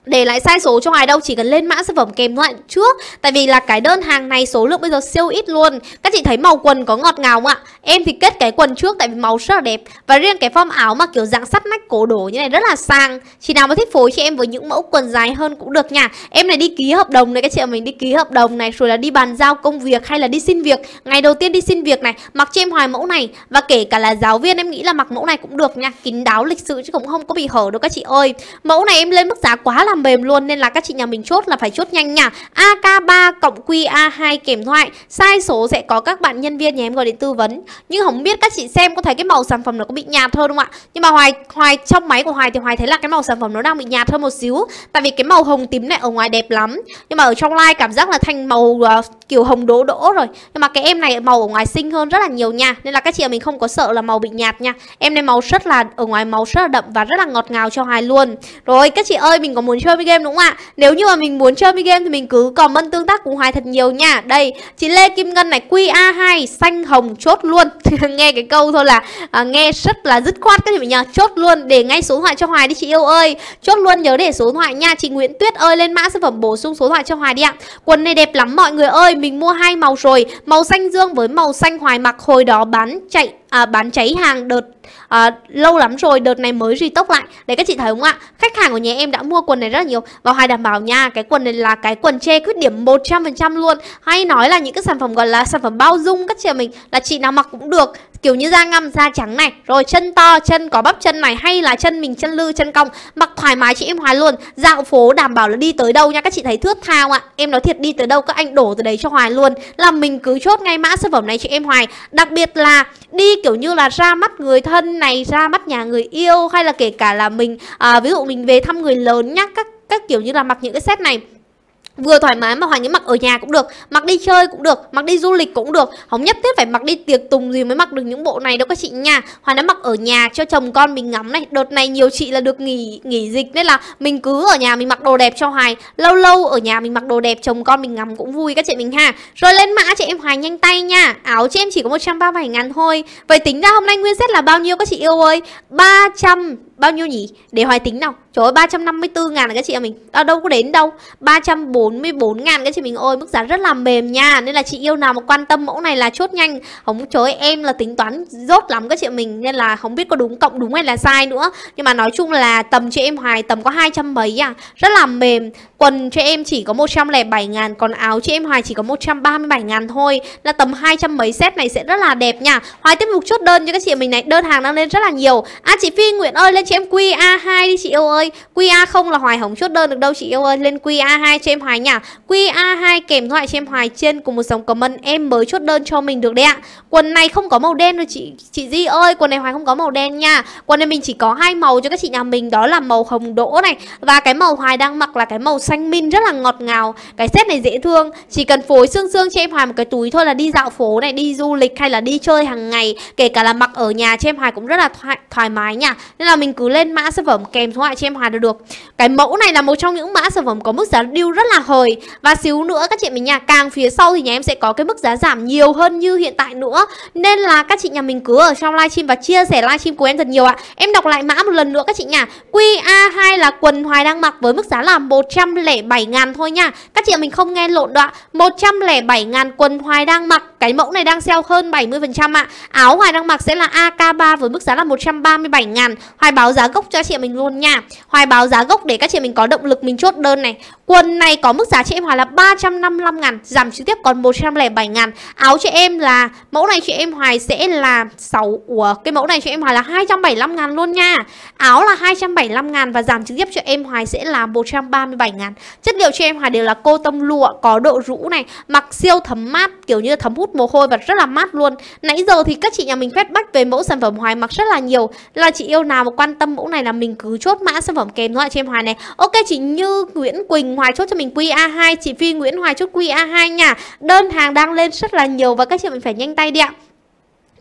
để lại sai số cho ai đâu chỉ cần lên mã sản phẩm kèm lại trước tại vì là cái đơn hàng này số lượng bây giờ siêu ít luôn các chị thấy màu quần có ngọt ngào không ạ em thì kết cái quần trước tại vì màu rất là đẹp và riêng cái form áo mà kiểu dạng sắt nách cổ đổ như này rất là sang chị nào mà thích phối chị em với những mẫu quần dài hơn cũng được nha em này đi ký hợp đồng này các chị mình đi ký hợp đồng này rồi là đi bàn giao công việc hay là đi xin việc ngày đầu tiên đi xin việc này mặc cho em hoài mẫu này và kể cả là giáo viên em nghĩ là mặc mẫu này cũng được nha kín đáo lịch sự chứ cũng không có bị hở đâu các chị ơi mẫu này em lên mức giá quá là mềm luôn nên là các chị nhà mình chốt là phải chốt nhanh nha. AK3 cộng QA2 kèm thoại, sai số sẽ có các bạn nhân viên nhà em gọi điện tư vấn. Nhưng không biết các chị xem có thấy cái màu sản phẩm nó có bị nhạt hơn không ạ? Nhưng mà Hoài Hoài trong máy của Hoài thì Hoài thấy là cái màu sản phẩm nó đang bị nhạt hơn một xíu, tại vì cái màu hồng tím này ở ngoài đẹp lắm. Nhưng mà ở trong live cảm giác là thành màu uh, kiểu hồng đỗ đỗ rồi. Nhưng mà cái em này màu ở ngoài xinh hơn rất là nhiều nha. Nên là các chị mình không có sợ là màu bị nhạt nha. Em này màu rất là ở ngoài màu rất là đậm và rất là ngọt ngào cho Hoài luôn. Rồi các chị ơi, mình có muốn cho chơi mi game đúng không ạ? Nếu như mà mình muốn chơi mi game thì mình cứ comment tương tác cùng Hoài thật nhiều nha. Đây, chị Lê Kim Ngân này QA2 xanh hồng chốt luôn. nghe cái câu thôi là à, nghe rất là dứt khoát các chị mình nhờ. Chốt luôn để ngay số điện thoại cho Hoài đi chị yêu ơi. Chốt luôn nhớ để số điện thoại nha. Chị Nguyễn Tuyết ơi lên mã sản phẩm bổ sung số điện thoại cho Hoài đi ạ. Quần này đẹp lắm mọi người ơi, mình mua hai màu rồi, màu xanh dương với màu xanh Hoài mặc hồi đó bán chạy à, bán cháy hàng đợt à, lâu lắm rồi đợt này mới restock lại để các chị thấy không ạ khách hàng của nhà em đã mua quần này rất là nhiều và hoài đảm bảo nha cái quần này là cái quần che khuyết điểm 100% luôn hay nói là những cái sản phẩm gọi là sản phẩm bao dung các chị mình là chị nào mặc cũng được kiểu như da ngăm da trắng này rồi chân to chân có bắp chân này hay là chân mình chân lư chân cong mặc thoải mái chị em hoài luôn dạo phố đảm bảo là đi tới đâu nha các chị thấy thước thao không ạ em nói thiệt đi tới đâu các anh đổ từ đấy cho hoài luôn là mình cứ chốt ngay mã sản phẩm này chị em hoài đặc biệt là đi kiểu như là ra mắt người thân này ra mắt nhà người yêu hay là kể cả là mình à, ví dụ mình về thăm người lớn nhá các các kiểu như là mặc những cái set này vừa thoải mái mà hoàng yến mặc ở nhà cũng được mặc đi chơi cũng được mặc đi du lịch cũng được không nhất thiết phải mặc đi tiệc tùng gì mới mặc được những bộ này đâu các chị nha hoàng đã mặc ở nhà cho chồng con mình ngắm này đợt này nhiều chị là được nghỉ nghỉ dịch nên là mình cứ ở nhà mình mặc đồ đẹp cho hoài lâu lâu ở nhà mình mặc đồ đẹp chồng con mình ngắm cũng vui các chị mình ha rồi lên mã chị em hoài nhanh tay nha áo chị em chỉ có 137 ngàn thôi vậy tính ra hôm nay nguyên set là bao nhiêu các chị yêu ơi 300 Bao nhiêu nhỉ? Để hoài tính nào Trời ơi 354 ngàn là các chị em mình đâu Đâu có đến đâu 344 ngàn các chị mình ơi Mức giá rất là mềm nha Nên là chị yêu nào mà quan tâm mẫu này là chốt nhanh Không chối em là tính toán rốt lắm các chị em mình Nên là không biết có đúng cộng đúng hay là sai nữa Nhưng mà nói chung là tầm cho em hoài tầm có 200 mấy à Rất là mềm Quần cho em chỉ có 107 ngàn Còn áo cho em hoài chỉ có 137 ngàn thôi Là tầm 200 mấy set này sẽ rất là đẹp nha Hoài tiếp tục chốt đơn cho các chị em mình này Đơn hàng đang lên rất là nhiều À chị Phi Nguyễn ơi lên cho em QA2 đi chị yêu ơi QA0 là Hoài hỏng chốt đơn được đâu chị yêu ơi Lên QA2 cho em Hoài nhá QA2 kèm thoại cho em Hoài trên cùng một dòng comment Em mới chốt đơn cho mình được đấy ạ Quần này không có màu đen rồi chị chị Di ơi Quần này Hoài không có màu đen nha Quần này mình chỉ có hai màu cho các chị nhà mình Đó là màu hồng đỗ này Và cái màu Hoài đang mặc là cái màu xanh min rất là ngọt ngào Cái set này dễ thương Chỉ cần phối xương xương cho em Hoài một cái túi thôi là đi dạo phố này Đi du lịch hay là đi chơi hàng ngày Kể cả là mặc ở nhà cho em Hoài cũng rất là thoải, thoải mái nha Nên là mình cứ lên mã sản phẩm kèm số hại cho em hoàn được được cái mẫu này là một trong những mã sản phẩm có mức giá deal rất là hời và xíu nữa các chị mình nhà càng phía sau thì nhà em sẽ có cái mức giá giảm nhiều hơn như hiện tại nữa nên là các chị nhà mình cứ ở trong livestream và chia sẻ livestream của em thật nhiều ạ em đọc lại mã một lần nữa các chị nhà QA2 là quần hoài đang mặc với mức giá là 107 ngàn thôi nha các chị mình không nghe lộn đoạn 107 ngàn quần hoài đang mặc cái mẫu này đang sale hơn 70% ạ. Áo Hoài đang mặc sẽ là AK3 với mức giá là 137 ngàn Hoài báo giá gốc cho chị mình luôn nha. Hoài báo giá gốc để các chị mình có động lực mình chốt đơn này. Quần này có mức giá chị em Hòa là 355 ngàn Giảm trực tiếp còn 107 ngàn Áo chị em là Mẫu này chị em Hoài sẽ là 6 Ủa cái mẫu này chị em Hoài là 275 ngàn luôn nha Áo là 275 ngàn Và giảm trực tiếp cho em Hoài sẽ là 137 ngàn Chất liệu cho em Hoài đều là cô tâm lụa Có độ rũ này Mặc siêu thấm mát Kiểu như thấm hút mồ hôi và rất là mát luôn Nãy giờ thì các chị nhà mình feedback về mẫu sản phẩm Hoài mặc rất là nhiều Là chị yêu nào mà quan tâm mẫu này là mình cứ chốt mã sản phẩm kèm thôi chị em Hoài này Ok chị Như Nguyễn Quỳnh Hoài chốt cho mình QA2 Chị Phi Nguyễn Hoài chốt QA2 nha Đơn hàng đang lên rất là nhiều và các chị mình phải nhanh tay đi ạ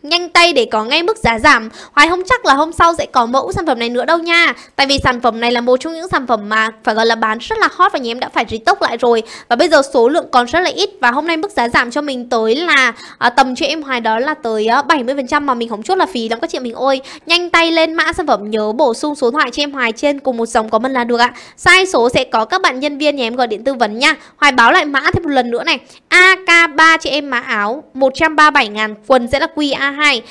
nhanh tay để có ngay mức giá giảm Hoài không chắc là hôm sau sẽ có mẫu sản phẩm này nữa đâu nha Tại vì sản phẩm này là một trong những sản phẩm mà phải gọi là bán rất là hot và nhà em đã phải tốc lại rồi Và bây giờ số lượng còn rất là ít và hôm nay mức giá giảm cho mình tới là à, tầm cho em Hoài đó là tới à, 70% mà mình không chốt là phí lắm các chị mình ơi Nhanh tay lên mã sản phẩm nhớ bổ sung số thoại cho em Hoài trên cùng một dòng comment là được ạ Sai số sẽ có các bạn nhân viên nhà em gọi điện tư vấn nha Hoài báo lại mã thêm một lần nữa này AK3 chị em mã áo 137 ngàn quần sẽ là QA 32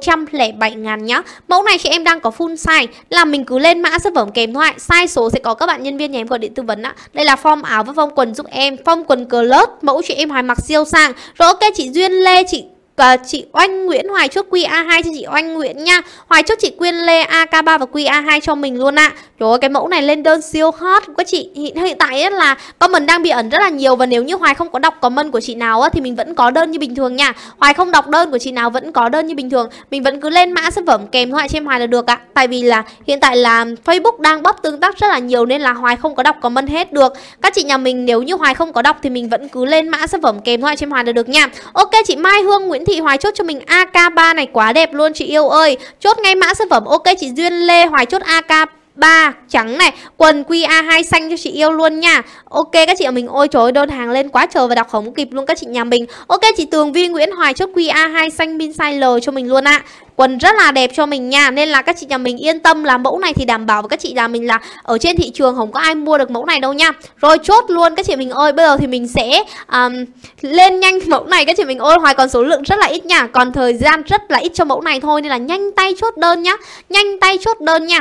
107.000 nhá Mẫu này chị em đang có full size Là mình cứ lên mã sản phẩm kèm thoại Size số sẽ có các bạn nhân viên nhà em gọi điện tư vấn ạ Đây là form áo với form quần giúp em Form quần cờ lớp Mẫu chị em hoài mặc siêu sang Rồi ok chị Duyên Lê chị và ờ, chị Oanh Nguyễn Hoài trước QA2 cho chị Oanh Nguyễn nha. Hoài trước chị Quyên Lê AK3 và QA2 cho mình luôn ạ. À. Trời ơi cái mẫu này lên đơn siêu hot các chị. Hiện, hiện tại ấy là comment đang bị ẩn rất là nhiều và nếu như Hoài không có đọc comment của chị nào á, thì mình vẫn có đơn như bình thường nha. Hoài không đọc đơn của chị nào vẫn có đơn như bình thường. Mình vẫn cứ lên mã sản phẩm kèm thoại trên Hoài là được ạ. À. Tại vì là hiện tại là Facebook đang bóc tương tác rất là nhiều nên là Hoài không có đọc comment hết được. Các chị nhà mình nếu như Hoài không có đọc thì mình vẫn cứ lên mã sản phẩm kèm thoại trên Hoài là được nha. Ok chị Mai Hương Nguyễn Thị Thị Hoài chốt cho mình AK3 này quá đẹp luôn chị yêu ơi Chốt ngay mã sản phẩm ok chị Duyên Lê Hoài chốt AK 3 trắng này Quần QA2 xanh cho chị yêu luôn nha Ok các chị ở mình ôi trời đơn hàng lên quá trời và đọc không kịp luôn các chị nhà mình Ok chị Tường Vi Nguyễn Hoài chốt QA2 xanh pin size L cho mình luôn ạ à quần rất là đẹp cho mình nha nên là các chị nhà mình yên tâm là mẫu này thì đảm bảo với các chị nhà mình là ở trên thị trường không có ai mua được mẫu này đâu nha rồi chốt luôn các chị mình ơi bây giờ thì mình sẽ um, lên nhanh mẫu này các chị mình ơi hoài còn số lượng rất là ít nha còn thời gian rất là ít cho mẫu này thôi nên là nhanh tay chốt đơn nhá nhanh tay chốt đơn nha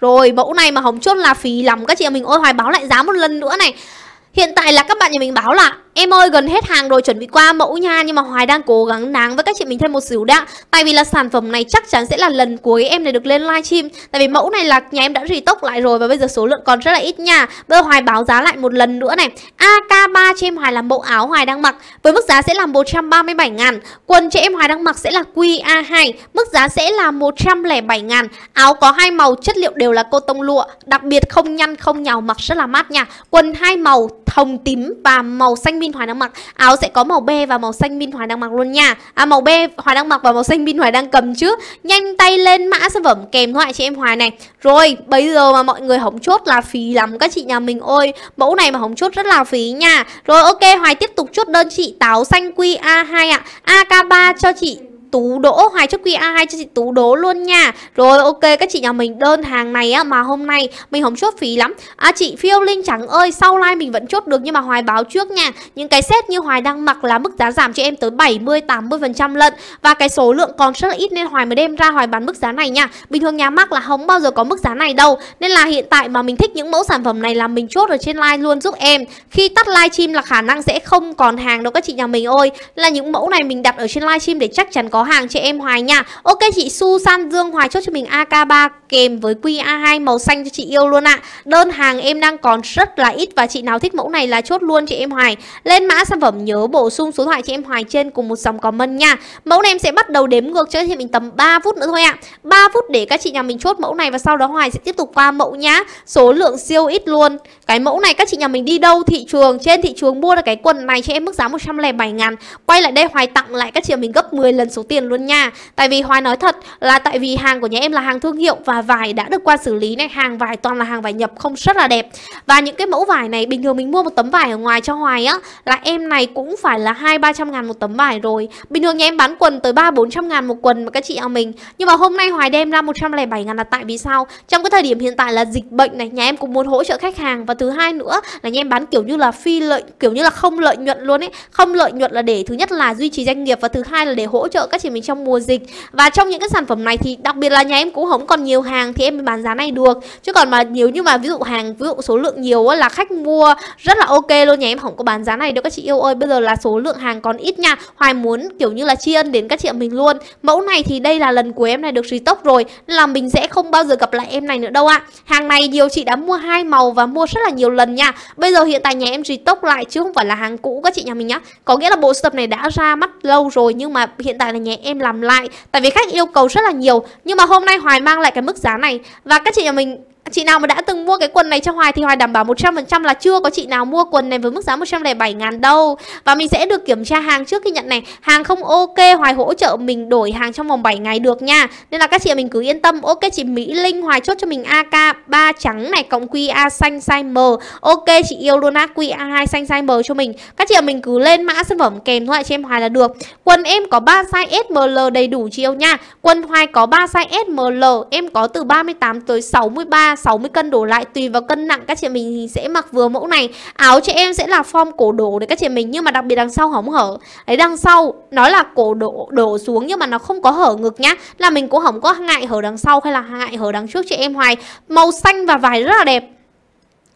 rồi mẫu này mà hỏng chốt là phí lắm các chị mình ôi hoài báo lại giá một lần nữa này Hiện tại là các bạn nhà mình báo là Em ơi gần hết hàng rồi chuẩn bị qua mẫu nha Nhưng mà Hoài đang cố gắng náng với các chị mình thêm một xíu đã Tại vì là sản phẩm này chắc chắn sẽ là lần cuối em này được lên livestream Tại vì mẫu này là nhà em đã restock lại rồi Và bây giờ số lượng còn rất là ít nha Bây giờ Hoài báo giá lại một lần nữa này AK3 cho em Hoài là mẫu áo Hoài đang mặc Với mức giá sẽ là 137 ngàn Quần cho em Hoài đang mặc sẽ là QA2 Mức giá sẽ là 107 ngàn Áo có hai màu chất liệu đều là cô tông lụa Đặc biệt không nhăn không nhào mặc rất là mát nha Quần hai màu hồng tím và màu xanh Minh Hoài đang mặc Áo sẽ có màu be và màu xanh Minh Hoài đang mặc luôn nha À màu be Hoài đang mặc và màu xanh Minh Hoài đang cầm trước Nhanh tay lên mã sản phẩm kèm thoại chị em Hoài này Rồi bây giờ mà mọi người hỏng chốt là phí lắm các chị nhà mình ơi Mẫu này mà hỏng chốt rất là phí nha Rồi ok Hoài tiếp tục chốt đơn chị táo xanh QA2 ạ à. AK3 cho chị Tú Đỗ Hoài trước QA hay cho chị Tú Đỗ luôn nha Rồi ok các chị nhà mình đơn hàng này á mà hôm nay mình không chốt phí lắm À chị Phiêu Linh Trắng ơi sau like mình vẫn chốt được nhưng mà Hoài báo trước nha Những cái set như Hoài đang mặc là mức giá giảm cho em tới 70-80% lận Và cái số lượng còn rất là ít nên Hoài mới đem ra Hoài bán mức giá này nha Bình thường nhà mắc là không bao giờ có mức giá này đâu Nên là hiện tại mà mình thích những mẫu sản phẩm này là mình chốt ở trên like luôn giúp em Khi tắt live stream là khả năng sẽ không còn hàng đâu các chị nhà mình ơi Là những mẫu này mình đặt ở trên live stream để chắc chắn có hàng cho em Hoài nha Ok chị Su San Dương Hoài chốt cho mình AK3 kèm với QA2 màu xanh cho chị yêu luôn ạ à. Đơn hàng em đang còn rất là ít và chị nào thích mẫu này là chốt luôn chị em Hoài Lên mã sản phẩm nhớ bổ sung số thoại chị em Hoài trên cùng một dòng comment nha Mẫu này em sẽ bắt đầu đếm ngược cho chị mình tầm 3 phút nữa thôi ạ à. 3 phút để các chị nhà mình chốt mẫu này và sau đó Hoài sẽ tiếp tục qua mẫu nhá Số lượng siêu ít luôn Cái mẫu này các chị nhà mình đi đâu thị trường trên thị trường mua được cái quần này cho em mức giá 107 ngàn Quay lại đây Hoài tặng lại các chị mình gấp 10 lần số tiền luôn nha Tại vì Hoài nói thật là tại vì hàng của nhà em là hàng thương hiệu và vải đã được qua xử lý này Hàng vải toàn là hàng vải nhập không rất là đẹp Và những cái mẫu vải này bình thường mình mua một tấm vải ở ngoài cho Hoài á Là em này cũng phải là hai ba trăm ngàn một tấm vải rồi Bình thường nhà em bán quần tới ba bốn trăm ngàn một quần mà các chị ạ mình Nhưng mà hôm nay Hoài đem ra 107 ngàn là tại vì sao Trong cái thời điểm hiện tại là dịch bệnh này Nhà em cũng muốn hỗ trợ khách hàng Và thứ hai nữa là nhà em bán kiểu như là phi lợi Kiểu như là không lợi nhuận luôn ấy Không lợi nhuận là để thứ nhất là duy trì doanh nghiệp Và thứ hai là để hỗ trợ các các chị mình trong mùa dịch và trong những cái sản phẩm này thì đặc biệt là nhà em cũng không còn nhiều hàng thì em bán giá này được chứ còn mà nếu như mà ví dụ hàng ví dụ số lượng nhiều là khách mua rất là ok luôn nhà em không có bán giá này đâu các chị yêu ơi bây giờ là số lượng hàng còn ít nha hoài muốn kiểu như là tri ân đến các chị mình luôn mẫu này thì đây là lần của em này được restock rồi là mình sẽ không bao giờ gặp lại em này nữa đâu ạ à. hàng này nhiều chị đã mua hai màu và mua rất là nhiều lần nha bây giờ hiện tại nhà em restock lại chứ không phải là hàng cũ các chị nhà mình nhá có nghĩa là bộ sưu tập này đã ra mắt lâu rồi nhưng mà hiện tại là nhé em làm lại Tại vì khách yêu cầu rất là nhiều Nhưng mà hôm nay Hoài mang lại cái mức giá này Và các chị nhà mình Chị nào mà đã từng mua cái quần này cho Hoài thì Hoài đảm bảo 100% là chưa có chị nào mua quần này với mức giá 107 ngàn đâu. Và mình sẽ được kiểm tra hàng trước khi nhận này. Hàng không ok, Hoài hỗ trợ mình đổi hàng trong vòng 7 ngày được nha. Nên là các chị mình cứ yên tâm. Ok chị Mỹ Linh Hoài chốt cho mình AK 3 trắng này cộng QA xanh size M. Ok chị yêu luôn á QA2 xanh size M cho mình. Các chị mình cứ lên mã sản phẩm kèm thôi chị em Hoài là được. Quần em có 3 size S, ML đầy đủ chị yêu nha. Quần Hoài có 3 size S, ML em có từ 38 tới 63 là 60 cân đổ lại tùy vào cân nặng các chị mình sẽ mặc vừa mẫu này áo chị em sẽ là form cổ đổ để các chị mình nhưng mà đặc biệt đằng sau hỏng hở đấy đằng sau nó là cổ đổ đổ xuống nhưng mà nó không có hở ngực nhá là mình cũng không có ngại hở đằng sau hay là ngại hở đằng trước chị em hoài màu xanh và vải rất là đẹp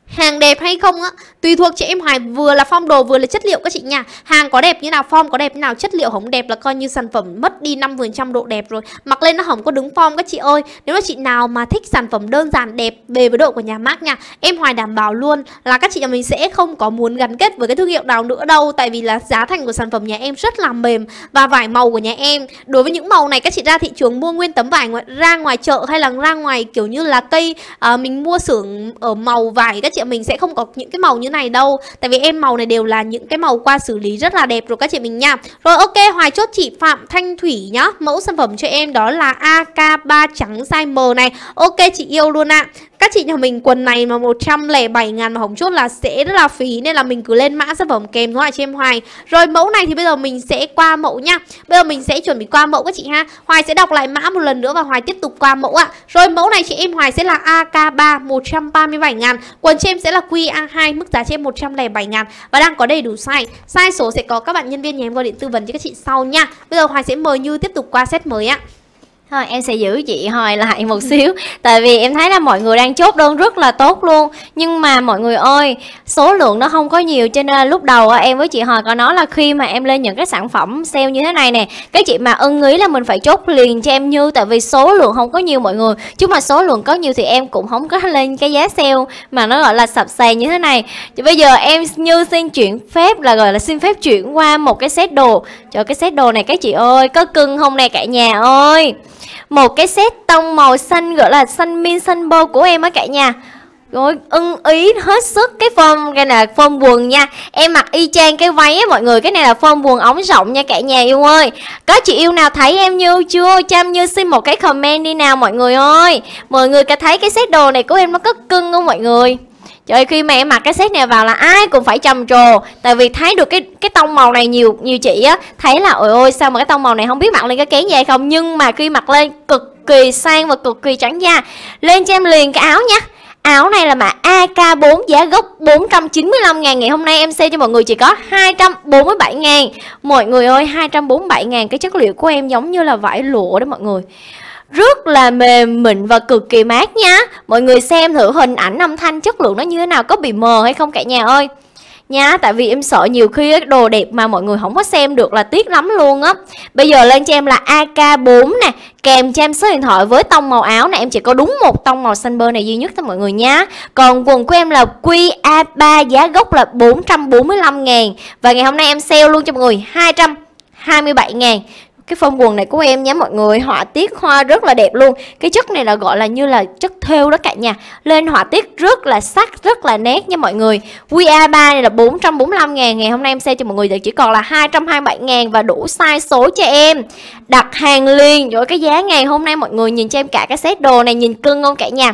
Hàng đẹp hay không á Tùy thuộc chị em Hoài vừa là phong đồ vừa là chất liệu các chị nha Hàng có đẹp như nào form có đẹp như nào Chất liệu không đẹp là coi như sản phẩm mất đi 5% độ đẹp rồi Mặc lên nó không có đứng form các chị ơi Nếu mà chị nào mà thích sản phẩm đơn giản đẹp về với độ của nhà mát nha Em Hoài đảm bảo luôn là các chị nhà mình sẽ không có muốn gắn kết với cái thương hiệu nào nữa đâu Tại vì là giá thành của sản phẩm nhà em rất là mềm Và vải màu của nhà em Đối với những màu này các chị ra thị trường mua nguyên tấm vải ngoài ra ngoài chợ Hay là ra ngoài kiểu như là cây à, Mình mua xưởng ở màu vải các chị chị mình sẽ không có những cái màu như này đâu Tại vì em màu này đều là những cái màu qua xử lý rất là đẹp rồi các chị mình nha Rồi ok Hoài chốt chị Phạm Thanh Thủy nhá Mẫu sản phẩm cho em đó là AK3 trắng size M này Ok chị yêu luôn ạ à. Các chị nhà mình quần này mà 107 ngàn mà hỏng chốt là sẽ rất là phí Nên là mình cứ lên mã sản phẩm kèm thôi lại cho em Hoài Rồi mẫu này thì bây giờ mình sẽ qua mẫu nha Bây giờ mình sẽ chuẩn bị qua mẫu các chị ha Hoài sẽ đọc lại mã một lần nữa và Hoài tiếp tục qua mẫu ạ Rồi mẫu này chị em Hoài sẽ là AK3 137 ngàn Quần cho em sẽ là QA2 mức giá cho em 107 ngàn Và đang có đầy đủ size Size số sẽ có các bạn nhân viên nhà em gọi điện tư vấn cho các chị sau nha Bây giờ Hoài sẽ mời Như tiếp tục qua set mới ạ Thôi em sẽ giữ chị hồi lại một xíu Tại vì em thấy là mọi người đang chốt đơn rất là tốt luôn Nhưng mà mọi người ơi Số lượng nó không có nhiều Cho nên là lúc đầu em với chị hồi có nói là Khi mà em lên những cái sản phẩm sale như thế này nè Các chị mà ưng ý là mình phải chốt liền cho em Như Tại vì số lượng không có nhiều mọi người Chứ mà số lượng có nhiều thì em cũng không có lên cái giá sale Mà nó gọi là sập sàn như thế này Chứ Bây giờ em Như xin chuyển phép là gọi là xin phép chuyển qua một cái set đồ Cho cái set đồ này các chị ơi Có cưng không nè cả nhà ơi một cái set tông màu xanh gọi là xanh min xanh bô của em á cả nhà rồi ưng ý hết sức cái form cái là form quần nha em mặc y chang cái váy á mọi người cái này là form quần ống rộng nha cả nhà yêu ơi có chị yêu nào thấy em như chưa chăm như xin một cái comment đi nào mọi người ơi mọi người có thấy cái set đồ này của em nó có cưng không mọi người Trời khi mà em mặc cái set này vào là ai cũng phải trầm trồ Tại vì thấy được cái cái tông màu này nhiều nhiều chị á Thấy là ôi ôi sao mà cái tông màu này không biết mặc lên cái kén dài không Nhưng mà khi mặc lên cực kỳ sang và cực kỳ trắng da Lên cho em liền cái áo nha Áo này là mã AK4 giá gốc 495 ngàn Ngày hôm nay em sale cho mọi người chỉ có 247 ngàn Mọi người ơi 247 ngàn Cái chất liệu của em giống như là vải lụa đó mọi người rất là mềm mịn và cực kỳ mát nha mọi người xem thử hình ảnh âm thanh chất lượng nó như thế nào có bị mờ hay không cả nhà ơi nha tại vì em sợ nhiều khi đồ đẹp mà mọi người không có xem được là tiếc lắm luôn á bây giờ lên cho em là AK4 nè kèm cho em số điện thoại với tông màu áo này em chỉ có đúng một tông màu xanh bơ này duy nhất thôi mọi người nhá còn quần của em là QA3 giá gốc là 445 ngàn và ngày hôm nay em sale luôn cho mọi người 227 ngàn cái phong quần này của em nhé mọi người họa tiết hoa rất là đẹp luôn cái chất này là gọi là như là chất thêu đó cả nhà lên họa tiết rất là sắc rất là nét nha mọi người QA3 này là 445 ngàn ngày hôm nay em sale cho mọi người giờ chỉ còn là 227 ngàn và đủ size số cho em đặt hàng liền rồi cái giá ngày hôm nay mọi người nhìn cho em cả cái set đồ này nhìn cưng không cả nhà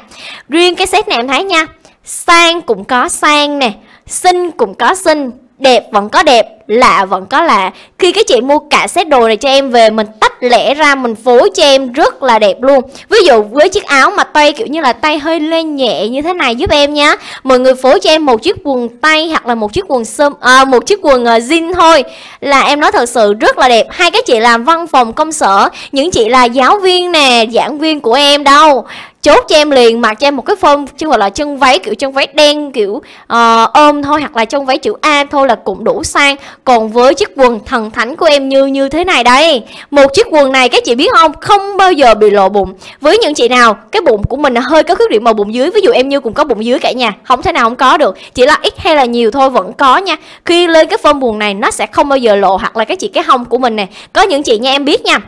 riêng cái set này em thấy nha sang cũng có sang nè xinh cũng có xinh đẹp vẫn có đẹp lạ vẫn có lạ khi các chị mua cả set đồ này cho em về mình tách lẻ ra mình phối cho em rất là đẹp luôn ví dụ với chiếc áo mà tay kiểu như là tay hơi lên nhẹ như thế này giúp em nhé mọi người phối cho em một chiếc quần tay hoặc là một chiếc quần sơm à, một chiếc quần uh, jean thôi là em nói thật sự rất là đẹp hai các chị làm văn phòng công sở những chị là giáo viên nè giảng viên của em đâu chốt cho em liền mặc cho em một cái form chứ gọi là chân váy kiểu chân váy đen kiểu uh, ôm thôi hoặc là chân váy chữ A thôi là cũng đủ sang còn với chiếc quần thần thánh của em như như thế này đây một chiếc quần này các chị biết không không bao giờ bị lộ bụng với những chị nào cái bụng của mình hơi có khuyết điểm màu bụng dưới ví dụ em như cũng có bụng dưới cả nhà không thể nào không có được chỉ là ít hay là nhiều thôi vẫn có nha khi lên cái form quần này nó sẽ không bao giờ lộ hoặc là các chị cái hông của mình nè có những chị nha em biết nha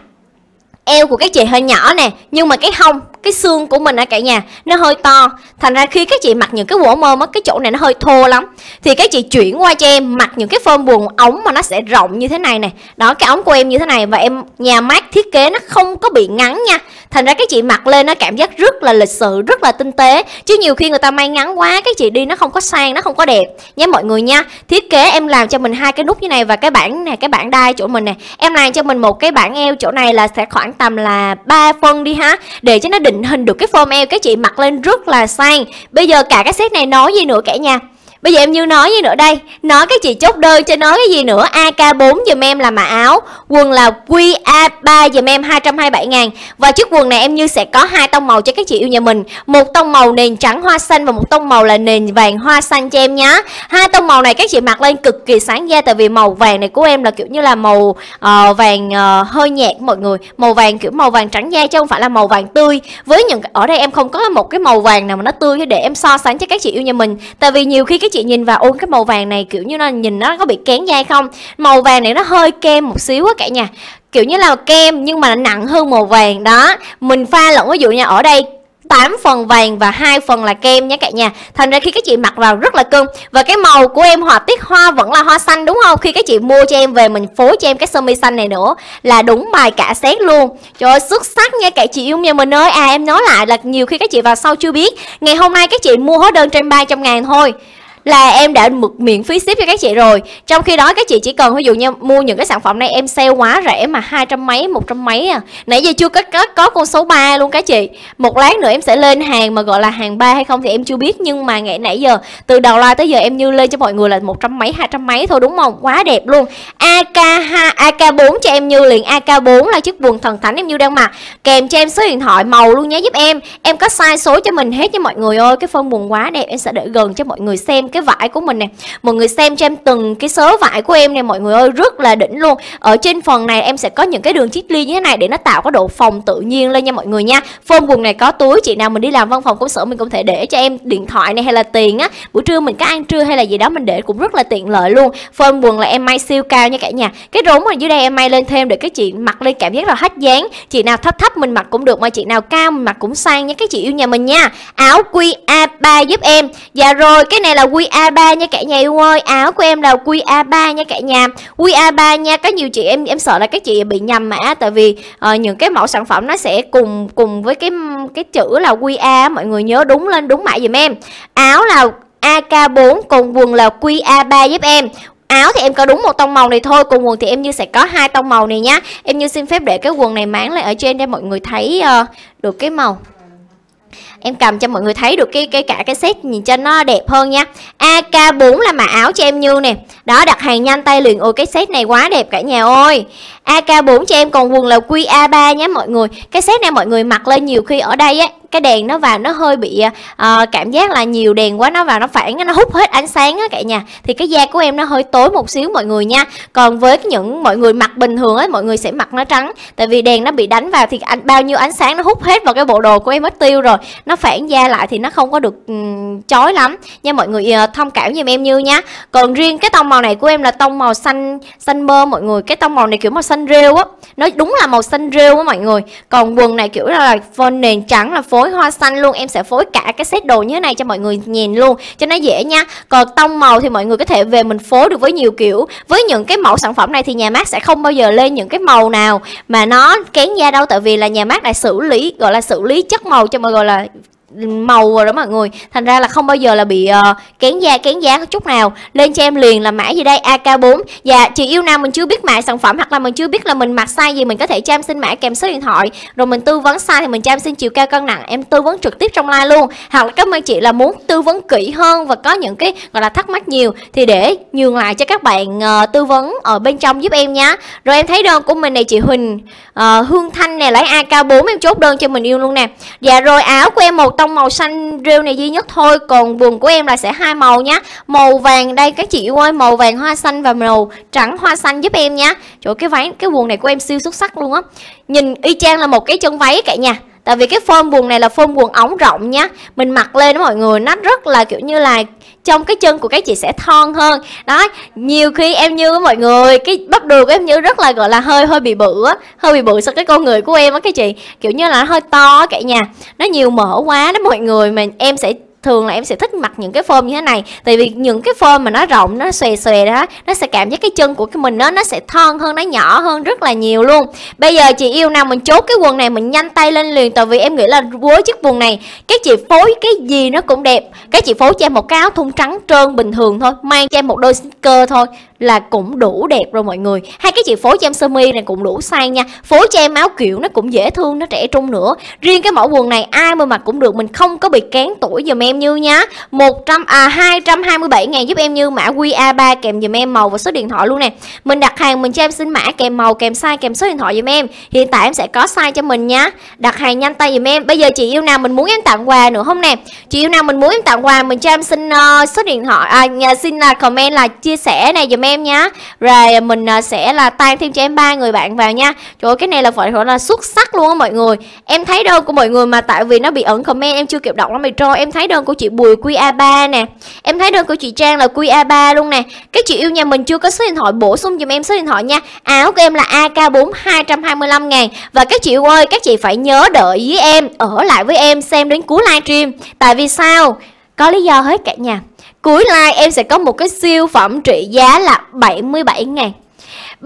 eo của các chị hơi nhỏ nè nhưng mà cái hông cái xương của mình ở cả nhà nó hơi to thành ra khi các chị mặc những cái quần mơ á cái chỗ này nó hơi thô lắm thì các chị chuyển qua cho em mặc những cái form quần ống mà nó sẽ rộng như thế này nè đó cái ống của em như thế này và em nhà mát thiết kế nó không có bị ngắn nha thành ra các chị mặc lên nó cảm giác rất là lịch sự rất là tinh tế chứ nhiều khi người ta may ngắn quá các chị đi nó không có sang nó không có đẹp nhé mọi người nha thiết kế em làm cho mình hai cái nút như này và cái bảng này cái bảng đai chỗ mình nè em làm cho mình một cái bảng eo chỗ này là sẽ khoảng tầm là 3 phân đi ha để cho nó định hình được cái form eo các chị mặc lên rất là sang bây giờ cả cái set này nói gì nữa cả nhà Bây giờ em Như nói gì nữa đây Nói cái chị chốt đơn cho nói cái gì nữa AK4 dùm em là mã áo Quần là QA3 dùm em 227 ngàn Và chiếc quần này em Như sẽ có hai tông màu cho các chị yêu nhà mình Một tông màu nền trắng hoa xanh Và một tông màu là nền vàng hoa xanh cho em nhé Hai tông màu này các chị mặc lên cực kỳ sáng da Tại vì màu vàng này của em là kiểu như là màu uh, vàng uh, hơi nhạt mọi người Màu vàng kiểu màu vàng trắng da chứ không phải là màu vàng tươi Với những ở đây em không có một cái màu vàng nào mà nó tươi để em so sánh cho các chị yêu nhà mình Tại vì nhiều khi các chị chị nhìn vào ôi cái màu vàng này kiểu như là nhìn nó có bị kén dai không màu vàng này nó hơi kem một xíu á cả nhà kiểu như là kem nhưng mà nặng hơn màu vàng đó mình pha lẫn ví dụ nha ở đây 8 phần vàng và hai phần là kem nha cả nhà Thành ra khi các chị mặc vào rất là cưng Và cái màu của em họa tiết hoa vẫn là hoa xanh đúng không Khi các chị mua cho em về mình phối cho em cái sơ mi xanh này nữa Là đúng bài cả xét luôn Trời ơi xuất sắc nha cả chị yêu nhà mình ơi À em nói lại là nhiều khi các chị vào sau chưa biết Ngày hôm nay các chị mua hóa đơn trên 300 ngàn thôi là em đã mực miễn phí ship cho các chị rồi trong khi đó các chị chỉ cần ví dụ như mua những cái sản phẩm này em sale quá rẻ mà hai trăm mấy một trăm mấy à nãy giờ chưa có, có có con số 3 luôn các chị một lát nữa em sẽ lên hàng mà gọi là hàng ba hay không thì em chưa biết nhưng mà ngày nãy giờ từ đầu loa tới giờ em như lên cho mọi người là một trăm mấy hai trăm mấy thôi đúng không quá đẹp luôn ak hai ak bốn cho em như liền ak 4 là chiếc quần thần thánh em như đang mặc kèm cho em số điện thoại màu luôn nhé giúp em em có size số cho mình hết cho mọi người ơi cái phân buồn quá đẹp em sẽ để gần cho mọi người xem cái vải của mình nè mọi người xem cho em từng cái sớ vải của em nè mọi người ơi rất là đỉnh luôn ở trên phần này em sẽ có những cái đường chiết ly như thế này để nó tạo cái độ phòng tự nhiên lên nha mọi người nha phôm quần này có túi chị nào mình đi làm văn phòng công sở mình cũng thể để cho em điện thoại này hay là tiền á buổi trưa mình có ăn trưa hay là gì đó mình để cũng rất là tiện lợi luôn phôm quần là em may siêu cao nha cả nhà cái rốn ở dưới đây em may lên thêm để cái chị mặc lên cảm giác là hết dáng chị nào thấp thấp mình mặc cũng được mà chị nào cao mình mặc cũng sang nha các chị yêu nhà mình nha áo qa 3 giúp em dạ rồi cái này là qa QA3 nha cả nhà yêu ơi Áo của em là QA3 nha cả nhà QA3 nha Có nhiều chị em em sợ là các chị bị nhầm mã Tại vì uh, những cái mẫu sản phẩm nó sẽ cùng cùng với cái cái chữ là QA Mọi người nhớ đúng lên đúng mã dùm em Áo là AK4 Còn quần là QA3 giúp em áo thì em có đúng một tông màu này thôi còn quần thì em như sẽ có hai tông màu này nhá em như xin phép để cái quần này máng lại ở trên để mọi người thấy uh, được cái màu em cầm cho mọi người thấy được cái cái cả cái set nhìn cho nó đẹp hơn nha AK4 là mã áo cho em Như nè đó đặt hàng nhanh tay liền ôi cái set này quá đẹp cả nhà ơi AK4 cho em còn quần là QA3 nhé mọi người cái set này mọi người mặc lên nhiều khi ở đây á cái đèn nó vào nó hơi bị uh, cảm giác là nhiều đèn quá nó vào nó phản nó hút hết ánh sáng á cả nhà thì cái da của em nó hơi tối một xíu mọi người nha còn với những mọi người mặc bình thường ấy mọi người sẽ mặc nó trắng tại vì đèn nó bị đánh vào thì anh bao nhiêu ánh sáng nó hút hết vào cái bộ đồ của em mất tiêu rồi nó phản da lại thì nó không có được um, chói lắm nha mọi người uh, thông cảm giùm em như nha còn riêng cái tông màu này của em là tông màu xanh xanh mơ mọi người cái tông màu này kiểu màu xanh rêu á nó đúng là màu xanh rêu á mọi người còn quần này kiểu là phone nền trắng là phone phối hoa xanh luôn em sẽ phối cả cái set đồ như thế này cho mọi người nhìn luôn cho nó dễ nha còn tông màu thì mọi người có thể về mình phối được với nhiều kiểu với những cái mẫu sản phẩm này thì nhà mát sẽ không bao giờ lên những cái màu nào mà nó kén da đâu tại vì là nhà mát lại xử lý gọi là xử lý chất màu cho mọi người là màu rồi đó mọi người thành ra là không bao giờ là bị uh, kén da kén giá chút nào lên cho em liền là mã gì đây AK4 và dạ, chị yêu nào mình chưa biết mã sản phẩm hoặc là mình chưa biết là mình mặc size gì mình có thể cho em xin mã kèm số điện thoại rồi mình tư vấn size thì mình cho em xin chiều cao cân nặng em tư vấn trực tiếp trong live luôn hoặc là các anh chị là muốn tư vấn kỹ hơn và có những cái gọi là thắc mắc nhiều thì để nhường lại cho các bạn uh, tư vấn ở bên trong giúp em nhá rồi em thấy đơn của mình này chị Huỳnh uh, Hương Thanh này lấy AK4 em chốt đơn cho mình yêu luôn nè dạ rồi áo của em một tông màu xanh rêu này duy nhất thôi còn quần của em là sẽ hai màu nhá màu vàng đây các chị yêu ơi màu vàng hoa xanh và màu trắng hoa xanh giúp em nhá chỗ cái váy cái quần này của em siêu xuất sắc luôn á nhìn y chang là một cái chân váy cả nhà tại vì cái form quần này là form quần ống rộng nhá mình mặc lên đó mọi người nó rất là kiểu như là trong cái chân của các chị sẽ thon hơn đó nhiều khi em như với mọi người cái bắp đùi của em như rất là gọi là hơi hơi bị bự á hơi bị bự so cái con người của em á các chị kiểu như là hơi to cả nhà nó nhiều mỡ quá đó mọi người mà em sẽ thường là em sẽ thích mặc những cái form như thế này tại vì những cái form mà nó rộng nó xòe xòe đó nó sẽ cảm giác cái chân của cái mình nó nó sẽ thon hơn nó nhỏ hơn rất là nhiều luôn bây giờ chị yêu nào mình chốt cái quần này mình nhanh tay lên liền tại vì em nghĩ là với chiếc quần này các chị phối cái gì nó cũng đẹp các chị phối cho em một cái áo thun trắng trơn bình thường thôi mang cho em một đôi sneaker thôi là cũng đủ đẹp rồi mọi người hai cái chị phối cho em sơ mi này cũng đủ sang nha phối cho em áo kiểu nó cũng dễ thương nó trẻ trung nữa riêng cái mẫu quần này ai mà mặc cũng được mình không có bị kén tuổi giùm em em Như nhé 100 à 227 ngàn giúp em Như mã QR3 kèm dùm em màu và số điện thoại luôn nè Mình đặt hàng mình cho em xin mã kèm màu kèm size kèm số điện thoại dùm em Hiện tại em sẽ có size cho mình nhá Đặt hàng nhanh tay dùm em Bây giờ chị yêu nào mình muốn em tặng quà nữa không nè Chị yêu nào mình muốn em tặng quà mình cho em xin uh, số điện thoại à, Xin là uh, comment là chia sẻ này dùm em nhá Rồi mình uh, sẽ là tan thêm cho em ba người bạn vào nha Trời ơi cái này là phải gọi là xuất sắc luôn á mọi người Em thấy đâu của mọi người mà tại vì nó bị ẩn comment em chưa kịp đọc nó mày trôi Em thấy đơn của chị Bùi QA3 nè Em thấy đơn của chị Trang là QA3 luôn nè Các chị yêu nhà mình chưa có số điện thoại bổ sung dùm em số điện thoại nha Áo của em là AK4 225 ngàn Và các chị yêu ơi các chị phải nhớ đợi với em Ở lại với em xem đến cuối livestream Tại vì sao? Có lý do hết cả nhà Cuối live em sẽ có một cái siêu phẩm trị giá là 77 ngàn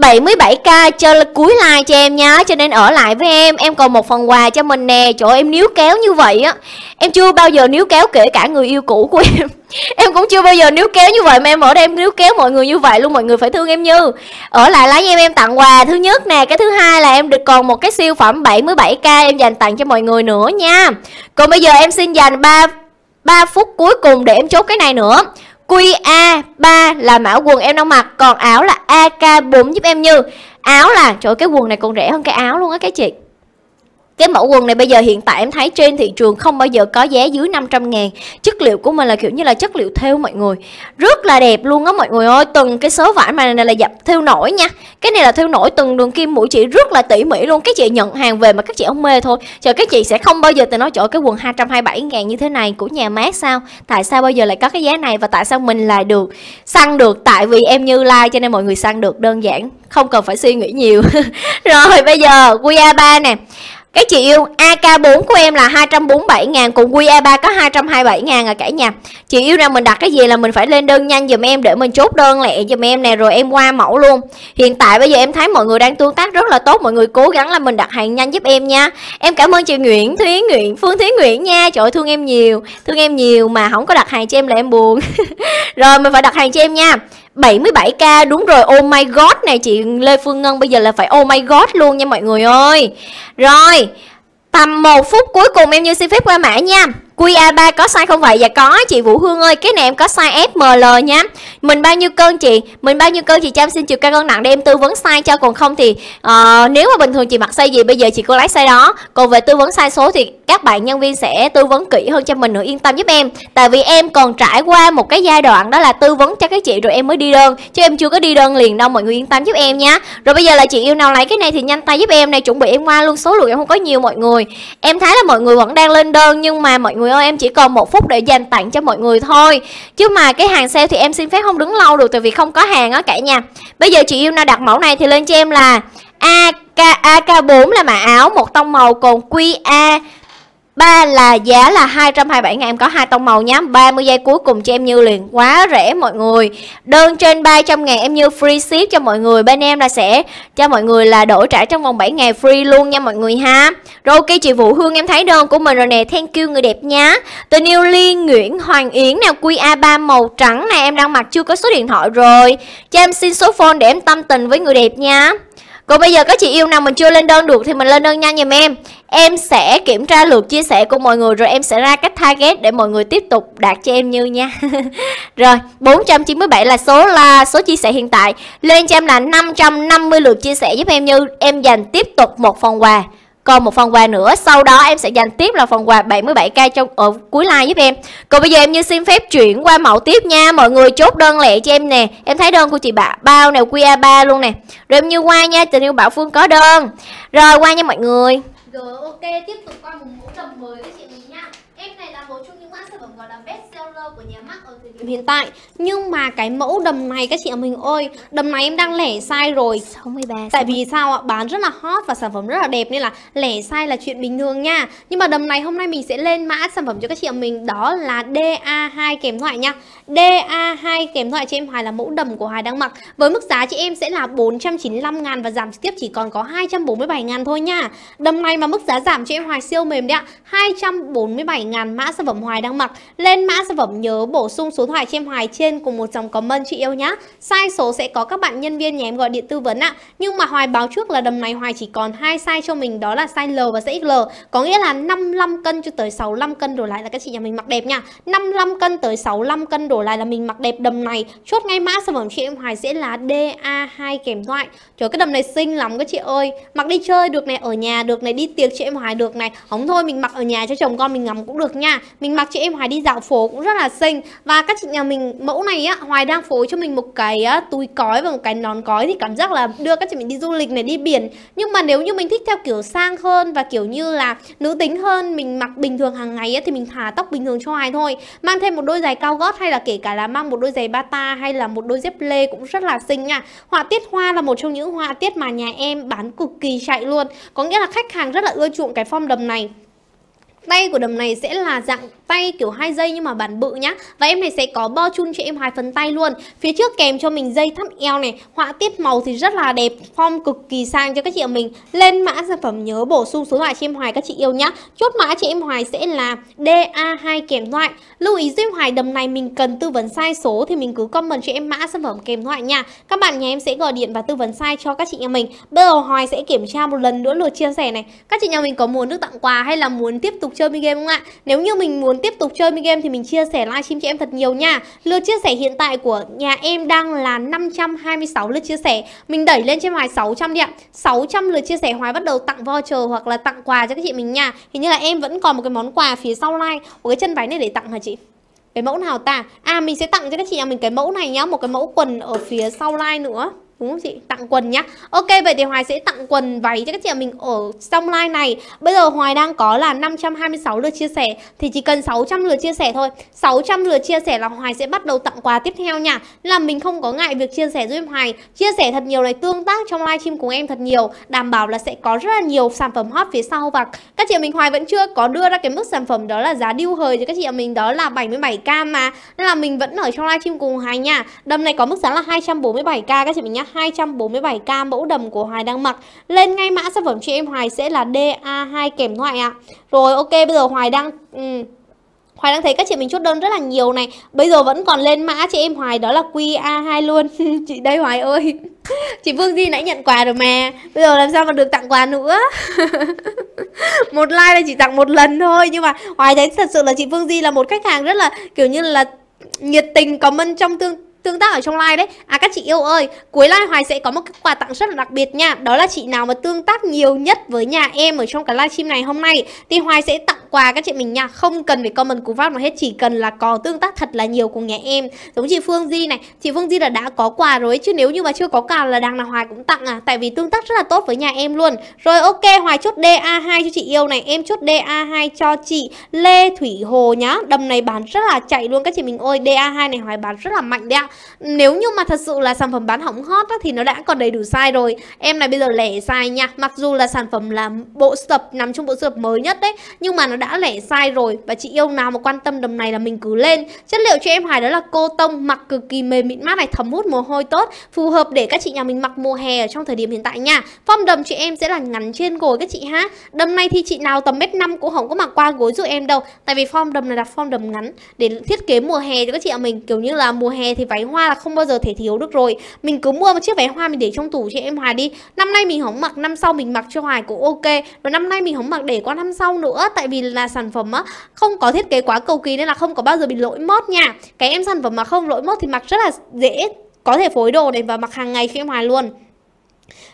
77k cho cuối like cho em nhá Cho nên ở lại với em Em còn một phần quà cho mình nè Trời ơi, em níu kéo như vậy á Em chưa bao giờ níu kéo kể cả người yêu cũ của em Em cũng chưa bao giờ níu kéo như vậy Mà em ở đây em níu kéo mọi người như vậy luôn Mọi người phải thương em như Ở lại lái em em tặng quà Thứ nhất nè Cái thứ hai là em được còn một cái siêu phẩm 77k Em dành tặng cho mọi người nữa nha Còn bây giờ em xin dành 3, 3 phút cuối cùng để em chốt cái này nữa QA3 là mã quần em đang mặc Còn áo là AK4 giúp em như Áo là, trời ơi, cái quần này còn rẻ hơn cái áo luôn á các chị cái mẫu quần này bây giờ hiện tại em thấy trên thị trường không bao giờ có giá dưới 500 ngàn Chất liệu của mình là kiểu như là chất liệu thêu mọi người Rất là đẹp luôn á mọi người ơi Từng cái số vải mà này là dập thêu nổi nha Cái này là thêu nổi từng đường kim mũi chị rất là tỉ mỉ luôn Các chị nhận hàng về mà các chị không mê thôi Trời các chị sẽ không bao giờ từ nói chỗ cái quần 227 ngàn như thế này của nhà mát sao Tại sao bao giờ lại có cái giá này và tại sao mình lại được Săn được tại vì em như like cho nên mọi người săn được đơn giản Không cần phải suy nghĩ nhiều Rồi bây giờ Guia ba nè các chị yêu, AK4 của em là 247 ngàn cùng QE3 có 227 ngàn à cả nhà Chị yêu nào mình đặt cái gì là mình phải lên đơn nhanh dùm em Để mình chốt đơn lẹ dùm em nè Rồi em qua mẫu luôn Hiện tại bây giờ em thấy mọi người đang tương tác rất là tốt Mọi người cố gắng là mình đặt hàng nhanh giúp em nha Em cảm ơn chị Nguyễn Thúy Nguyễn Phương Thúy Nguyễn nha Trời ơi, thương em nhiều Thương em nhiều mà không có đặt hàng cho em là em buồn Rồi mình phải đặt hàng cho em nha 77k đúng rồi oh my god này chị Lê Phương Ngân bây giờ là phải oh my god luôn nha mọi người ơi Rồi tầm một phút cuối cùng em như xin phép qua mã nha QA3 có size không vậy? Dạ có chị Vũ Hương ơi, cái này em có size FML nhá. Mình bao nhiêu cân chị? Mình bao nhiêu cân chị cho em xin chịu cao cân nặng để em tư vấn size cho còn không thì uh, nếu mà bình thường chị mặc size gì bây giờ chị cô lái size đó. Còn về tư vấn size số thì các bạn nhân viên sẽ tư vấn kỹ hơn cho mình nữa yên tâm giúp em. Tại vì em còn trải qua một cái giai đoạn đó là tư vấn cho các chị rồi em mới đi đơn chứ em chưa có đi đơn liền đâu mọi người yên tâm giúp em nhá. Rồi bây giờ là chị yêu nào lấy cái này thì nhanh tay giúp em này chuẩn bị em qua luôn số lượng em không có nhiều mọi người. Em thấy là mọi người vẫn đang lên đơn nhưng mà mọi người người ơi em chỉ còn một phút để dành tặng cho mọi người thôi chứ mà cái hàng sale thì em xin phép không đứng lâu được tại vì không có hàng á cả nhà bây giờ chị yêu nào đặt mẫu này thì lên cho em là AK, AK4 là mã áo một tông màu còn QA ba là giá là 227 ngàn em có hai tông màu nhá 30 giây cuối cùng cho em Như liền quá rẻ mọi người đơn trên 300 ngàn em Như free ship cho mọi người bên em là sẽ cho mọi người là đổi trả trong vòng 7 ngày free luôn nha mọi người ha rồi ok chị Vũ Hương em thấy đơn của mình rồi nè thank you người đẹp nhá tình yêu Liên Nguyễn Hoàng Yến nào QA3 màu trắng này em đang mặc chưa có số điện thoại rồi cho em xin số phone để em tâm tình với người đẹp nha còn bây giờ các chị yêu nào mình chưa lên đơn được thì mình lên đơn nhanh giùm em Em sẽ kiểm tra lượt chia sẻ của mọi người rồi em sẽ ra cách target để mọi người tiếp tục đạt cho em như nha Rồi 497 là số là số chia sẻ hiện tại Lên cho em là 550 lượt chia sẻ giúp em như em dành tiếp tục một phần quà còn một phần quà nữa sau đó em sẽ dành tiếp là phần quà 77k trong ở cuối like giúp em còn bây giờ em như xin phép chuyển qua mẫu tiếp nha mọi người chốt đơn lẻ cho em nè em thấy đơn của chị bạ bao nào qa3 luôn nè rồi em như qua nha tình yêu bảo phương có đơn rồi qua nha mọi người rồi ok tiếp tục qua một mẫu tầm mới với chị mình nha em này là một trong những mã sản phẩm gọi là best của nhà mắc hiện tại nhưng mà cái mẫu đầm này các chị mình ơi đầm này em đang lẻ sai rồi 63 tại vì sao ạ bán rất là hot và sản phẩm rất là đẹp nên là lẻ sai là chuyện bình thường nha nhưng mà đầm này hôm nay mình sẽ lên mã sản phẩm cho các chị mình đó là DA2 kèm thoại nha DA2 kèm thoại chị em Hoài là mẫu đầm của Hoài đang mặc với mức giá chị em sẽ là 495 ngàn và giảm trực tiếp chỉ còn có 247 ngàn thôi nha đầm này mà mức giá giảm chị em Hoài siêu mềm đấy ạ 247 ngàn mã sản phẩm Hoài đang mặc lên mã sản phẩm nhớ bổ sung số thoại chiêm hoài trên cùng một dòng comment chị yêu nhá. Sai số sẽ có các bạn nhân viên nhà em gọi điện tư vấn ạ. Nhưng mà Hoài báo trước là đầm này Hoài chỉ còn hai size cho mình đó là size L và size XL. Có nghĩa là 55 cân cho tới 65 cân đổ lại là các chị nhà mình mặc đẹp nha. 55 cân tới 65 cân đổ lại là mình mặc đẹp đầm này. Chốt ngay mã sản phẩm chị em Hoài sẽ là DA2 kèm thoại. Trời cái đầm này xinh lắm các chị ơi. Mặc đi chơi được này, ở nhà được này, đi tiệc chị em Hoài được này. Không thôi mình mặc ở nhà cho chồng con mình ngắm cũng được nha. Mình mặc chị em Hoài đi dạo phố cũng rất là là xinh và các chị nhà mình mẫu này á Hoài đang phối cho mình một cái á, túi cói và một cái nón cói thì cảm giác là đưa các chị mình đi du lịch này đi biển nhưng mà nếu như mình thích theo kiểu sang hơn và kiểu như là nữ tính hơn mình mặc bình thường hàng ngày á, thì mình thả tóc bình thường cho Hoài thôi mang thêm một đôi giày cao gót hay là kể cả là mang một đôi giày bata hay là một đôi dép lê cũng rất là xinh nha họa tiết hoa là một trong những họa tiết mà nhà em bán cực kỳ chạy luôn có nghĩa là khách hàng rất là ưa chuộng cái form đầm này Tay của đầm này sẽ là dạng tay kiểu hai dây nhưng mà bản bự nhá Và em này sẽ có bo chun cho em hai phần tay luôn Phía trước kèm cho mình dây thắt eo này Họa tiết màu thì rất là đẹp Form cực kỳ sang cho các chị em mình Lên mã sản phẩm nhớ bổ sung số loại chị em Hoài các chị yêu nhá Chốt mã cho em Hoài sẽ là DA2 kèm loại Lưu ý giúp Hoài đầm này mình cần tư vấn sai số Thì mình cứ comment cho em mã sản phẩm kèm loại nha Các bạn nhà em sẽ gọi điện và tư vấn sai cho các chị em mình Bây giờ Hoài sẽ kiểm tra một lần nữa lượt chia sẻ này Các chị nhà mình có muốn được tặng quà hay là muốn tiếp tục tục chơi mini game không ạ? Nếu như mình muốn tiếp tục chơi mini game thì mình chia sẻ livestream cho em thật nhiều nha. Lượt chia sẻ hiện tại của nhà em đang là 526 lượt chia sẻ. Mình đẩy lên trên ngoài 600 đi ạ. 600 lượt chia sẻ hoài bắt đầu tặng voucher hoặc là tặng quà cho các chị mình nha. Hình như là em vẫn còn một cái món quà phía sau like của cái chân váy này để tặng hả chị? Cái mẫu nào ta? À mình sẽ tặng cho các chị nhà mình cái mẫu này nhá, một cái mẫu quần ở phía sau like nữa. Đúng không chị? Tặng quần nhá. Ok vậy thì Hoài sẽ tặng quần váy cho các chị em mình ở trong like này. Bây giờ Hoài đang có là 526 lượt chia sẻ thì chỉ cần 600 lượt chia sẻ thôi. 600 lượt chia sẻ là Hoài sẽ bắt đầu tặng quà tiếp theo nha. Là mình không có ngại việc chia sẻ giúp em Hoài. Chia sẻ thật nhiều này, tương tác trong live stream cùng em thật nhiều, đảm bảo là sẽ có rất là nhiều sản phẩm hot phía sau và các chị em mình Hoài vẫn chưa có đưa ra cái mức sản phẩm đó là giá điêu hời cho các chị em mình đó là 77k mà. Nên là mình vẫn ở trong live stream cùng Hoài nha. Đầm này có mức giá là 247k các chị mình nhá. 247 ca mẫu đầm của Hoài đang mặc. Lên ngay mã sản phẩm chị em Hoài sẽ là DA2 kèm thoại ạ. À. Rồi ok bây giờ Hoài đang... Ừ. Hoài đang thấy các chị mình chốt đơn rất là nhiều này Bây giờ vẫn còn lên mã chị em Hoài đó là QA2 luôn Chị đây Hoài ơi Chị Phương Di nãy nhận quà rồi mà Bây giờ làm sao mà được tặng quà nữa Một like là chỉ tặng một lần thôi Nhưng mà Hoài thấy thật sự là chị Phương Di là một khách hàng rất là kiểu như là nhiệt tình comment trong tương tương tác ở trong like đấy à các chị yêu ơi cuối like hoài sẽ có một cái quà tặng rất là đặc biệt nha đó là chị nào mà tương tác nhiều nhất với nhà em ở trong cái livestream này hôm nay thì hoài sẽ tặng quà các chị mình nha không cần phải comment cú vác mà hết chỉ cần là có tương tác thật là nhiều cùng nhà em giống chị phương di này chị phương di là đã có quà rồi chứ nếu như mà chưa có quà là đang là hoài cũng tặng à tại vì tương tác rất là tốt với nhà em luôn rồi ok hoài chốt da 2 cho chị yêu này em chốt da 2 cho chị lê thủy hồ nhá đầm này bán rất là chạy luôn các chị mình ơi da 2 này hoài bán rất là mạnh đấy ạ nếu như mà thật sự là sản phẩm bán hỏng hot á, thì nó đã còn đầy đủ size rồi em này bây giờ lẻ size nha mặc dù là sản phẩm là bộ sưu tập nằm trong bộ sưu tập mới nhất đấy nhưng mà nó đã lẻ size rồi và chị yêu nào mà quan tâm đầm này là mình cứ lên chất liệu cho em hài đó là cô tông mặc cực kỳ mềm mịn mát này thấm hút mồ hôi tốt phù hợp để các chị nhà mình mặc mùa hè ở trong thời điểm hiện tại nha form đầm chị em sẽ là ngắn trên gối các chị ha đầm này thì chị nào tầm mét năm cũng không có mặc qua gối giúp em đâu tại vì form đầm này là form đầm ngắn để thiết kế mùa hè cho các chị ạ mình kiểu như là mùa hè thì phải váy hoa là không bao giờ thể thiếu được rồi mình cứ mua một chiếc váy hoa mình để trong tủ cho em hoài đi năm nay mình không mặc năm sau mình mặc cho hoài cũng ok và năm nay mình không mặc để qua năm sau nữa tại vì là sản phẩm á không có thiết kế quá cầu kỳ nên là không có bao giờ bị lỗi mốt nha cái em sản phẩm mà không lỗi mốt thì mặc rất là dễ có thể phối đồ này và mặc hàng ngày cho em hoài luôn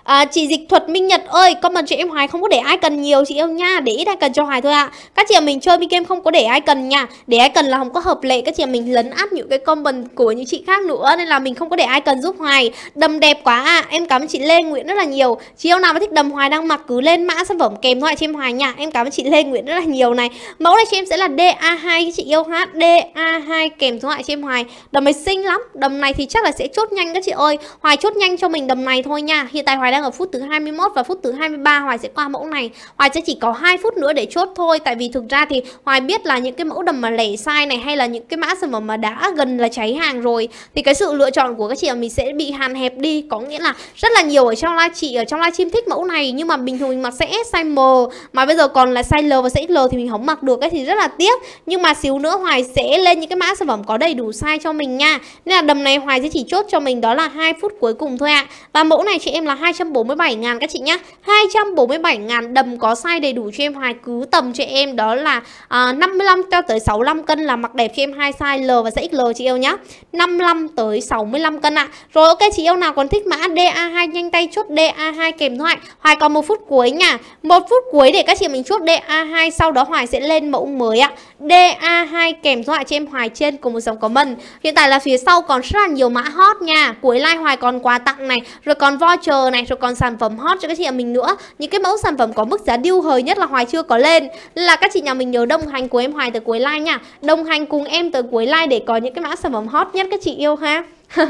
à, Chị dịch thuật Minh Nhật ơi Comment cho em Hoài không có để ai cần nhiều chị yêu nha Để ít ai cần cho Hoài thôi ạ à. Các chị em mình chơi game không có để ai cần nha Để ai cần là không có hợp lệ Các chị em mình lấn áp những cái comment của những chị khác nữa Nên là mình không có để ai cần giúp Hoài Đầm đẹp quá à Em cảm ơn chị Lê Nguyễn rất là nhiều Chị yêu nào mà thích đầm Hoài đang mặc cứ lên mã sản phẩm kèm thoại cho em Hoài nha Em cảm ơn chị Lê Nguyễn rất là nhiều này Mẫu này cho em sẽ là DA2 chị yêu hát DA2 kèm thoại cho em Hoài Đầm này xinh lắm Đầm này thì chắc là sẽ chốt nhanh các chị ơi Hoài chốt nhanh cho mình đầm này thôi nha Hiện tại Hoài đang đang ở phút thứ 21 và phút thứ 23 Hoài sẽ qua mẫu này. Hoài sẽ chỉ có 2 phút nữa để chốt thôi tại vì thực ra thì Hoài biết là những cái mẫu đầm mà lẻ sai này hay là những cái mã sản phẩm mà đã gần là cháy hàng rồi thì cái sự lựa chọn của các chị mình sẽ bị hàn hẹp đi, có nghĩa là rất là nhiều ở trong live chị ở trong live chim thích mẫu này nhưng mà bình thường mình mặc sẽ size M mà bây giờ còn là size L và size XL thì mình không mặc được cái thì rất là tiếc. Nhưng mà xíu nữa Hoài sẽ lên những cái mã sản phẩm có đầy đủ size cho mình nha. Nên là đầm này Hoài sẽ chỉ chốt cho mình đó là 2 phút cuối cùng thôi ạ. À. Và mẫu này chị em là 200 247 ngàn các chị nhá 247 ngàn đầm có size đầy đủ cho em hoài Cứ tầm cho em đó là à, 55 cho tới 65 cân là mặc đẹp cho em hai size L và size XL chị yêu nhá 55 tới 65 cân ạ à. Rồi ok chị yêu nào còn thích mã DA2 nhanh tay chốt DA2 kèm thoại Hoài còn một phút cuối nha một phút cuối để các chị mình chốt DA2 Sau đó Hoài sẽ lên mẫu mới ạ DA2 kèm thoại cho em Hoài trên cùng một dòng comment Hiện tại là phía sau còn rất là nhiều mã hot nha Cuối like Hoài còn quà tặng này Rồi còn voucher này Rồi còn sản phẩm hot cho các chị nhà mình nữa những cái mẫu sản phẩm có mức giá điêu hời nhất là hoài chưa có lên là các chị nhà mình nhớ đồng hành của em hoài tới cuối like nha đồng hành cùng em tới cuối like để có những cái mã sản phẩm hot nhất các chị yêu ha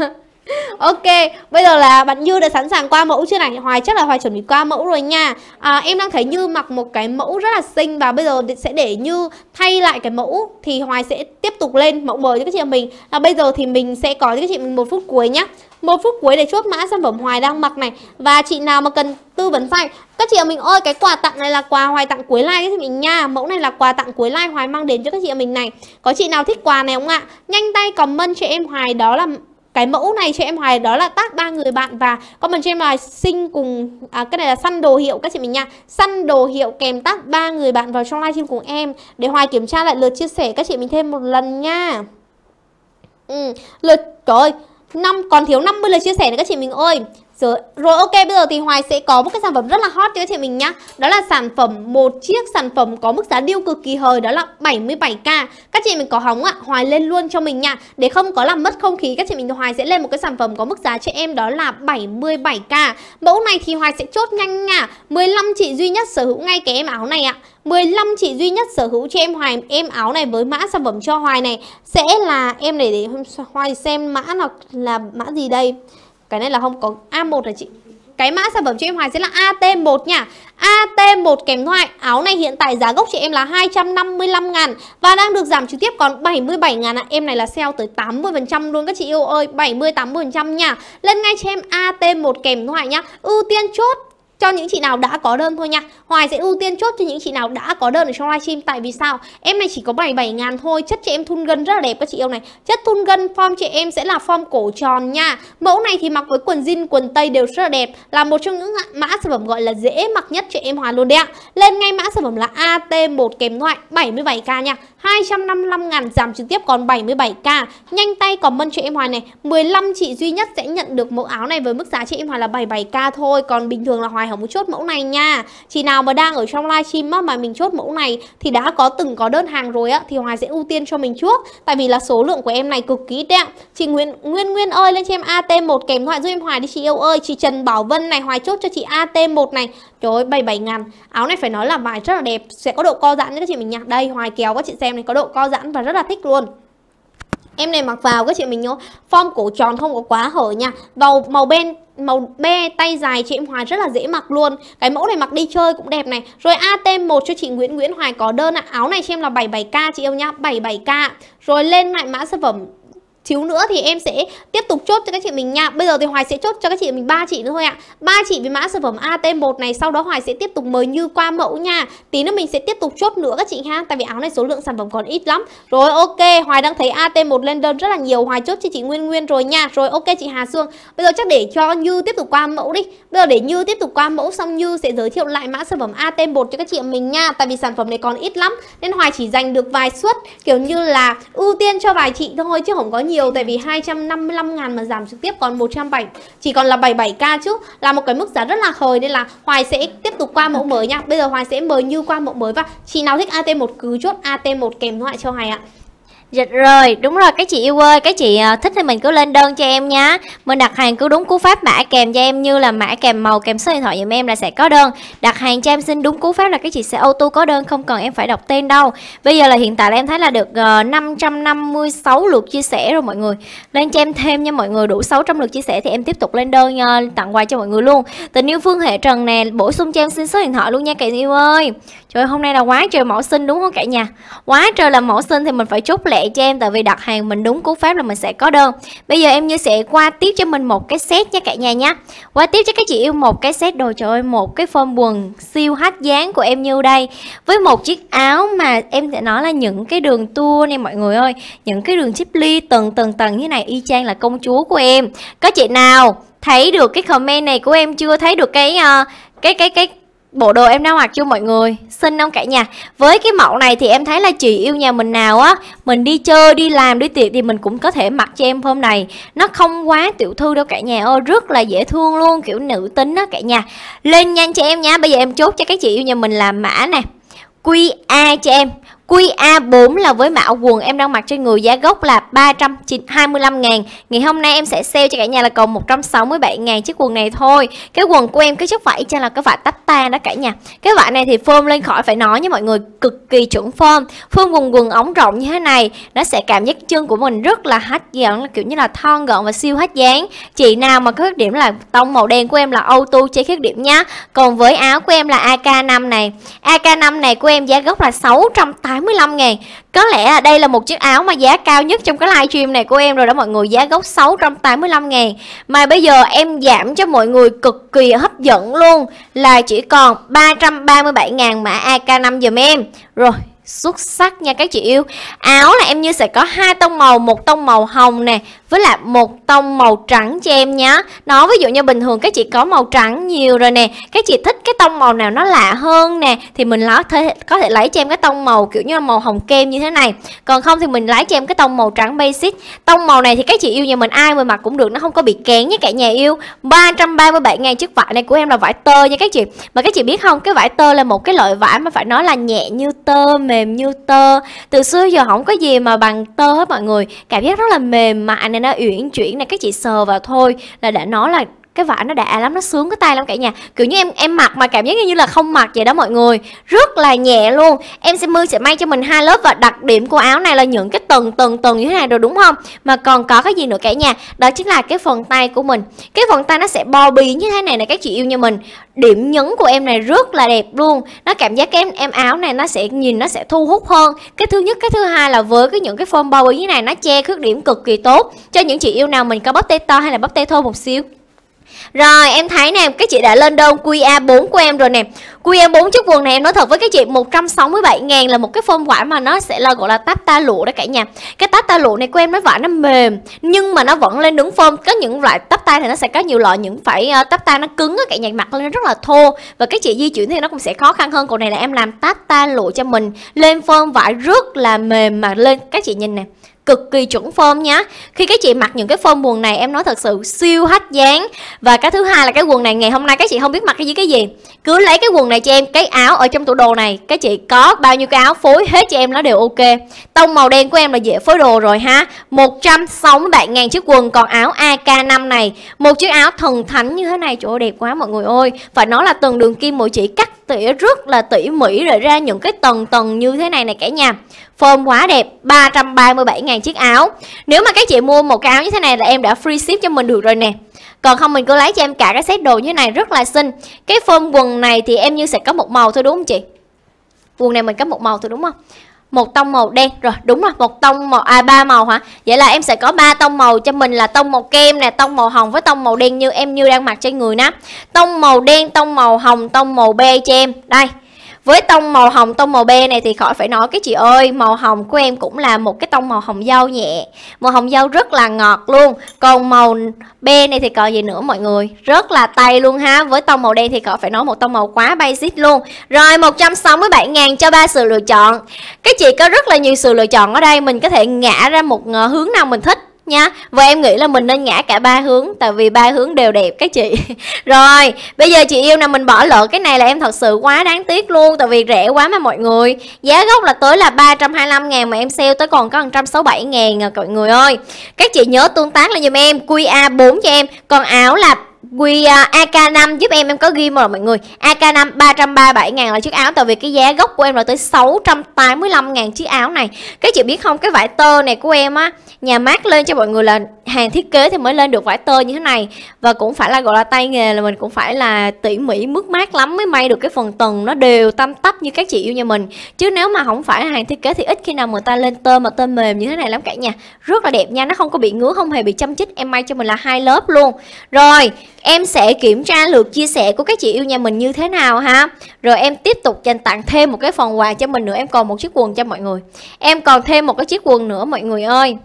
Ok, bây giờ là bạn Như đã sẵn sàng qua mẫu chưa này Hoài chắc là Hoài chuẩn bị qua mẫu rồi nha à, Em đang thấy Như mặc một cái mẫu rất là xinh Và bây giờ sẽ để Như thay lại cái mẫu Thì Hoài sẽ tiếp tục lên mẫu mới cho các chị em mình Và bây giờ thì mình sẽ có cho các chị mình một phút cuối nhá một phút cuối để chốt mã sản phẩm Hoài đang mặc này và chị nào mà cần tư vấn phải các chị em mình ơi cái quà tặng này là quà Hoài tặng cuối like các chị mình nha mẫu này là quà tặng cuối like Hoài mang đến cho các chị em mình này có chị nào thích quà này không ạ nhanh tay comment cho em Hoài đó là cái mẫu này cho em Hoài đó là tác ba người bạn và comment cho em Hoài sinh cùng à, cái này là săn đồ hiệu các chị mình nha săn đồ hiệu kèm tác ba người bạn vào trong livestream cùng em để Hoài kiểm tra lại lượt chia sẻ các chị mình thêm một lần nha ừ, lượt trời ơi năm còn thiếu 50 lượt chia sẻ nữa các chị mình ơi rồi, rồi ok, bây giờ thì Hoài sẽ có một cái sản phẩm rất là hot cho chị mình nhá. Đó là sản phẩm một chiếc sản phẩm có mức giá điêu cực kỳ hời đó là 77k. Các chị mình có hóng ạ, Hoài lên luôn cho mình nha. Để không có làm mất không khí, các chị mình Hoài sẽ lên một cái sản phẩm có mức giá cho em đó là 77k. Mẫu này thì Hoài sẽ chốt nhanh nha. 15 chị duy nhất sở hữu ngay cái em áo này ạ. À. 15 chị duy nhất sở hữu cho em Hoài em áo này với mã sản phẩm cho Hoài này sẽ là em để để Hoài xem mã là là mã gì đây. Cái này là không có A1 này chị cái mã sản phẩm cho em Hoài sẽ là AT1 nha AT1 kèm thoại Áo này hiện tại giá gốc chị em là 255 ngàn Và đang được giảm trực tiếp còn 77 ngàn ạ à. Em này là sale tới 80% luôn các chị yêu ơi 70-80% nha Lên ngay cho em AT1 kèm thoại nhá Ưu tiên chốt cho những chị nào đã có đơn thôi nha Hoài sẽ ưu tiên chốt cho những chị nào đã có đơn ở trong livestream Tại vì sao? Em này chỉ có 77 ngàn thôi Chất chị em thun gân rất là đẹp các chị yêu này Chất thun gân form chị em sẽ là form cổ tròn nha Mẫu này thì mặc với quần jean, quần tây đều rất là đẹp Là một trong những mã sản phẩm gọi là dễ mặc nhất chị em Hoài luôn đấy ạ Lên ngay mã sản phẩm là AT1 kèm thoại 77k nha 255 ngàn giảm trực tiếp còn 77k Nhanh tay comment cho em Hoài này 15 chị duy nhất sẽ nhận được mẫu áo này với mức giá chị em Hoài là 77k thôi Còn bình thường là Hoài bài Hồng chốt mẫu này nha Chị nào mà đang ở trong livestream mà mình chốt mẫu này thì đã có từng có đơn hàng rồi á thì Hoài sẽ ưu tiên cho mình trước tại vì là số lượng của em này cực kỳ ít đấy ạ. Chị Nguyễn Nguyên Nguyên ơi lên cho em AT1 kèm thoại giúp em Hoài đi chị yêu ơi. Chị Trần Bảo Vân này Hoài chốt cho chị AT1 này. Trời ơi bảy bảy ngàn. Áo này phải nói là vải rất là đẹp, sẽ có độ co giãn nữa các chị mình nhặt Đây Hoài kéo các chị xem này có độ co giãn và rất là thích luôn. Em này mặc vào các chị mình nhớ form cổ tròn không có quá hở nha. Màu màu ben màu be tay dài chị em Hoài rất là dễ mặc luôn cái mẫu này mặc đi chơi cũng đẹp này rồi AT1 cho chị Nguyễn Nguyễn Hoài có đơn ạ à. áo này chị em là 77k chị yêu nhá 77k rồi lên lại mã sản phẩm xíu nữa thì em sẽ tiếp tục chốt cho các chị mình nha bây giờ thì hoài sẽ chốt cho các chị mình ba chị nữa thôi ạ ba chị với mã sản phẩm at1 này sau đó hoài sẽ tiếp tục mời như qua mẫu nha tí nữa mình sẽ tiếp tục chốt nữa các chị ha tại vì áo này số lượng sản phẩm còn ít lắm rồi ok hoài đang thấy at1 lên đơn rất là nhiều hoài chốt cho chị nguyên nguyên rồi nha rồi ok chị hà sương bây giờ chắc để cho như tiếp tục qua mẫu đi bây giờ để như tiếp tục qua mẫu xong như sẽ giới thiệu lại mã sản phẩm at1 cho các chị mình nha tại vì sản phẩm này còn ít lắm nên hoài chỉ dành được vài suất kiểu như là ưu tiên cho vài chị thôi chứ không có nhiều nhiều tại vì 255 ngàn mà giảm trực tiếp còn 107 chỉ còn là 77k chứ là một cái mức giá rất là khời nên là Hoài sẽ tiếp tục qua mẫu mới nha bây giờ Hoài sẽ mời như qua mẫu mới và chị nào thích AT1 cứ chốt AT1 kèm thoại cho Hoài ạ dịch rồi, đúng rồi các chị yêu ơi, các chị à, thích thì mình cứ lên đơn cho em nhá. Mình đặt hàng cứ đúng cú pháp mã kèm cho em như là mã kèm màu kèm số điện thoại giùm em là sẽ có đơn. Đặt hàng cho em xin đúng cú pháp là các chị sẽ auto có đơn không cần em phải đọc tên đâu. Bây giờ là hiện tại là em thấy là được 556 ờ, lượt chia sẻ rồi mọi người. Lên cho em thêm nha mọi người, đủ 600 lượt chia sẻ thì em tiếp tục lên đơn nha, ờ, tặng quà cho mọi người luôn. Tình yêu Phương Hệ Trần nè, bổ sung cho em xin số điện thoại luôn nha các yêu ơi. Trời hôm nay là quá trời mẫu sinh đúng không cả nhà? Quá trời là mẫu sinh thì mình phải chốt lẹ lẹ cho em tại vì đặt hàng mình đúng cú pháp là mình sẽ có đơn bây giờ em như sẽ qua tiếp cho mình một cái set nha cả nhà nhé qua tiếp cho các chị yêu một cái set đồ trời ơi một cái form quần siêu hách dáng của em như đây với một chiếc áo mà em sẽ nói là những cái đường tua nè mọi người ơi những cái đường chip ly tầng tầng tầng như này y chang là công chúa của em có chị nào thấy được cái comment này của em chưa thấy được cái ờ, cái cái cái bộ đồ em đang mặc chưa mọi người xin không cả nhà với cái mẫu này thì em thấy là chị yêu nhà mình nào á mình đi chơi đi làm đi tiệc thì mình cũng có thể mặc cho em hôm này nó không quá tiểu thư đâu cả nhà ơi rất là dễ thương luôn kiểu nữ tính á cả nhà lên nhanh cho em nha bây giờ em chốt cho các chị yêu nhà mình là mã nè QA cho em QA4 là với mẫu quần em đang mặc trên người giá gốc là 325 ngàn Ngày hôm nay em sẽ sale cho cả nhà là còn 167 ngàn chiếc quần này thôi Cái quần của em cái chất vải cho là cái vải tách ta đó cả nhà Cái vải này thì form lên khỏi phải nói nha mọi người Cực kỳ chuẩn form Form quần quần ống rộng như thế này Nó sẽ cảm giác chân của mình rất là hết gọn là Kiểu như là thon gọn và siêu hết dáng Chị nào mà có khuyết điểm là tông màu đen của em là auto chơi khuyết điểm nha Còn với áo của em là AK5 này AK5 này của em giá gốc là 680 85 ngàn Có lẽ đây là một chiếc áo mà giá cao nhất trong cái livestream này của em rồi đó mọi người Giá gốc 685 ngàn Mà bây giờ em giảm cho mọi người cực kỳ hấp dẫn luôn Là chỉ còn 337 ngàn mã AK5 dùm em Rồi xuất sắc nha các chị yêu áo là em như sẽ có hai tông màu một tông màu hồng nè với lại một tông màu trắng cho em nhé nó ví dụ như bình thường các chị có màu trắng nhiều rồi nè các chị thích cái tông màu nào nó lạ hơn nè thì mình có thể có thể lấy cho em cái tông màu kiểu như là màu hồng kem như thế này còn không thì mình lấy cho em cái tông màu trắng basic tông màu này thì các chị yêu nhà mình ai mà mặc cũng được nó không có bị kén nhé cả nhà yêu 337 ngàn chiếc vải này của em là vải tơ nha các chị mà các chị biết không cái vải tơ là một cái loại vải mà phải nói là nhẹ như tơ mềm như tơ từ xưa giờ không có gì mà bằng tơ hết mọi người cảm giác rất là mềm mại này nó uyển chuyển này các chị sờ vào thôi là đã nói là cái vải nó đã lắm nó sướng cái tay lắm cả nhà kiểu như em em mặc mà cảm giác như là không mặc vậy đó mọi người rất là nhẹ luôn em sẽ mưa sẽ may cho mình hai lớp và đặc điểm của áo này là những cái tầng tầng tầng như thế này rồi đúng không mà còn có cái gì nữa cả nhà đó chính là cái phần tay của mình cái phần tay nó sẽ bo bì như thế này này các chị yêu như mình điểm nhấn của em này rất là đẹp luôn nó cảm giác em em áo này nó sẽ nhìn nó sẽ thu hút hơn cái thứ nhất cái thứ hai là với cái những cái form bo bì như này nó che khuyết điểm cực kỳ tốt cho những chị yêu nào mình có bắp tay to hay là bắp tay thô một xíu rồi em thấy nè Các chị đã lên đơn QA4 của em rồi nè QA4 chiếc quần này em nói thật với các chị 167 ngàn là một cái form vải mà nó sẽ là gọi là táp ta lụa đó cả nhà Cái táp ta lụa này của em nó vải nó mềm Nhưng mà nó vẫn lên đứng form Có những loại táp ta thì nó sẽ có nhiều loại Những phải uh, ta nó cứng á cả nhà mặt lên rất là thô Và các chị di chuyển thì nó cũng sẽ khó khăn hơn Còn này là em làm táp ta lụa cho mình Lên form vải rất là mềm mà lên Các chị nhìn nè cực kỳ chuẩn form nhá khi các chị mặc những cái form quần này em nói thật sự siêu hách dáng và cái thứ hai là cái quần này ngày hôm nay các chị không biết mặc cái gì cái gì cứ lấy cái quần này cho em cái áo ở trong tủ đồ này các chị có bao nhiêu cái áo phối hết cho em nó đều ok tông màu đen của em là dễ phối đồ rồi ha 167 ngàn chiếc quần còn áo AK5 này một chiếc áo thần thánh như thế này chỗ đẹp quá mọi người ơi phải nói là từng đường kim mỗi chị cắt tỉa rất là tỉ mỉ rồi ra những cái tầng tầng như thế này này cả nhà form quá đẹp 337 ngàn ngàn chiếc áo Nếu mà các chị mua một cái áo như thế này là em đã free ship cho mình được rồi nè còn không mình cứ lấy cho em cả cái set đồ như thế này rất là xinh Cái form quần này thì em như sẽ có một màu thôi đúng không chị Quần này mình có một màu thôi đúng không một tông màu đen rồi đúng rồi một tông màu à ba màu hả vậy là em sẽ có ba tông màu cho mình là tông màu kem nè tông màu hồng với tông màu đen như em như đang mặc trên người nè tông màu đen tông màu hồng tông màu be cho em đây với tông màu hồng tông màu be này thì khỏi phải nói cái chị ơi màu hồng của em cũng là một cái tông màu hồng dâu nhẹ màu hồng dâu rất là ngọt luôn còn màu be này thì còn gì nữa mọi người rất là tay luôn ha với tông màu đen thì khỏi phải nói một tông màu quá basic luôn rồi 167 ngàn cho ba sự lựa chọn các chị có rất là nhiều sự lựa chọn ở đây mình có thể ngã ra một ờ, hướng nào mình thích nha và em nghĩ là mình nên ngã cả ba hướng tại vì ba hướng đều đẹp các chị rồi bây giờ chị yêu nào mình bỏ lỡ cái này là em thật sự quá đáng tiếc luôn tại vì rẻ quá mà mọi người giá gốc là tới là 325 ngàn mà em sale tới còn có 167 ngàn à mọi người ơi các chị nhớ tương tác là giùm em QA4 cho em còn áo là Quy à, AK5 giúp em em có ghi rồi mọi người AK5 337 ngàn là chiếc áo Tại vì cái giá gốc của em là tới 685 ngàn chiếc áo này Các chị biết không cái vải tơ này của em á Nhà mát lên cho mọi người là hàng thiết kế thì mới lên được vải tơ như thế này và cũng phải là gọi là tay nghề là mình cũng phải là tỉ mỉ mức mát lắm mới may được cái phần tầng nó đều tăm tắp như các chị yêu nhà mình chứ nếu mà không phải hàng thiết kế thì ít khi nào người ta lên tơ mà tơ mềm như thế này lắm cả nhà rất là đẹp nha nó không có bị ngứa không hề bị châm chích em may cho mình là hai lớp luôn rồi em sẽ kiểm tra lượt chia sẻ của các chị yêu nhà mình như thế nào ha rồi em tiếp tục dành tặng thêm một cái phần quà cho mình nữa em còn một chiếc quần cho mọi người em còn thêm một cái chiếc quần nữa mọi người ơi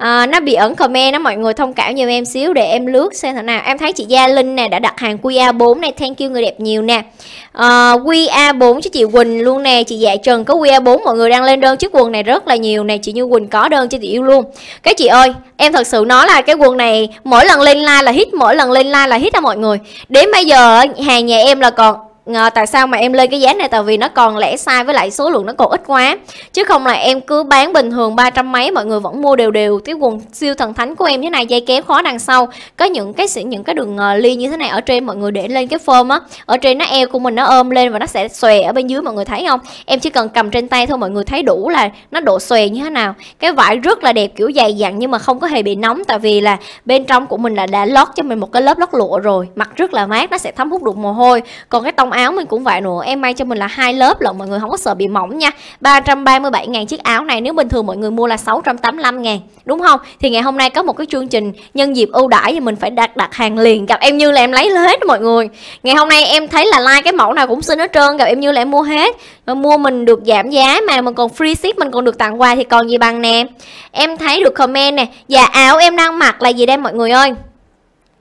à, nó bị ẩn comment đó mọi người thông cảm giùm em xíu để em lướt xem thế nào em thấy chị Gia Linh nè đã đặt hàng QA4 này thank you người đẹp nhiều nè à, ờ, QA4 cho chị Quỳnh luôn nè chị Dạ Trần có QA4 mọi người đang lên đơn chiếc quần này rất là nhiều nè chị Như Quỳnh có đơn cho chị yêu luôn cái chị ơi em thật sự nói là cái quần này mỗi lần lên like là hit mỗi lần lên like là hit đó mọi người đến bây giờ hàng nhà em là còn à, tại sao mà em lên cái giá này tại vì nó còn lẻ sai với lại số lượng nó còn ít quá chứ không là em cứ bán bình thường ba trăm mấy mọi người vẫn mua đều đều cái quần siêu thần thánh của em thế này dây kéo khó đằng sau có những cái những cái đường ờ, ly như thế này ở trên mọi người để lên cái form á ở trên nó eo của mình nó ôm lên và nó sẽ xòe ở bên dưới mọi người thấy không em chỉ cần cầm trên tay thôi mọi người thấy đủ là nó độ xòe như thế nào cái vải rất là đẹp kiểu dày dặn nhưng mà không có hề bị nóng tại vì là bên trong của mình là đã lót cho mình một cái lớp lót lụa rồi mặc rất là mát nó sẽ thấm hút được mồ hôi còn cái tông trong áo mình cũng vậy nữa Em may cho mình là hai lớp lận mọi người không có sợ bị mỏng nha 337 ngàn chiếc áo này Nếu bình thường mọi người mua là 685 ngàn Đúng không? Thì ngày hôm nay có một cái chương trình Nhân dịp ưu đãi thì mình phải đặt đặt hàng liền Gặp em Như là em lấy hết mọi người Ngày hôm nay em thấy là like cái mẫu nào cũng xinh hết trơn Gặp em Như là em mua hết Rồi mua mình được giảm giá mà mình còn free ship Mình còn được tặng quà thì còn gì bằng nè Em thấy được comment nè và dạ, áo em đang mặc là gì đây mọi người ơi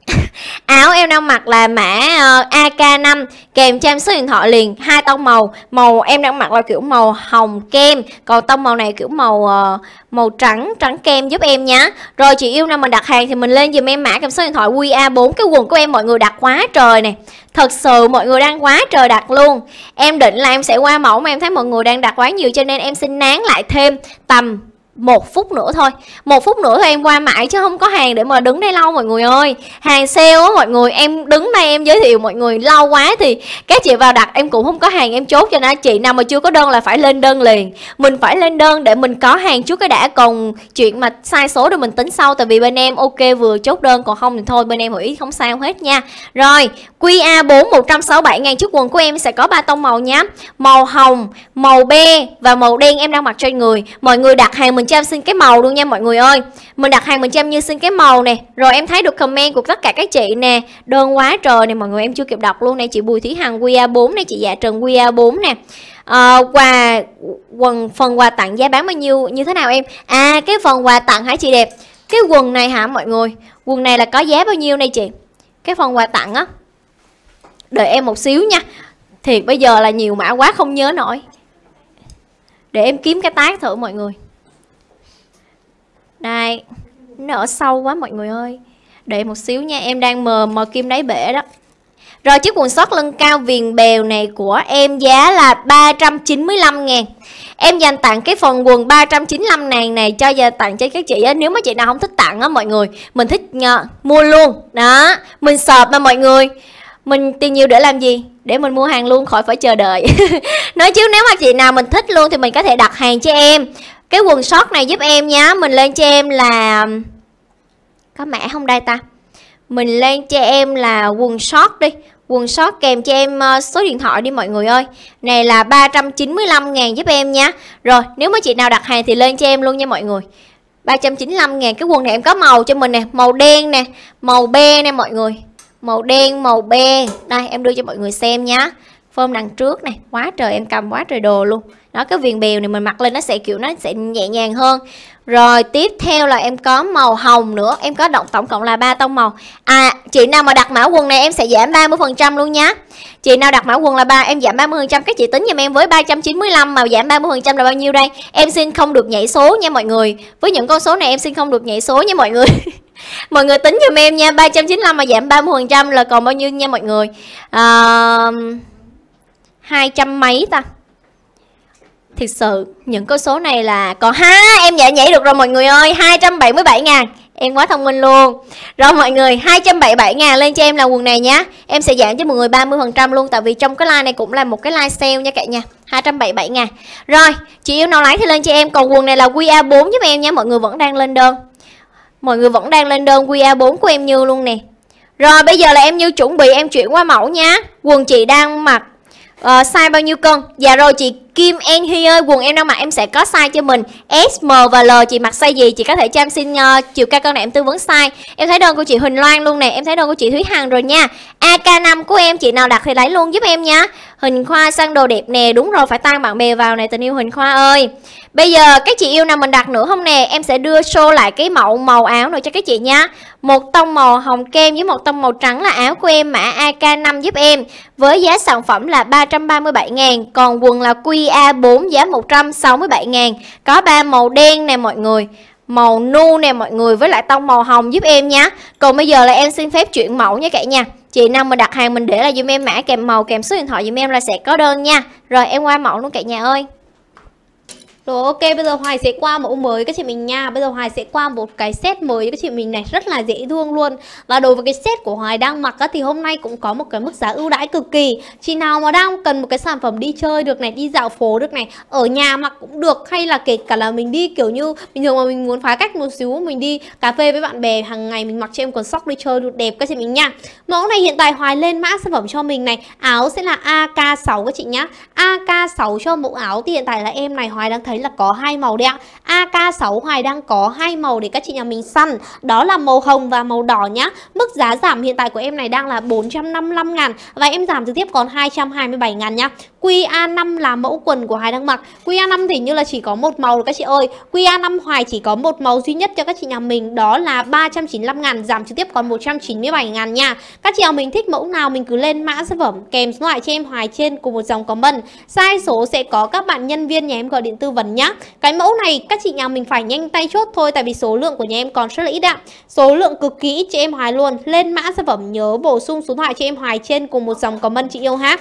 áo em đang mặc là mã ờ, AK5 kèm cho em số điện thoại liền hai tông màu màu em đang mặc là kiểu màu hồng kem còn tông màu này kiểu màu ờ, màu trắng trắng kem giúp em nhé rồi chị yêu nào mình đặt hàng thì mình lên dùm em mã kèm số điện thoại QA4 cái quần của em mọi người đặt quá trời nè thật sự mọi người đang quá trời đặt luôn em định là em sẽ qua mẫu mà em thấy mọi người đang đặt quá nhiều cho nên em xin nán lại thêm tầm một phút nữa thôi một phút nữa thôi em qua mãi chứ không có hàng để mà đứng đây lâu mọi người ơi hàng sale á mọi người em đứng đây em giới thiệu mọi người lâu quá thì các chị vào đặt em cũng không có hàng em chốt cho nên chị nào mà chưa có đơn là phải lên đơn liền mình phải lên đơn để mình có hàng trước cái đã còn chuyện mà sai số rồi mình tính sau tại vì bên em ok vừa chốt đơn còn không thì thôi bên em hủy không sao hết nha rồi qa bốn một trăm sáu bảy ngàn chiếc quần của em sẽ có ba tông màu nhá màu hồng màu be và màu đen em đang mặc trên người mọi người đặt hàng mình 100% xin cái màu luôn nha mọi người ơi Mình đặt hàng 100 như xin cái màu nè Rồi em thấy được comment của tất cả các chị nè Đơn quá trời nè mọi người em chưa kịp đọc luôn nè Chị Bùi Thúy Hằng QA4 nè Chị Dạ Trần QA4 nè ờ, quà quần phần quà tặng giá bán bao nhiêu như thế nào em à cái phần quà tặng hả chị đẹp cái quần này hả mọi người quần này là có giá bao nhiêu đây chị cái phần quà tặng á đợi em một xíu nha thiệt bây giờ là nhiều mã quá không nhớ nổi để em kiếm cái tác thử mọi người đây, nó ở sâu quá mọi người ơi Để một xíu nha, em đang mờ mờ kim đáy bể đó Rồi chiếc quần sót lưng cao viền bèo này của em giá là 395 ngàn Em dành tặng cái phần quần 395 ngàn này cho dành tặng cho các chị á Nếu mà chị nào không thích tặng á mọi người Mình thích uh, mua luôn Đó, mình sợp mà mọi người mình tiền nhiều để làm gì để mình mua hàng luôn khỏi phải chờ đợi nói chứ nếu mà chị nào mình thích luôn thì mình có thể đặt hàng cho em cái quần short này giúp em nhá Mình lên cho em là Có mã không đây ta Mình lên cho em là quần short đi Quần short kèm cho em ờ, số điện thoại đi mọi người ơi Này là 395 ngàn giúp em nha Rồi nếu mà chị nào đặt hàng thì lên cho em luôn nha mọi người 395 ngàn Cái quần này em có màu cho mình nè Màu đen nè Màu be nè mọi người Màu đen, màu be Đây em đưa cho mọi người xem nhá form đằng trước này quá trời em cầm quá trời đồ luôn đó cái viền bèo này mình mặc lên nó sẽ kiểu nó sẽ nhẹ nhàng hơn rồi tiếp theo là em có màu hồng nữa em có động tổng cộng là ba tông màu à chị nào mà đặt mã quần này em sẽ giảm 30 phần trăm luôn nhá chị nào đặt mã quần là ba em giảm 30 phần trăm các chị tính giùm em với 395 mà giảm 30 phần trăm là bao nhiêu đây em xin không được nhảy số nha mọi người với những con số này em xin không được nhảy số nha mọi người mọi người tính giùm em nha 395 mà giảm 30 phần trăm là còn bao nhiêu nha mọi người Uh 200 mấy ta Thiệt sự những con số này là có ha em nhảy nhảy được rồi mọi người ơi 277 ngàn Em quá thông minh luôn Rồi mọi người 277 ngàn lên cho em là quần này nhá Em sẽ giảm cho mọi người 30% luôn Tại vì trong cái like này cũng là một cái like sale nha cả nhà 277 ngàn Rồi chị yêu nào lấy thì lên cho em Còn quần này là QA4 giúp em nha Mọi người vẫn đang lên đơn Mọi người vẫn đang lên đơn QA4 của em Như luôn nè Rồi bây giờ là em Như chuẩn bị em chuyển qua mẫu nha Quần chị đang mặc uh, ờ, size bao nhiêu cân dạ rồi chị Kim En Hi ơi, quần em đang mặc em sẽ có size cho mình S, M và L Chị mặc size gì? Chị có thể cho em xin uh, chiều cao con này em tư vấn size Em thấy đơn của chị Huỳnh Loan luôn nè Em thấy đơn của chị Thúy Hằng rồi nha AK5 của em, chị nào đặt thì lấy luôn giúp em nha Huỳnh Khoa sang đồ đẹp nè Đúng rồi, phải tan bạn bè vào này tình yêu Huỳnh Khoa ơi Bây giờ các chị yêu nào mình đặt nữa không nè Em sẽ đưa show lại cái mẫu màu áo nữa cho các chị nha Một tông màu hồng kem với một tông màu trắng là áo của em Mã AK5 giúp em Với giá sản phẩm là 337 ngàn Còn quần là QA A4 giá 167.000 Có ba màu đen nè mọi người Màu nu nè mọi người với lại tông màu hồng giúp em nhé Còn bây giờ là em xin phép chuyển mẫu nha cả nhà Chị nào mà đặt hàng mình để là dùm em mã kèm màu kèm số điện thoại dùm em là sẽ có đơn nha Rồi em qua mẫu luôn cả nhà ơi rồi ok, bây giờ Hoài sẽ qua mẫu mới các chị mình nha Bây giờ Hoài sẽ qua một cái set mới các chị mình này Rất là dễ thương luôn Và đối với cái set của Hoài đang mặc á, thì hôm nay cũng có một cái mức giá ưu đãi cực kỳ Chị nào mà đang cần một cái sản phẩm đi chơi được này, đi dạo phố được này Ở nhà mặc cũng được hay là kể cả là mình đi kiểu như Bình thường mà mình muốn phá cách một xíu Mình đi cà phê với bạn bè hàng ngày mình mặc cho em quần sóc đi chơi được đẹp các chị mình nha Mẫu này hiện tại Hoài lên mã sản phẩm cho mình này Áo sẽ là AK6 các chị nhá AK6 cho mẫu áo thì hiện tại là em này Hoài đang thấy là có hai màu đấy ạ. AK6 Hoài đang có hai màu để các chị nhà mình săn. Đó là màu hồng và màu đỏ nhá. Mức giá giảm hiện tại của em này đang là 455 ngàn và em giảm trực tiếp còn 227 ngàn nhá. QA5 là mẫu quần của Hải đang mặc QA5 thì như là chỉ có một màu rồi các chị ơi QA5 Hoài chỉ có một màu duy nhất cho các chị nhà mình Đó là 395 ngàn Giảm trực tiếp còn 197 ngàn nha Các chị nhà mình thích mẫu nào mình cứ lên mã sản phẩm Kèm số loại cho em Hoài trên cùng một dòng comment Sai số sẽ có các bạn nhân viên nhà em gọi điện tư vấn nhá Cái mẫu này các chị nhà mình phải nhanh tay chốt thôi Tại vì số lượng của nhà em còn rất là ít ạ Số lượng cực kỳ ít cho em Hoài luôn Lên mã sản phẩm nhớ bổ sung số thoại cho em Hoài trên cùng một dòng comment chị yêu hát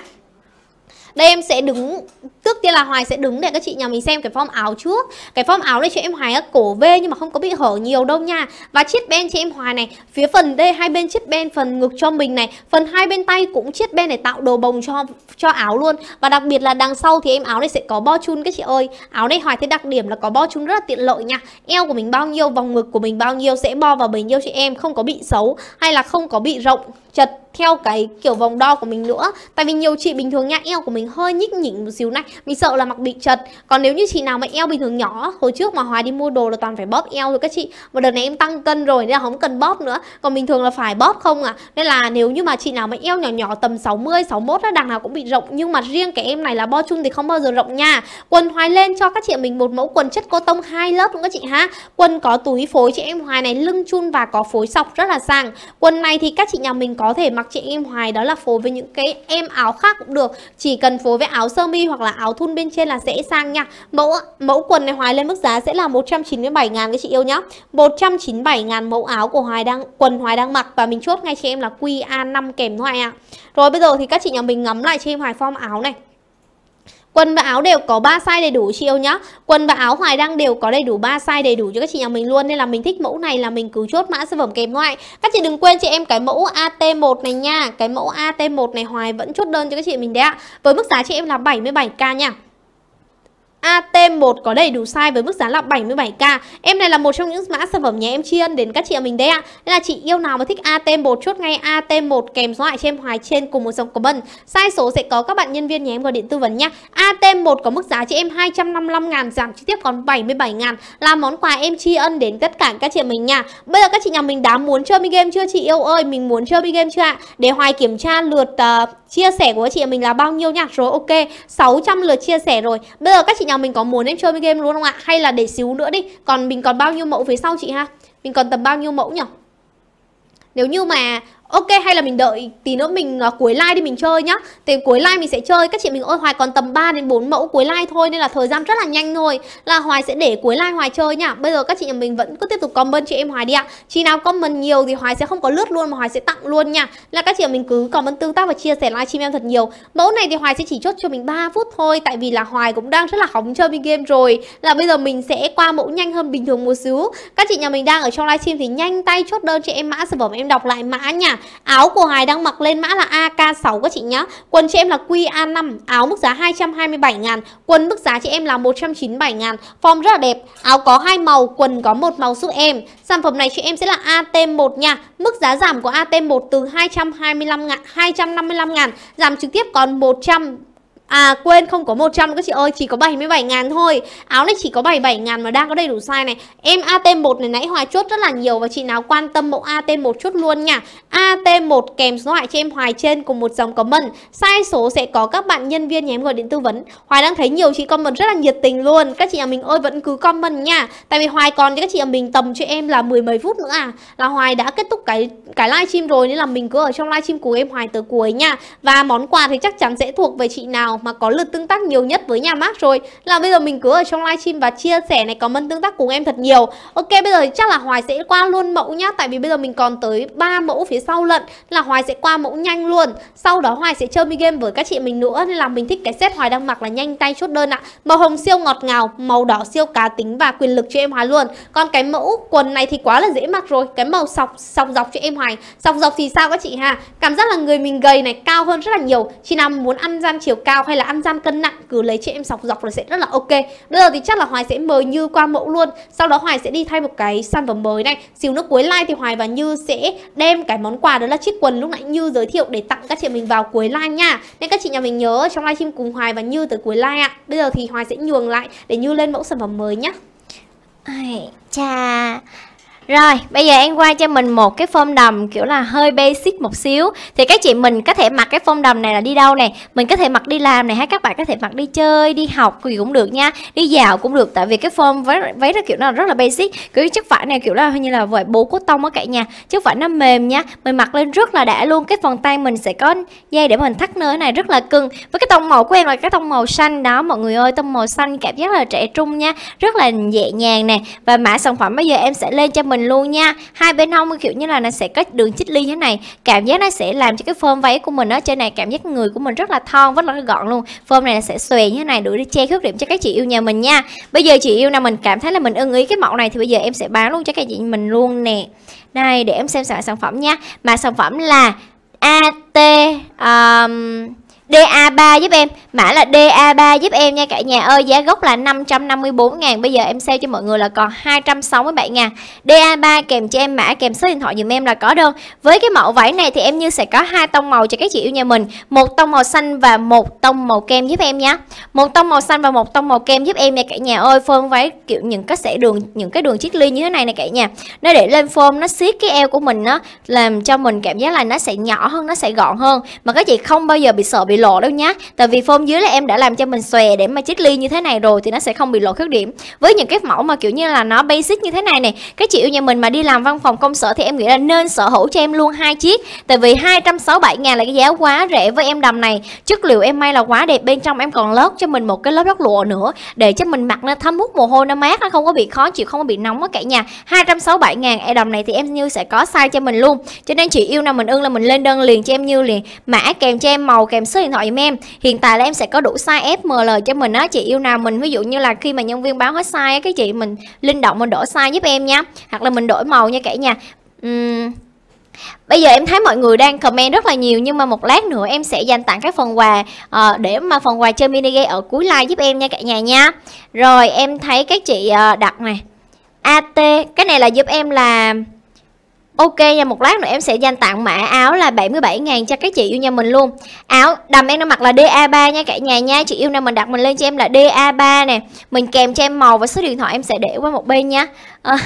đây em sẽ đứng trước tiên là hoài sẽ đứng để các chị nhà mình xem cái form áo trước cái form áo đây chị em hoài cổ v nhưng mà không có bị hở nhiều đâu nha và chiếc bên chị em hoài này phía phần đây hai bên chiếc bên phần ngực cho mình này phần hai bên tay cũng chiếc bên này tạo đồ bồng cho cho áo luôn và đặc biệt là đằng sau thì em áo này sẽ có bo chun các chị ơi áo này hoài thấy đặc điểm là có bo chun rất là tiện lợi nha eo của mình bao nhiêu vòng ngực của mình bao nhiêu sẽ bo vào bấy nhiêu chị em không có bị xấu hay là không có bị rộng chật theo cái kiểu vòng đo của mình nữa tại vì nhiều chị bình thường nhá eo của mình hơi nhích nhỉnh một xíu này mình sợ là mặc bị chật còn nếu như chị nào mà eo bình thường nhỏ hồi trước mà hoài đi mua đồ là toàn phải bóp eo rồi các chị mà đợt này em tăng cân rồi nên là không cần bóp nữa còn bình thường là phải bóp không à nên là nếu như mà chị nào mà eo nhỏ nhỏ tầm 60 61 á đằng nào cũng bị rộng nhưng mà riêng cái em này là bo chung thì không bao giờ rộng nha quần hoài lên cho các chị mình một mẫu quần chất cô tông hai lớp luôn các chị ha quần có túi phối chị em hoài này lưng chun và có phối sọc rất là sang quần này thì các chị nhà mình có thể mặc chị em hoài đó là phối với những cái em áo khác cũng được chỉ cần phối với áo sơ mi hoặc là áo thun bên trên là sẽ sang nha mẫu mẫu quần này hoài lên mức giá sẽ là 197 ngàn các chị yêu nhá 197 ngàn mẫu áo của hoài đang quần hoài đang mặc và mình chốt ngay chị em là QA5 kèm hoài ạ à. rồi bây giờ thì các chị nhà mình ngắm lại cho em hoài form áo này Quần và áo đều có 3 size đầy đủ chị yêu nhá. Quần và áo hoài đăng đều có đầy đủ 3 size đầy đủ cho các chị nhà mình luôn nên là mình thích mẫu này là mình cứ chốt mã sản phẩm kèm ngoại. Các chị đừng quên chị em cái mẫu AT1 này nha. Cái mẫu AT1 này hoài vẫn chốt đơn cho các chị mình đấy ạ. Với mức giá chị em là 77k nha. AT1 có đầy đủ size với mức giá là 77k Em này là một trong những mã sản phẩm nhà em tri ân đến các chị em mình đấy ạ à. Nên là chị yêu nào mà thích AT1 chốt ngay AT1 kèm số lại cho em hoài trên cùng một dòng comment Size số sẽ có các bạn nhân viên nhà em gọi điện tư vấn nhá. AT1 có mức giá cho em 255 ngàn giảm trực tiếp còn 77 ngàn Là món quà em tri ân đến tất cả các chị em mình nha Bây giờ các chị nhà mình đã muốn chơi mini game chưa chị yêu ơi Mình muốn chơi mini game chưa ạ à? Để hoài kiểm tra lượt uh, chia sẻ của chị em mình là bao nhiêu nhá Rồi ok 600 lượt chia sẻ rồi Bây giờ các chị nhà mình có muốn em chơi với game luôn không ạ? Hay là để xíu nữa đi. Còn mình còn bao nhiêu mẫu phía sau chị ha? Mình còn tầm bao nhiêu mẫu nhỉ? Nếu như mà Ok hay là mình đợi tí nữa mình nó à, cuối live đi mình chơi nhá Thì cuối live mình sẽ chơi Các chị mình ơi Hoài còn tầm 3 đến 4 mẫu cuối live thôi Nên là thời gian rất là nhanh thôi Là Hoài sẽ để cuối live Hoài chơi nhá Bây giờ các chị nhà mình vẫn cứ tiếp tục comment chị em Hoài đi ạ à. Chị nào comment nhiều thì Hoài sẽ không có lướt luôn Mà Hoài sẽ tặng luôn nha Là các chị mình cứ comment tương tác và chia sẻ live stream em thật nhiều Mẫu này thì Hoài sẽ chỉ chốt cho mình 3 phút thôi Tại vì là Hoài cũng đang rất là hóng chơi game rồi Là bây giờ mình sẽ qua mẫu nhanh hơn bình thường một xíu Các chị nhà mình đang ở trong live stream thì nhanh tay chốt đơn chị em mã sản phẩm em đọc lại mã nha Áo của Hải đang mặc lên mã là AK6 các chị nhá. Quần cho em là QA5, áo mức giá 227 ngàn quần mức giá chị em là 197 ngàn Form rất là đẹp, áo có hai màu, quần có một màu giúp em. Sản phẩm này chị em sẽ là AT1 nha. Mức giá giảm của AT1 từ 225 ngàn 255 ngàn giảm trực tiếp còn 100 À quên không có 100 các chị ơi Chỉ có 77 ngàn thôi Áo này chỉ có 77 ngàn mà đang có đầy đủ size này Em AT1 này nãy Hoài chốt rất là nhiều Và chị nào quan tâm mẫu AT1 chút luôn nha AT1 kèm số thoại cho em Hoài trên Cùng một dòng comment size số sẽ có các bạn nhân viên nhà em gọi điện tư vấn Hoài đang thấy nhiều chị comment rất là nhiệt tình luôn Các chị nhà mình ơi vẫn cứ comment nha Tại vì Hoài còn cho các chị nhà mình tầm cho em là mười mấy phút nữa à Là Hoài đã kết thúc cái cái livestream rồi Nên là mình cứ ở trong livestream của em Hoài tới cuối nha Và món quà thì chắc chắn sẽ thuộc về chị nào mà có lượt tương tác nhiều nhất với nhà mát rồi là bây giờ mình cứ ở trong livestream và chia sẻ này cảm ơn tương tác cùng em thật nhiều ok bây giờ chắc là hoài sẽ qua luôn mẫu nhá tại vì bây giờ mình còn tới ba mẫu phía sau lận là hoài sẽ qua mẫu nhanh luôn sau đó hoài sẽ chơi mi game với các chị mình nữa nên là mình thích cái set hoài đang mặc là nhanh tay chốt đơn ạ màu hồng siêu ngọt ngào màu đỏ siêu cá tính và quyền lực cho em hoài luôn còn cái mẫu quần này thì quá là dễ mặc rồi cái màu sọc sọc dọc cho em hoài sọc dọc thì sao các chị ha cảm giác là người mình gầy này cao hơn rất là nhiều chị nào muốn ăn gian chiều cao hay là ăn gian cân nặng cứ lấy chị em sọc dọc là sẽ rất là ok bây giờ thì chắc là hoài sẽ mời như qua mẫu luôn sau đó hoài sẽ đi thay một cái sản phẩm mới này xíu nước cuối like thì hoài và như sẽ đem cái món quà đó là chiếc quần lúc nãy như giới thiệu để tặng các chị mình vào cuối like nha nên các chị nhà mình nhớ trong livestream cùng hoài và như tới cuối like ạ à. bây giờ thì hoài sẽ nhường lại để như lên mẫu sản phẩm mới nhá ai chà rồi, bây giờ em qua cho mình một cái phông đầm kiểu là hơi basic một xíu Thì các chị mình có thể mặc cái phông đầm này là đi đâu này Mình có thể mặc đi làm này hay các bạn có thể mặc đi chơi, đi học gì cũng được nha Đi dạo cũng được tại vì cái phông váy, váy nó kiểu là rất là basic Kiểu chất vải này kiểu là như là vải bố cốt tông ở cả nhà Chất vải nó mềm nha Mình mặc lên rất là đã luôn Cái phần tay mình sẽ có dây để mình thắt nơ này rất là cưng Với cái tông màu của em là cái tông màu xanh đó mọi người ơi Tông màu xanh cảm giác là trẻ trung nha Rất là nhẹ nhàng nè Và mã sản phẩm bây giờ em sẽ lên cho mình mình luôn nha hai bên hông kiểu như là nó sẽ có đường chích ly như thế này cảm giác nó sẽ làm cho cái form váy của mình ở trên này cảm giác người của mình rất là thon rất là gọn luôn form này sẽ xòe như thế này đủ để che khuyết điểm cho các chị yêu nhà mình nha bây giờ chị yêu nào mình cảm thấy là mình ưng ý cái mẫu này thì bây giờ em sẽ bán luôn cho các chị mình luôn nè này để em xem sản phẩm nha mà sản phẩm là at um, DA3 giúp em Mã là DA3 giúp em nha cả nhà ơi Giá gốc là 554 ngàn Bây giờ em sale cho mọi người là còn 267 ngàn DA3 kèm cho em mã kèm số điện thoại dùm em là có đơn Với cái mẫu vải này thì em như sẽ có hai tông màu cho các chị yêu nhà mình một tông màu xanh và một tông màu kem giúp em nhé một tông màu xanh và một tông màu kem giúp em nha cả nhà ơi phơm váy kiểu những cái sẽ đường những cái đường chiếc ly như thế này nè cả nhà nó để lên phơm nó siết cái eo của mình nó làm cho mình cảm giác là nó sẽ nhỏ hơn nó sẽ gọn hơn mà các chị không bao giờ bị sợ bị lộ đâu nhá tại vì form dưới là em đã làm cho mình xòe để mà chiếc ly như thế này rồi thì nó sẽ không bị lộ khuyết điểm với những cái mẫu mà kiểu như là nó basic như thế này này các chị yêu nhà mình mà đi làm văn phòng công sở thì em nghĩ là nên sở hữu cho em luôn hai chiếc tại vì 267 ngàn là cái giá quá rẻ với em đầm này chất liệu em may là quá đẹp bên trong em còn lót cho mình một cái lớp lót lụa nữa để cho mình mặc nó thấm hút mồ hôi nó mát nó không có bị khó chịu không có bị nóng á cả nhà 267 ngàn em đầm này thì em như sẽ có size cho mình luôn cho nên chị yêu nào mình ưng là mình lên đơn liền cho em như liền mã kèm cho em màu kèm số điện thoại giùm em hiện tại là em sẽ có đủ size FML cho mình á chị yêu nào mình ví dụ như là khi mà nhân viên báo hết size cái chị mình linh động mình đổi size giúp em nhé hoặc là mình đổi màu nha cả nhà uhm. Bây giờ em thấy mọi người đang comment rất là nhiều nhưng mà một lát nữa em sẽ dành tặng các phần quà à, để mà phần quà chơi mini game ở cuối live giúp em nha cả nhà nha. Rồi em thấy các chị à, đặt này. AT cái này là giúp em là Ok nha, một lát nữa em sẽ dành tặng mã áo là 77 ngàn cho các chị yêu nhà mình luôn Áo đầm em đang mặc là DA3 nha cả nhà nha Chị yêu nào mình đặt mình lên cho em là DA3 nè Mình kèm cho em màu và số điện thoại em sẽ để qua một bên nha à.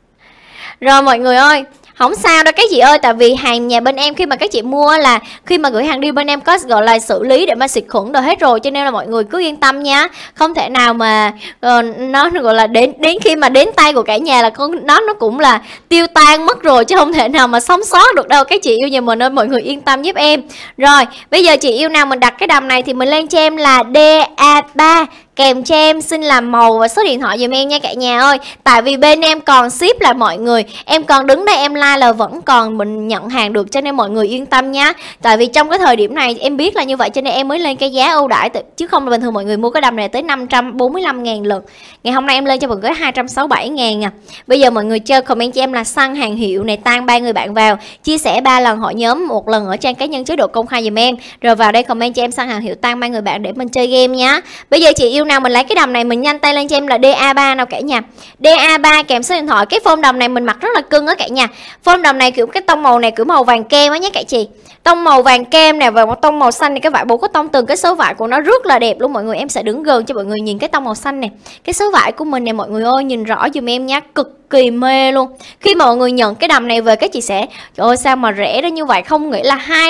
Rồi mọi người ơi không sao đâu các chị ơi tại vì hàng nhà bên em khi mà các chị mua là khi mà gửi hàng đi bên em có gọi là xử lý để mà xịt khuẩn rồi hết rồi cho nên là mọi người cứ yên tâm nha không thể nào mà uh, nó gọi là đến đến khi mà đến tay của cả nhà là con nó nó cũng là tiêu tan mất rồi chứ không thể nào mà sống sót được đâu các chị yêu nhà mình ơi mọi người yên tâm giúp em rồi bây giờ chị yêu nào mình đặt cái đầm này thì mình lên cho em là DA3 kèm cho em xin làm màu và số điện thoại dùm em nha cả nhà ơi tại vì bên em còn ship là mọi người em còn đứng đây em like là vẫn còn mình nhận hàng được cho nên mọi người yên tâm nha tại vì trong cái thời điểm này em biết là như vậy cho nên em mới lên cái giá ưu đãi chứ không là bình thường mọi người mua cái đầm này tới 545 ngàn lượt ngày hôm nay em lên cho mọi người 267 ngàn à bây giờ mọi người chơi comment cho em là săn hàng hiệu này tan ba người bạn vào chia sẻ ba lần hội nhóm một lần ở trang cá nhân chế độ công khai dùm em rồi vào đây comment cho em săn hàng hiệu tan ba người bạn để mình chơi game nhá bây giờ chị yêu nào mình lấy cái đầm này mình nhanh tay lên cho em là DA3 nào cả nhà DA3 kèm số điện thoại cái phôn đầm này mình mặc rất là cưng á cả nhà phôn đầm này kiểu cái tông màu này kiểu màu vàng kem á nhé cả chị tông màu vàng kem nè và một tông màu xanh này cái vải bố có tông từng cái số vải của nó rất là đẹp luôn mọi người em sẽ đứng gần cho mọi người nhìn cái tông màu xanh này cái số vải của mình nè mọi người ơi nhìn rõ dùm em nhá cực kỳ mê luôn khi mọi người nhận cái đầm này về các chị sẽ trời ơi sao mà rẻ ra như vậy không nghĩ là hai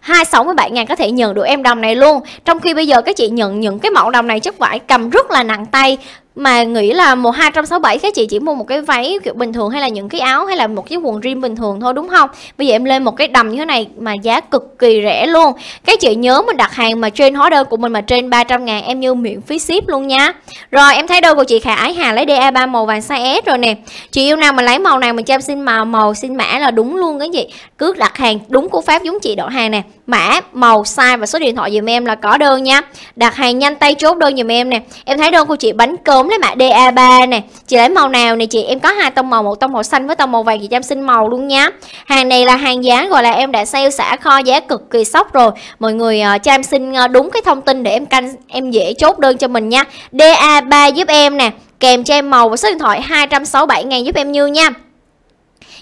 hai trăm sáu mươi bảy ngàn có thể nhận được em đầm này luôn trong khi bây giờ các chị nhận những cái mẫu đầm này chất vải cầm rất là nặng tay mà nghĩ là một hai trăm sáu bảy các chị chỉ mua một cái váy kiểu bình thường hay là những cái áo hay là một cái quần jean bình thường thôi đúng không bây giờ em lên một cái đầm như thế này mà giá cực kỳ rẻ luôn các chị nhớ mình đặt hàng mà trên hóa đơn của mình mà trên 300 ngàn em như miễn phí ship luôn nha rồi em thấy đôi của chị Khả Ái Hà lấy DA3 màu vàng size S rồi nè chị yêu nào mà lấy màu này mình cho em xin màu màu xin mã là đúng luôn cái gì cứ đặt hàng đúng của pháp giống chị đổ hàng nè mã, màu, size và số điện thoại dùm em là có đơn nha Đặt hàng nhanh tay chốt đơn dùm em nè Em thấy đơn của chị bánh cốm lấy mã DA3 nè Chị lấy màu nào nè chị Em có hai tông màu, một tông màu xanh với tông màu vàng Chị chăm em xin màu luôn nha Hàng này là hàng giá gọi là em đã sale xả kho giá cực kỳ sốc rồi Mọi người uh, cho em xin uh, đúng cái thông tin để em canh em dễ chốt đơn cho mình nha DA3 giúp em nè kèm cho em màu và số điện thoại 267 ngàn giúp em như nha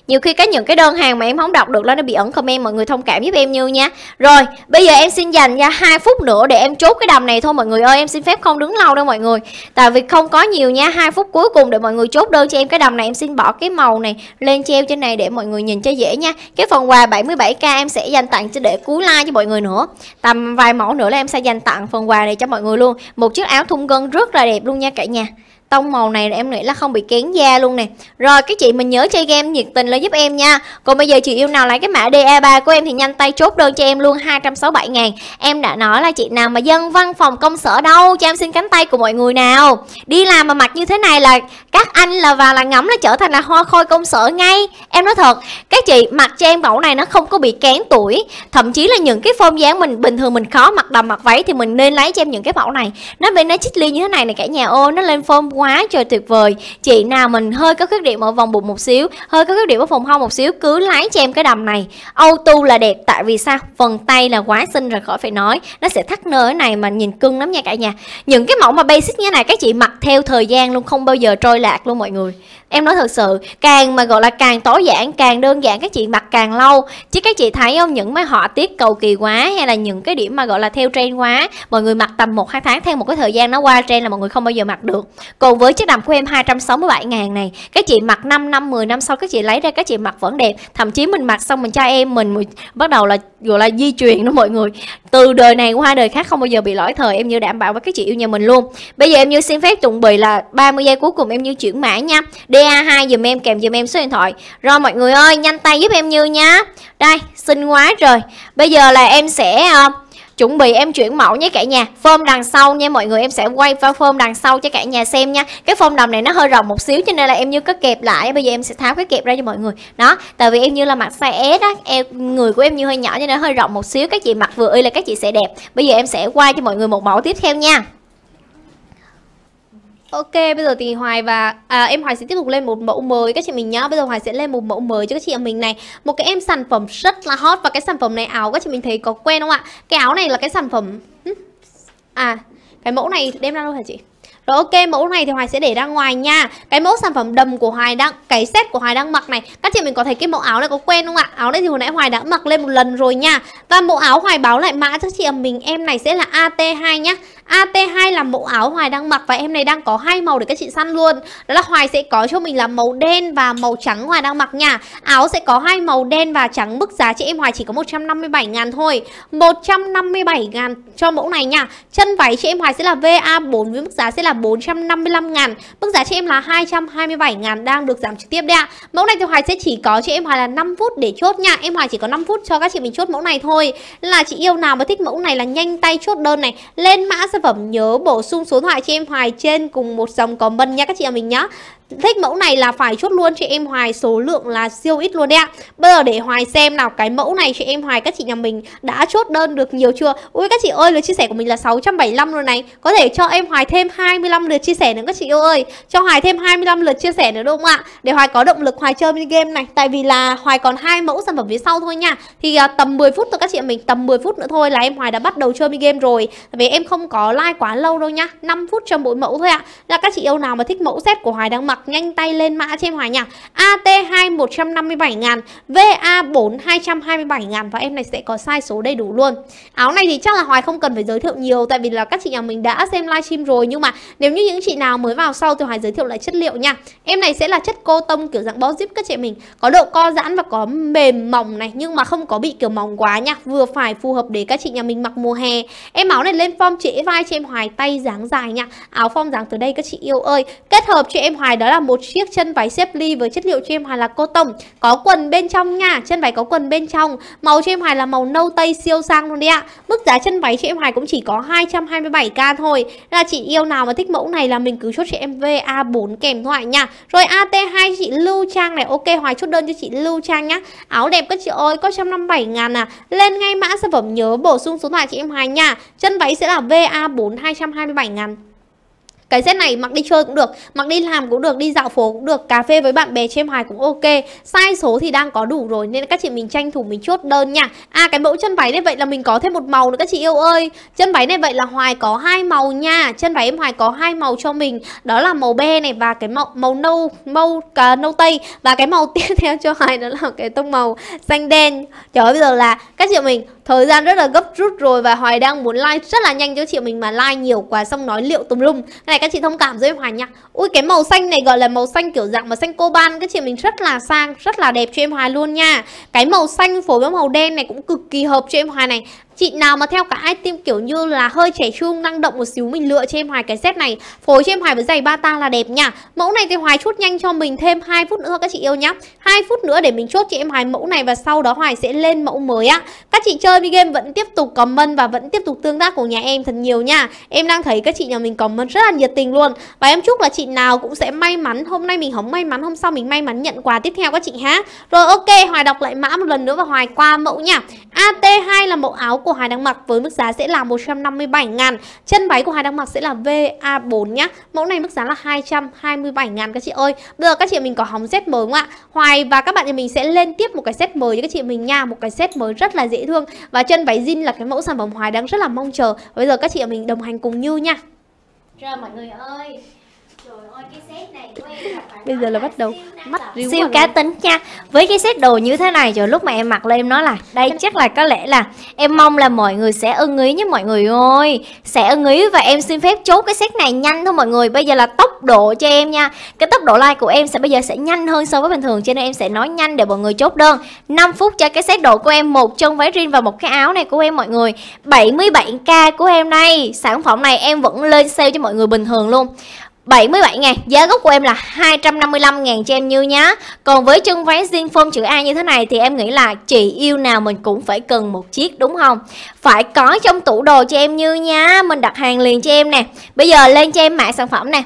nhiều khi cái những cái đơn hàng mà em không đọc được đó nó bị ẩn comment mọi người thông cảm giúp em như nha rồi bây giờ em xin dành ra hai phút nữa để em chốt cái đầm này thôi mọi người ơi em xin phép không đứng lâu đâu mọi người tại vì không có nhiều nha hai phút cuối cùng để mọi người chốt đơn cho em cái đầm này em xin bỏ cái màu này lên treo trên này để mọi người nhìn cho dễ nha cái phần quà 77k em sẽ dành tặng cho để cuối like cho mọi người nữa tầm vài mẫu nữa là em sẽ dành tặng phần quà này cho mọi người luôn một chiếc áo thun gân rất là đẹp luôn nha cả nhà tông màu này em nghĩ là không bị kén da luôn nè rồi các chị mình nhớ chơi game nhiệt tình lên giúp em nha còn bây giờ chị yêu nào lấy cái mã DA3 của em thì nhanh tay chốt đơn cho em luôn 267 ngàn em đã nói là chị nào mà dân văn phòng công sở đâu cho em xin cánh tay của mọi người nào đi làm mà mặc như thế này là các anh là và là ngắm là trở thành là hoa khôi công sở ngay em nói thật các chị mặc cho em mẫu này nó không có bị kén tuổi thậm chí là những cái form dáng mình bình thường mình khó mặc đầm mặc váy thì mình nên lấy cho em những cái mẫu này nó bên nó chích ly như thế này này cả nhà ô nó lên form quá trời tuyệt vời chị nào mình hơi có khuyết điểm ở vòng bụng một xíu hơi có khuyết điểm ở phòng hông một xíu cứ lái cho em cái đầm này Âu Tu là đẹp tại vì sao phần tay là quá xinh rồi khỏi phải nói nó sẽ thắt nơ này mà nhìn cưng lắm nha cả nhà những cái mẫu mà basic như này các chị mặc theo thời gian luôn không bao giờ trôi lạc luôn mọi người em nói thật sự càng mà gọi là càng tối giản càng đơn giản các chị mặc càng lâu chứ các chị thấy không những mấy họa tiết cầu kỳ quá hay là những cái điểm mà gọi là theo trend quá mọi người mặc tầm một hai tháng theo một cái thời gian nó qua trend là mọi người không bao giờ mặc được còn còn với chiếc đầm của em 267 ngàn này Các chị mặc 5 năm 10 năm sau các chị lấy ra các chị mặc vẫn đẹp Thậm chí mình mặc xong mình cho em mình, bắt đầu là gọi là di truyền đó mọi người Từ đời này qua đời khác không bao giờ bị lỗi thời Em như đảm bảo với các chị yêu nhà mình luôn Bây giờ em như xin phép chuẩn bị là 30 giây cuối cùng em như chuyển mã nha DA2 dùm em kèm dùm em số điện thoại Rồi mọi người ơi nhanh tay giúp em như nha Đây xin quá rồi Bây giờ là em sẽ uh, chuẩn bị em chuyển mẫu nhé cả nhà form đằng sau nha mọi người em sẽ quay vào form đằng sau cho cả nhà xem nha cái form đầm này nó hơi rộng một xíu cho nên là em như có kẹp lại bây giờ em sẽ tháo cái kẹp ra cho mọi người đó tại vì em như là mặc size S á em người của em như hơi nhỏ cho nên hơi rộng một xíu các chị mặc vừa y là các chị sẽ đẹp bây giờ em sẽ quay cho mọi người một mẫu tiếp theo nha Ok, bây giờ thì Hoài và à, em Hoài sẽ tiếp tục lên một mẫu mới các chị mình nhá. Bây giờ Hoài sẽ lên một mẫu mới cho các chị em mình này. Một cái em sản phẩm rất là hot và cái sản phẩm này áo các chị mình thấy có quen không ạ? Cái áo này là cái sản phẩm à cái mẫu này đem ra đâu hả chị? Rồi ok, mẫu này thì Hoài sẽ để ra ngoài nha. Cái mẫu sản phẩm đầm của Hoài đang cái set của Hoài đang mặc này. Các chị mình có thấy cái mẫu áo này có quen không ạ? Áo này thì hồi nãy Hoài đã mặc lên một lần rồi nha. Và mẫu áo Hoài báo lại mã cho chị em mình em này sẽ là AT2 nhá. AT2 là mẫu áo Hoài đang mặc và em này đang có hai màu để các chị săn luôn. Đó là Hoài sẽ có cho mình là màu đen và màu trắng Hoài đang mặc nha. Áo sẽ có hai màu đen và trắng mức giá chị em Hoài chỉ có 157 ngàn thôi. 157 ngàn cho mẫu này nha. Chân váy chị em Hoài sẽ là VA4 với mức giá sẽ là 455 ngàn. Mức giá chị em là 227 ngàn đang được giảm trực tiếp đây ạ. Mẫu này thì Hoài sẽ chỉ có chị em Hoài là 5 phút để chốt nha. Em Hoài chỉ có 5 phút cho các chị mình chốt mẫu này thôi. Là chị yêu nào mà thích mẫu này là nhanh tay chốt đơn này, lên mã sản phẩm nhớ bổ sung số điện thoại cho em Hoài trên cùng một dòng comment nha các chị em mình nhá thích mẫu này là phải chốt luôn chị em Hoài số lượng là siêu ít luôn đấy ạ Bây giờ để Hoài xem nào cái mẫu này chị em Hoài các chị nhà mình đã chốt đơn được nhiều chưa Ui các chị ơi lượt chia sẻ của mình là 675 luôn này Có thể cho em Hoài thêm 25 lượt chia sẻ nữa các chị yêu ơi Cho Hoài thêm 25 lượt chia sẻ nữa đúng không ạ Để Hoài có động lực Hoài chơi mini game này Tại vì là Hoài còn hai mẫu sản phẩm phía sau thôi nha Thì à, tầm 10 phút thôi các chị mình tầm 10 phút nữa thôi là em Hoài đã bắt đầu chơi mini game rồi Tại vì em không có like quá lâu đâu nha 5 phút cho mỗi mẫu thôi ạ Là các chị yêu nào mà thích mẫu set của Hoài đang mặc mặc nhanh tay lên mã cho em Hòa nha AT2 157 ngàn VA4 227 ngàn và em này sẽ có sai số đầy đủ luôn áo này thì chắc là Hoài không cần phải giới thiệu nhiều tại vì là các chị nhà mình đã xem livestream rồi nhưng mà nếu như những chị nào mới vào sau thì Hoài giới thiệu lại chất liệu nha em này sẽ là chất cô tông kiểu dạng bó zip các chị mình có độ co giãn và có mềm mỏng này nhưng mà không có bị kiểu mỏng quá nha vừa phải phù hợp để các chị nhà mình mặc mùa hè em áo này lên form trễ vai cho em Hoài tay dáng dài nha áo form dáng từ đây các chị yêu ơi kết hợp cho em Hoài đó đó là một chiếc chân váy xếp ly với chất liệu cho em hài là cô tông có quần bên trong nha chân váy có quần bên trong màu cho em hài là màu nâu tây siêu sang luôn đấy ạ mức giá chân váy chị em hài cũng chỉ có 227k thôi là chị yêu nào mà thích mẫu này là mình cứ chốt chị em VA4 kèm thoại nha rồi AT2 chị Lưu Trang này ok hoài chốt đơn cho chị Lưu Trang nhá áo đẹp các chị ơi có 157 ngàn à lên ngay mã sản phẩm nhớ bổ sung số thoại chị em hài nha chân váy sẽ là VA4 bốn 227 ngàn cái set này mặc đi chơi cũng được, mặc đi làm cũng được, đi dạo phố cũng được, cà phê với bạn bè chêm hoài cũng ok. Size số thì đang có đủ rồi nên các chị mình tranh thủ mình chốt đơn nha. À cái mẫu chân váy này vậy là mình có thêm một màu nữa các chị yêu ơi. Chân váy này vậy là Hoài có hai màu nha. Chân váy em Hoài có hai màu cho mình, đó là màu be này và cái màu màu nâu màu cả à, nâu tây và cái màu tiếp theo cho Hoài đó là cái tông màu xanh đen. Trời ơi bây giờ là các chị mình Thời gian rất là gấp rút rồi và Hoài đang muốn like rất là nhanh cho chị mình mà like nhiều quá xong nói liệu tùm lum. Cái này các chị thông cảm với Hoài nha. Ui cái màu xanh này gọi là màu xanh kiểu dạng mà xanh coban các chị mình rất là sang, rất là đẹp cho em Hoài luôn nha. Cái màu xanh phối với màu đen này cũng cực kỳ hợp cho em Hoài này. Chị nào mà theo cả item kiểu như là hơi trẻ trung, năng động một xíu mình lựa cho em Hoài cái set này Phối cho em Hoài với giày bata là đẹp nha Mẫu này thì Hoài chốt nhanh cho mình thêm 2 phút nữa các chị yêu nhá 2 phút nữa để mình chốt cho em Hoài mẫu này và sau đó Hoài sẽ lên mẫu mới á Các chị chơi đi game vẫn tiếp tục comment và vẫn tiếp tục tương tác của nhà em thật nhiều nha Em đang thấy các chị nhà mình comment rất là nhiệt tình luôn Và em chúc là chị nào cũng sẽ may mắn Hôm nay mình không may mắn, hôm sau mình may mắn nhận quà tiếp theo các chị ha Rồi ok, Hoài đọc lại mã một lần nữa và Hoài qua mẫu nha AT2 là mẫu áo của Hải đang mặc với mức giá sẽ là 157 ngàn Chân váy của Hải đang mặc sẽ là VA4 nhá Mẫu này mức giá là 227 ngàn các chị ơi Bây giờ các chị mình có hóng set mới không ạ Hoài và các bạn thì mình sẽ lên tiếp một cái set mới cho các chị mình nha Một cái set mới rất là dễ thương Và chân váy jean là cái mẫu sản phẩm Hoài đang rất là mong chờ Bây giờ các chị mình đồng hành cùng Như nha chào mọi người ơi Bây giờ là bắt đầu mắt Siêu à. cá tính nha Với cái set đồ như thế này rồi lúc mà em mặc lên em nói là Đây chắc là có lẽ là em mong là mọi người sẽ ưng ý nhé mọi người ơi Sẽ ưng ý và em xin phép chốt cái set này nhanh thôi mọi người Bây giờ là tốc độ cho em nha Cái tốc độ like của em sẽ bây giờ sẽ nhanh hơn so với bình thường Cho nên em sẽ nói nhanh để mọi người chốt đơn 5 phút cho cái set đồ của em một chân váy riêng và một cái áo này của em mọi người 77k của em đây Sản phẩm này em vẫn lên sale cho mọi người bình thường luôn 77 ngàn Giá gốc của em là 255 ngàn cho em như nhá Còn với chân váy riêng form chữ A như thế này Thì em nghĩ là chị yêu nào mình cũng phải cần một chiếc đúng không Phải có trong tủ đồ cho em như nhá Mình đặt hàng liền cho em nè Bây giờ lên cho em mã sản phẩm nè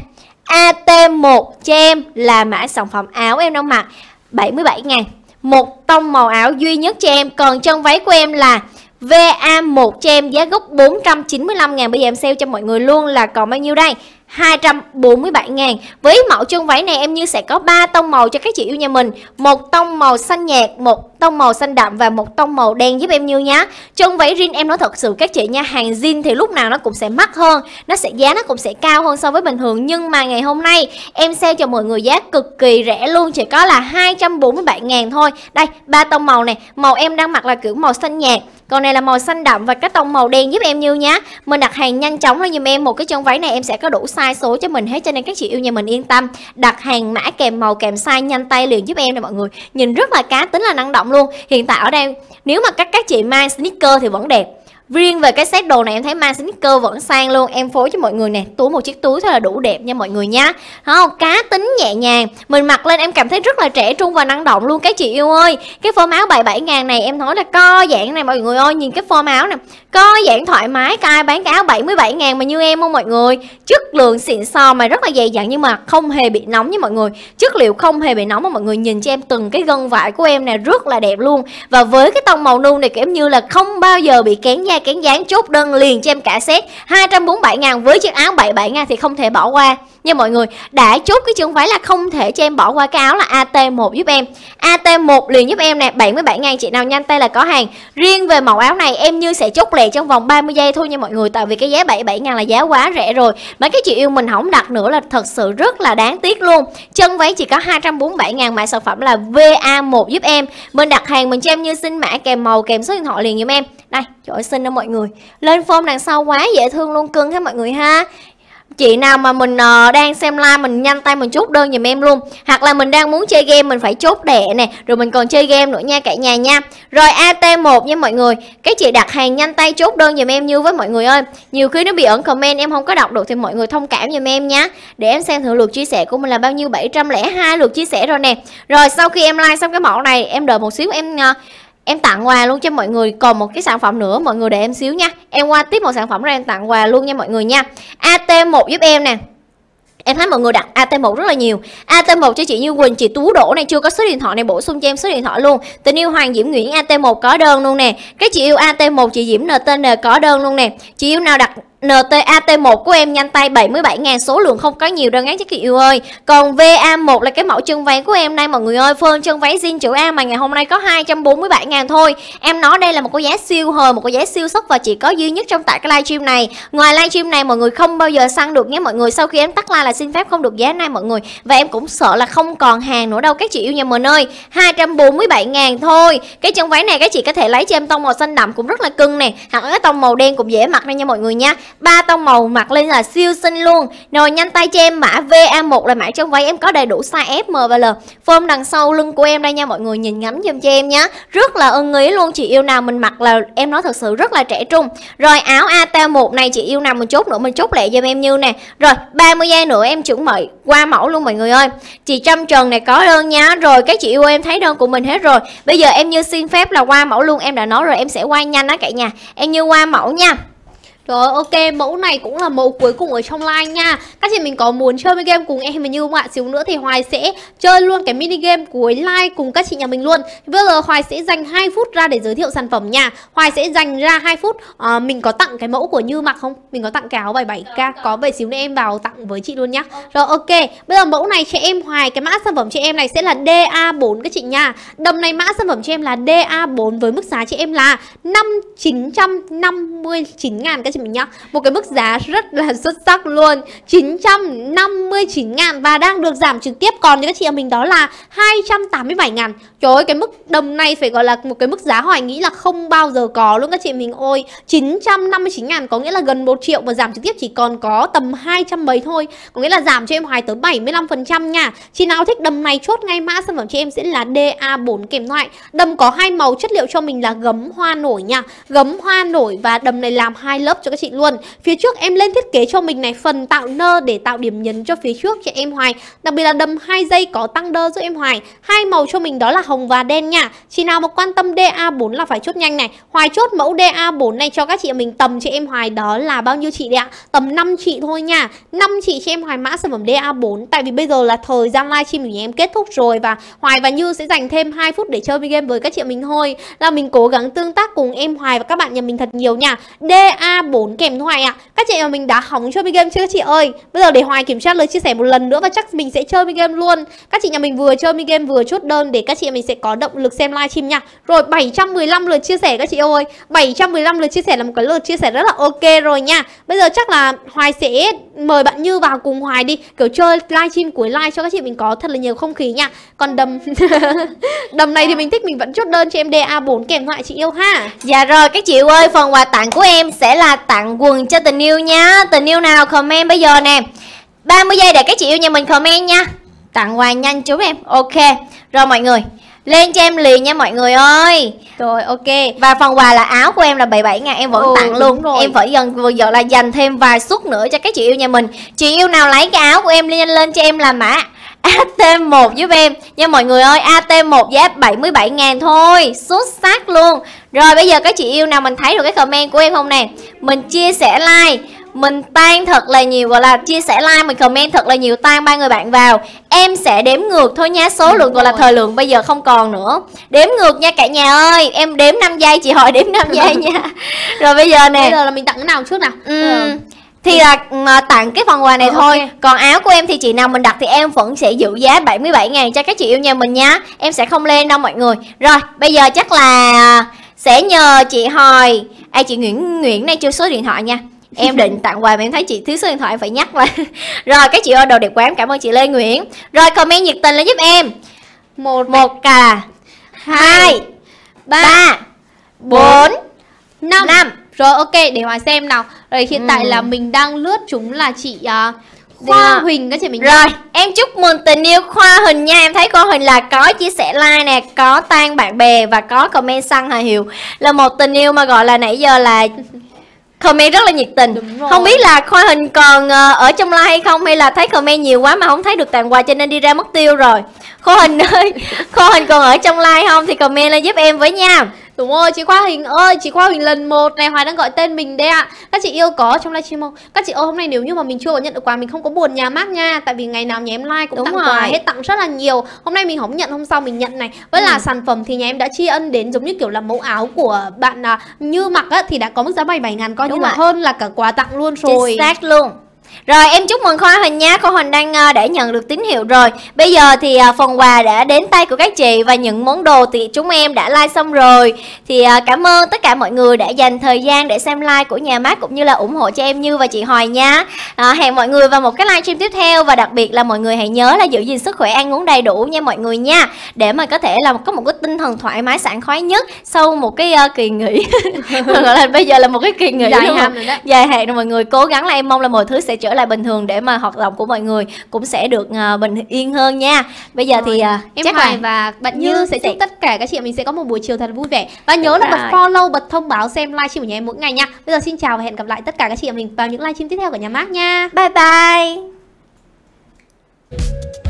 AT1 cho em là mã sản phẩm áo em đang mặc 77 ngàn Một tông màu áo duy nhất cho em Còn chân váy của em là VA1 cho em giá gốc 495 ngàn Bây giờ em sale cho mọi người luôn là còn bao nhiêu đây 247 ngàn Với mẫu chân váy này em Như sẽ có 3 tông màu cho các chị yêu nhà mình một tông màu xanh nhạt, một tông màu xanh đậm và một tông màu đen giúp em Như nhá Chân váy jean em nói thật sự các chị nha Hàng jean thì lúc nào nó cũng sẽ mắc hơn Nó sẽ giá nó cũng sẽ cao hơn so với bình thường Nhưng mà ngày hôm nay em sale cho mọi người giá cực kỳ rẻ luôn Chỉ có là 247 ngàn thôi Đây, ba tông màu này Màu em đang mặc là kiểu màu xanh nhạt còn này là màu xanh đậm và cái tông màu đen giúp em Như nhá Mình đặt hàng nhanh chóng thôi dùm em Một cái chân váy này em sẽ có đủ size số cho mình hết Cho nên các chị yêu nhà mình yên tâm Đặt hàng mã kèm màu kèm size nhanh tay liền giúp em nè mọi người Nhìn rất là cá tính là năng động luôn Hiện tại ở đây nếu mà các các chị mang sneaker thì vẫn đẹp Riêng về cái set đồ này em thấy mang sneaker vẫn sang luôn Em phối cho mọi người nè Túi một chiếc túi thôi là đủ đẹp nha mọi người nha không Cá tính nhẹ nhàng Mình mặc lên em cảm thấy rất là trẻ trung và năng động luôn Các chị yêu ơi Cái form áo bảy bảy ngàn này em nói là co giãn này mọi người ơi Nhìn cái form áo nè Co giãn thoải mái Cái ai bán cái áo bảy mươi bảy ngàn mà như em không mọi người Chất lượng xịn sò mà rất là dày dặn Nhưng mà không hề bị nóng nha mọi người Chất liệu không hề bị nóng mà mọi người nhìn cho em Từng cái gân vải của em nè rất là đẹp luôn Và với cái tông màu nâu này kiểu như là không bao giờ bị kén da này kén dáng chốt đơn liền cho em cả set 247 ngàn với chiếc áo 77 ngàn thì không thể bỏ qua như mọi người đã chốt cái chân váy là không thể cho em bỏ qua cái áo là AT1 giúp em AT1 liền giúp em nè 77 ngàn chị nào nhanh tay là có hàng riêng về mẫu áo này em như sẽ chốt lẹ trong vòng 30 giây thôi nha mọi người tại vì cái giá 77 ngàn là giá quá rẻ rồi mấy cái chị yêu mình không đặt nữa là thật sự rất là đáng tiếc luôn chân váy chỉ có 247 ngàn mã sản phẩm là VA1 giúp em mình đặt hàng mình cho em như xin mã kèm màu kèm số điện thoại liền giùm em đây trời ơi xinh đó mọi người lên form đằng sau quá dễ thương luôn cưng hết mọi người ha chị nào mà mình uh, đang xem live mình nhanh tay mình chốt đơn giùm em luôn hoặc là mình đang muốn chơi game mình phải chốt đẻ nè rồi mình còn chơi game nữa nha cả nhà nha rồi at1 nha mọi người các chị đặt hàng nhanh tay chốt đơn giùm em như với mọi người ơi nhiều khi nó bị ẩn comment em không có đọc được thì mọi người thông cảm giùm em nhá để em xem thử lượt chia sẻ của mình là bao nhiêu 702 lượt chia sẻ rồi nè rồi sau khi em like xong cái mẫu này em đợi một xíu em uh, em tặng quà luôn cho mọi người còn một cái sản phẩm nữa mọi người để em xíu nha em qua tiếp một sản phẩm ra em tặng quà luôn nha mọi người nha at1 giúp em nè em thấy mọi người đặt AT1 rất là nhiều AT1 cho chị Như Quỳnh chị Tú đổ này chưa có số điện thoại này bổ sung cho em số điện thoại luôn tình yêu Hoàng Diễm Nguyễn AT1 có đơn luôn nè các chị yêu AT1 chị Diễm NTN có đơn luôn nè chị yêu nào đặt NTAT1 của em nhanh tay 77.000 số lượng không có nhiều đơn ngán chứ chị yêu ơi Còn VA1 là cái mẫu chân váy của em nay mọi người ơi Phơn chân váy zin chữ A mà ngày hôm nay có 247.000 thôi Em nói đây là một cái giá siêu hời, một cái giá siêu sốc và chỉ có duy nhất trong tại cái livestream này Ngoài livestream này mọi người không bao giờ săn được nhé mọi người Sau khi em tắt like là xin phép không được giá này mọi người Và em cũng sợ là không còn hàng nữa đâu các chị yêu nhà mình ơi 247.000 thôi Cái chân váy này các chị có thể lấy cho em tông màu xanh đậm cũng rất là cưng nè Hoặc cái tông màu đen cũng dễ mặc đây nha mọi người nha ba tông màu mặc lên là siêu xinh luôn rồi nhanh tay cho em mã VA1 là mã trong váy em có đầy đủ size S, M và L form đằng sau lưng của em đây nha mọi người nhìn ngắm giùm cho em nhé rất là ưng ý luôn chị yêu nào mình mặc là em nói thật sự rất là trẻ trung rồi áo AT1 này chị yêu nào mình chốt nữa mình chốt lại giùm em như nè rồi 30 giây nữa em chuẩn bị qua mẫu luôn mọi người ơi chị Trâm Trần này có đơn nhá rồi các chị yêu em thấy đơn của mình hết rồi bây giờ em như xin phép là qua mẫu luôn em đã nói rồi em sẽ quay nhanh á cả nhà em như qua mẫu nha rồi ok, mẫu này cũng là mẫu cuối cùng ở trong line nha Các chị mình có muốn chơi mini game cùng em mình như không ạ? Xíu nữa thì Hoài sẽ chơi luôn cái mini game cuối line cùng các chị nhà mình luôn Bây giờ Hoài sẽ dành 2 phút ra để giới thiệu sản phẩm nha Hoài sẽ dành ra 2 phút à, Mình có tặng cái mẫu của Như mặc không? Mình có tặng cái áo 77k Có vậy xíu nữa em vào tặng với chị luôn nhá Rồi ok, bây giờ mẫu này cho em Hoài Cái mã sản phẩm cho em này sẽ là DA4 các chị nha Đầm này mã sản phẩm cho em là DA4 Với mức giá chị em là 5 959 ngàn các chị cho mình nhá Một cái mức giá rất là xuất sắc luôn 959 ngàn và đang được giảm trực tiếp Còn những các chị em mình đó là 287 ngàn Trời ơi cái mức đầm này phải gọi là một cái mức giá hoài nghĩ là không bao giờ có luôn các chị mình ôi 959 ngàn có nghĩa là gần 1 triệu và giảm trực tiếp chỉ còn có tầm 200 mấy thôi Có nghĩa là giảm cho em hoài tới 75% nha Chị nào thích đầm này chốt ngay mã sản phẩm cho em sẽ là DA4 kèm loại Đầm có hai màu chất liệu cho mình là gấm hoa nổi nha Gấm hoa nổi và đầm này làm hai lớp cho các chị luôn Phía trước em lên thiết kế cho mình này phần tạo nơ để tạo điểm nhấn cho phía trước cho em hoài Đặc biệt là đầm hai dây có tăng đơ giúp em hoài hai màu cho mình đó là hồng và đen nha Chị nào mà quan tâm DA4 là phải chốt nhanh này Hoài chốt mẫu DA4 này cho các chị mình tầm chị em Hoài đó là bao nhiêu chị đấy ạ? Tầm 5 chị thôi nha 5 chị chị em Hoài mã sản phẩm DA4 Tại vì bây giờ là thời gian livestream của nhà em kết thúc rồi Và Hoài và Như sẽ dành thêm 2 phút để chơi game với các chị mình thôi Là mình cố gắng tương tác cùng em Hoài và các bạn nhà mình thật nhiều nha DA4 kèm Hoài ạ Các chị nhà mình đã hóng chơi game chưa các chị ơi Bây giờ để Hoài kiểm tra lời chia sẻ một lần nữa Và chắc mình sẽ chơi game luôn Các chị nhà mình vừa chơi game vừa chốt đơn để các chị mình mình sẽ có động lực xem livestream nha Rồi 715 lượt chia sẻ các chị ơi 715 lượt chia sẻ là một cái lượt chia sẻ rất là ok rồi nha Bây giờ chắc là Hoài sẽ mời bạn Như vào cùng Hoài đi Kiểu chơi livestream cuối live cho các chị mình có thật là nhiều không khí nha Còn đầm Đầm này thì mình thích mình vẫn chốt đơn cho em DA4 kèm thoại chị yêu ha Dạ rồi các chị ơi phần quà tặng của em sẽ là tặng quần cho tình yêu nha Tình yêu nào comment bây giờ nè 30 giây để các chị yêu nhà mình comment nha Tặng quà nhanh chú em Ok Rồi mọi người lên cho em liền nha mọi người ơi Rồi ok Và phần quà là áo của em là 77 ngàn Em vẫn ừ, tặng luôn rồi. Em vẫn dần vừa giờ là dành thêm vài suất nữa cho các chị yêu nhà mình Chị yêu nào lấy cái áo của em lên lên cho em là mã AT1 giúp em Nha mọi người ơi AT1 giá 77 ngàn thôi Xuất sắc luôn Rồi bây giờ các chị yêu nào mình thấy được cái comment của em không nè Mình chia sẻ like mình tan thật là nhiều gọi là chia sẻ like mình comment thật là nhiều tan ba người bạn vào em sẽ đếm ngược thôi nha số lượng gọi là thời lượng bây giờ không còn nữa đếm ngược nha cả nhà ơi em đếm 5 giây chị hỏi đếm 5 giây nha rồi bây giờ nè bây giờ là mình tặng cái nào trước nào ừ. Thì là à, tặng cái phần quà này ừ, thôi okay. Còn áo của em thì chị nào mình đặt thì em vẫn sẽ giữ giá 77 ngàn cho các chị yêu nhà mình nha Em sẽ không lên đâu mọi người Rồi bây giờ chắc là sẽ nhờ chị Hồi À chị Nguyễn Nguyễn này chưa số điện thoại nha em định tặng quà mà em thấy chị thiếu số điện thoại phải nhắc mà rồi các chị ơi đồ đẹp quá em cảm ơn chị lê nguyễn rồi comment nhiệt tình lên giúp em một một cà hai ba bốn năm năm rồi ok để hòa xem nào rồi hiện ừ. tại là mình đang lướt chúng là chị uh, Khoa Huỳnh các chị mình Rồi, em chúc mừng tình yêu Khoa Huỳnh nha Em thấy cô Huỳnh là có chia sẻ like nè Có tan bạn bè và có comment săn Hà Hiệu Là một tình yêu mà gọi là nãy giờ là comment rất là nhiệt tình không biết là khoa hình còn ờ, ở trong live hay không hay là thấy comment nhiều quá mà không thấy được tặng quà cho nên đi ra mất tiêu rồi khoa hình ơi khoa hình còn ở trong live không thì comment lên giúp em với nha Đúng rồi, chị Khoa Hình ơi, chị Khoa Hình lần một này Hoài đang gọi tên mình đây ạ. À. Các chị yêu có trong livestream không? Các chị ơi hôm nay nếu như mà mình chưa có nhận được quà mình không có buồn nhà mát nha, tại vì ngày nào nhà em like cũng Đúng tặng rồi. quà hết tặng rất là nhiều. Hôm nay mình không nhận hôm sau mình nhận này. Với ừ. là sản phẩm thì nhà em đã tri ân đến giống như kiểu là mẫu áo của bạn à, Như mặc á thì đã có mức giá 77 ngàn coi Đúng như rồi. là hơn là cả quà tặng luôn rồi. Chính xác luôn. Rồi em chúc mừng Khoa Huỳnh nha, Khoa Huỳnh đang uh, ờ, đã nhận được tín hiệu rồi Bây giờ thì uh, phần quà đã đến tay của các chị và những món đồ thì chúng em đã like xong rồi Thì uh, cảm ơn tất cả mọi người đã dành thời gian để xem like của nhà mát cũng như là ủng hộ cho em Như và chị Hoài nha à, Hẹn mọi người vào một cái live stream tiếp theo và đặc biệt là mọi người hãy nhớ là giữ gìn sức khỏe ăn uống đầy đủ nha mọi người nha Để mà có thể là có một cái tinh thần thoải mái sảng khoái nhất sau một cái uh, kỳ nghỉ bây giờ là một cái kỳ nghỉ dài hạn Dài hạn rồi mọi người cố gắng là em mong là mọi thứ sẽ trở lại bình thường để mà hoạt động của mọi người cũng sẽ được uh, bình yên hơn nha bây giờ rồi. thì à, uh, em chắc hoài là và bạn như, như sẽ chúc tất cả các chị mình sẽ có một buổi chiều thật vui vẻ và nhớ Đúng là bật follow bật thông báo xem livestream của nhà em mỗi ngày nha bây giờ xin chào và hẹn gặp lại tất cả các chị em mình vào những livestream tiếp theo của nhà mát nha bye bye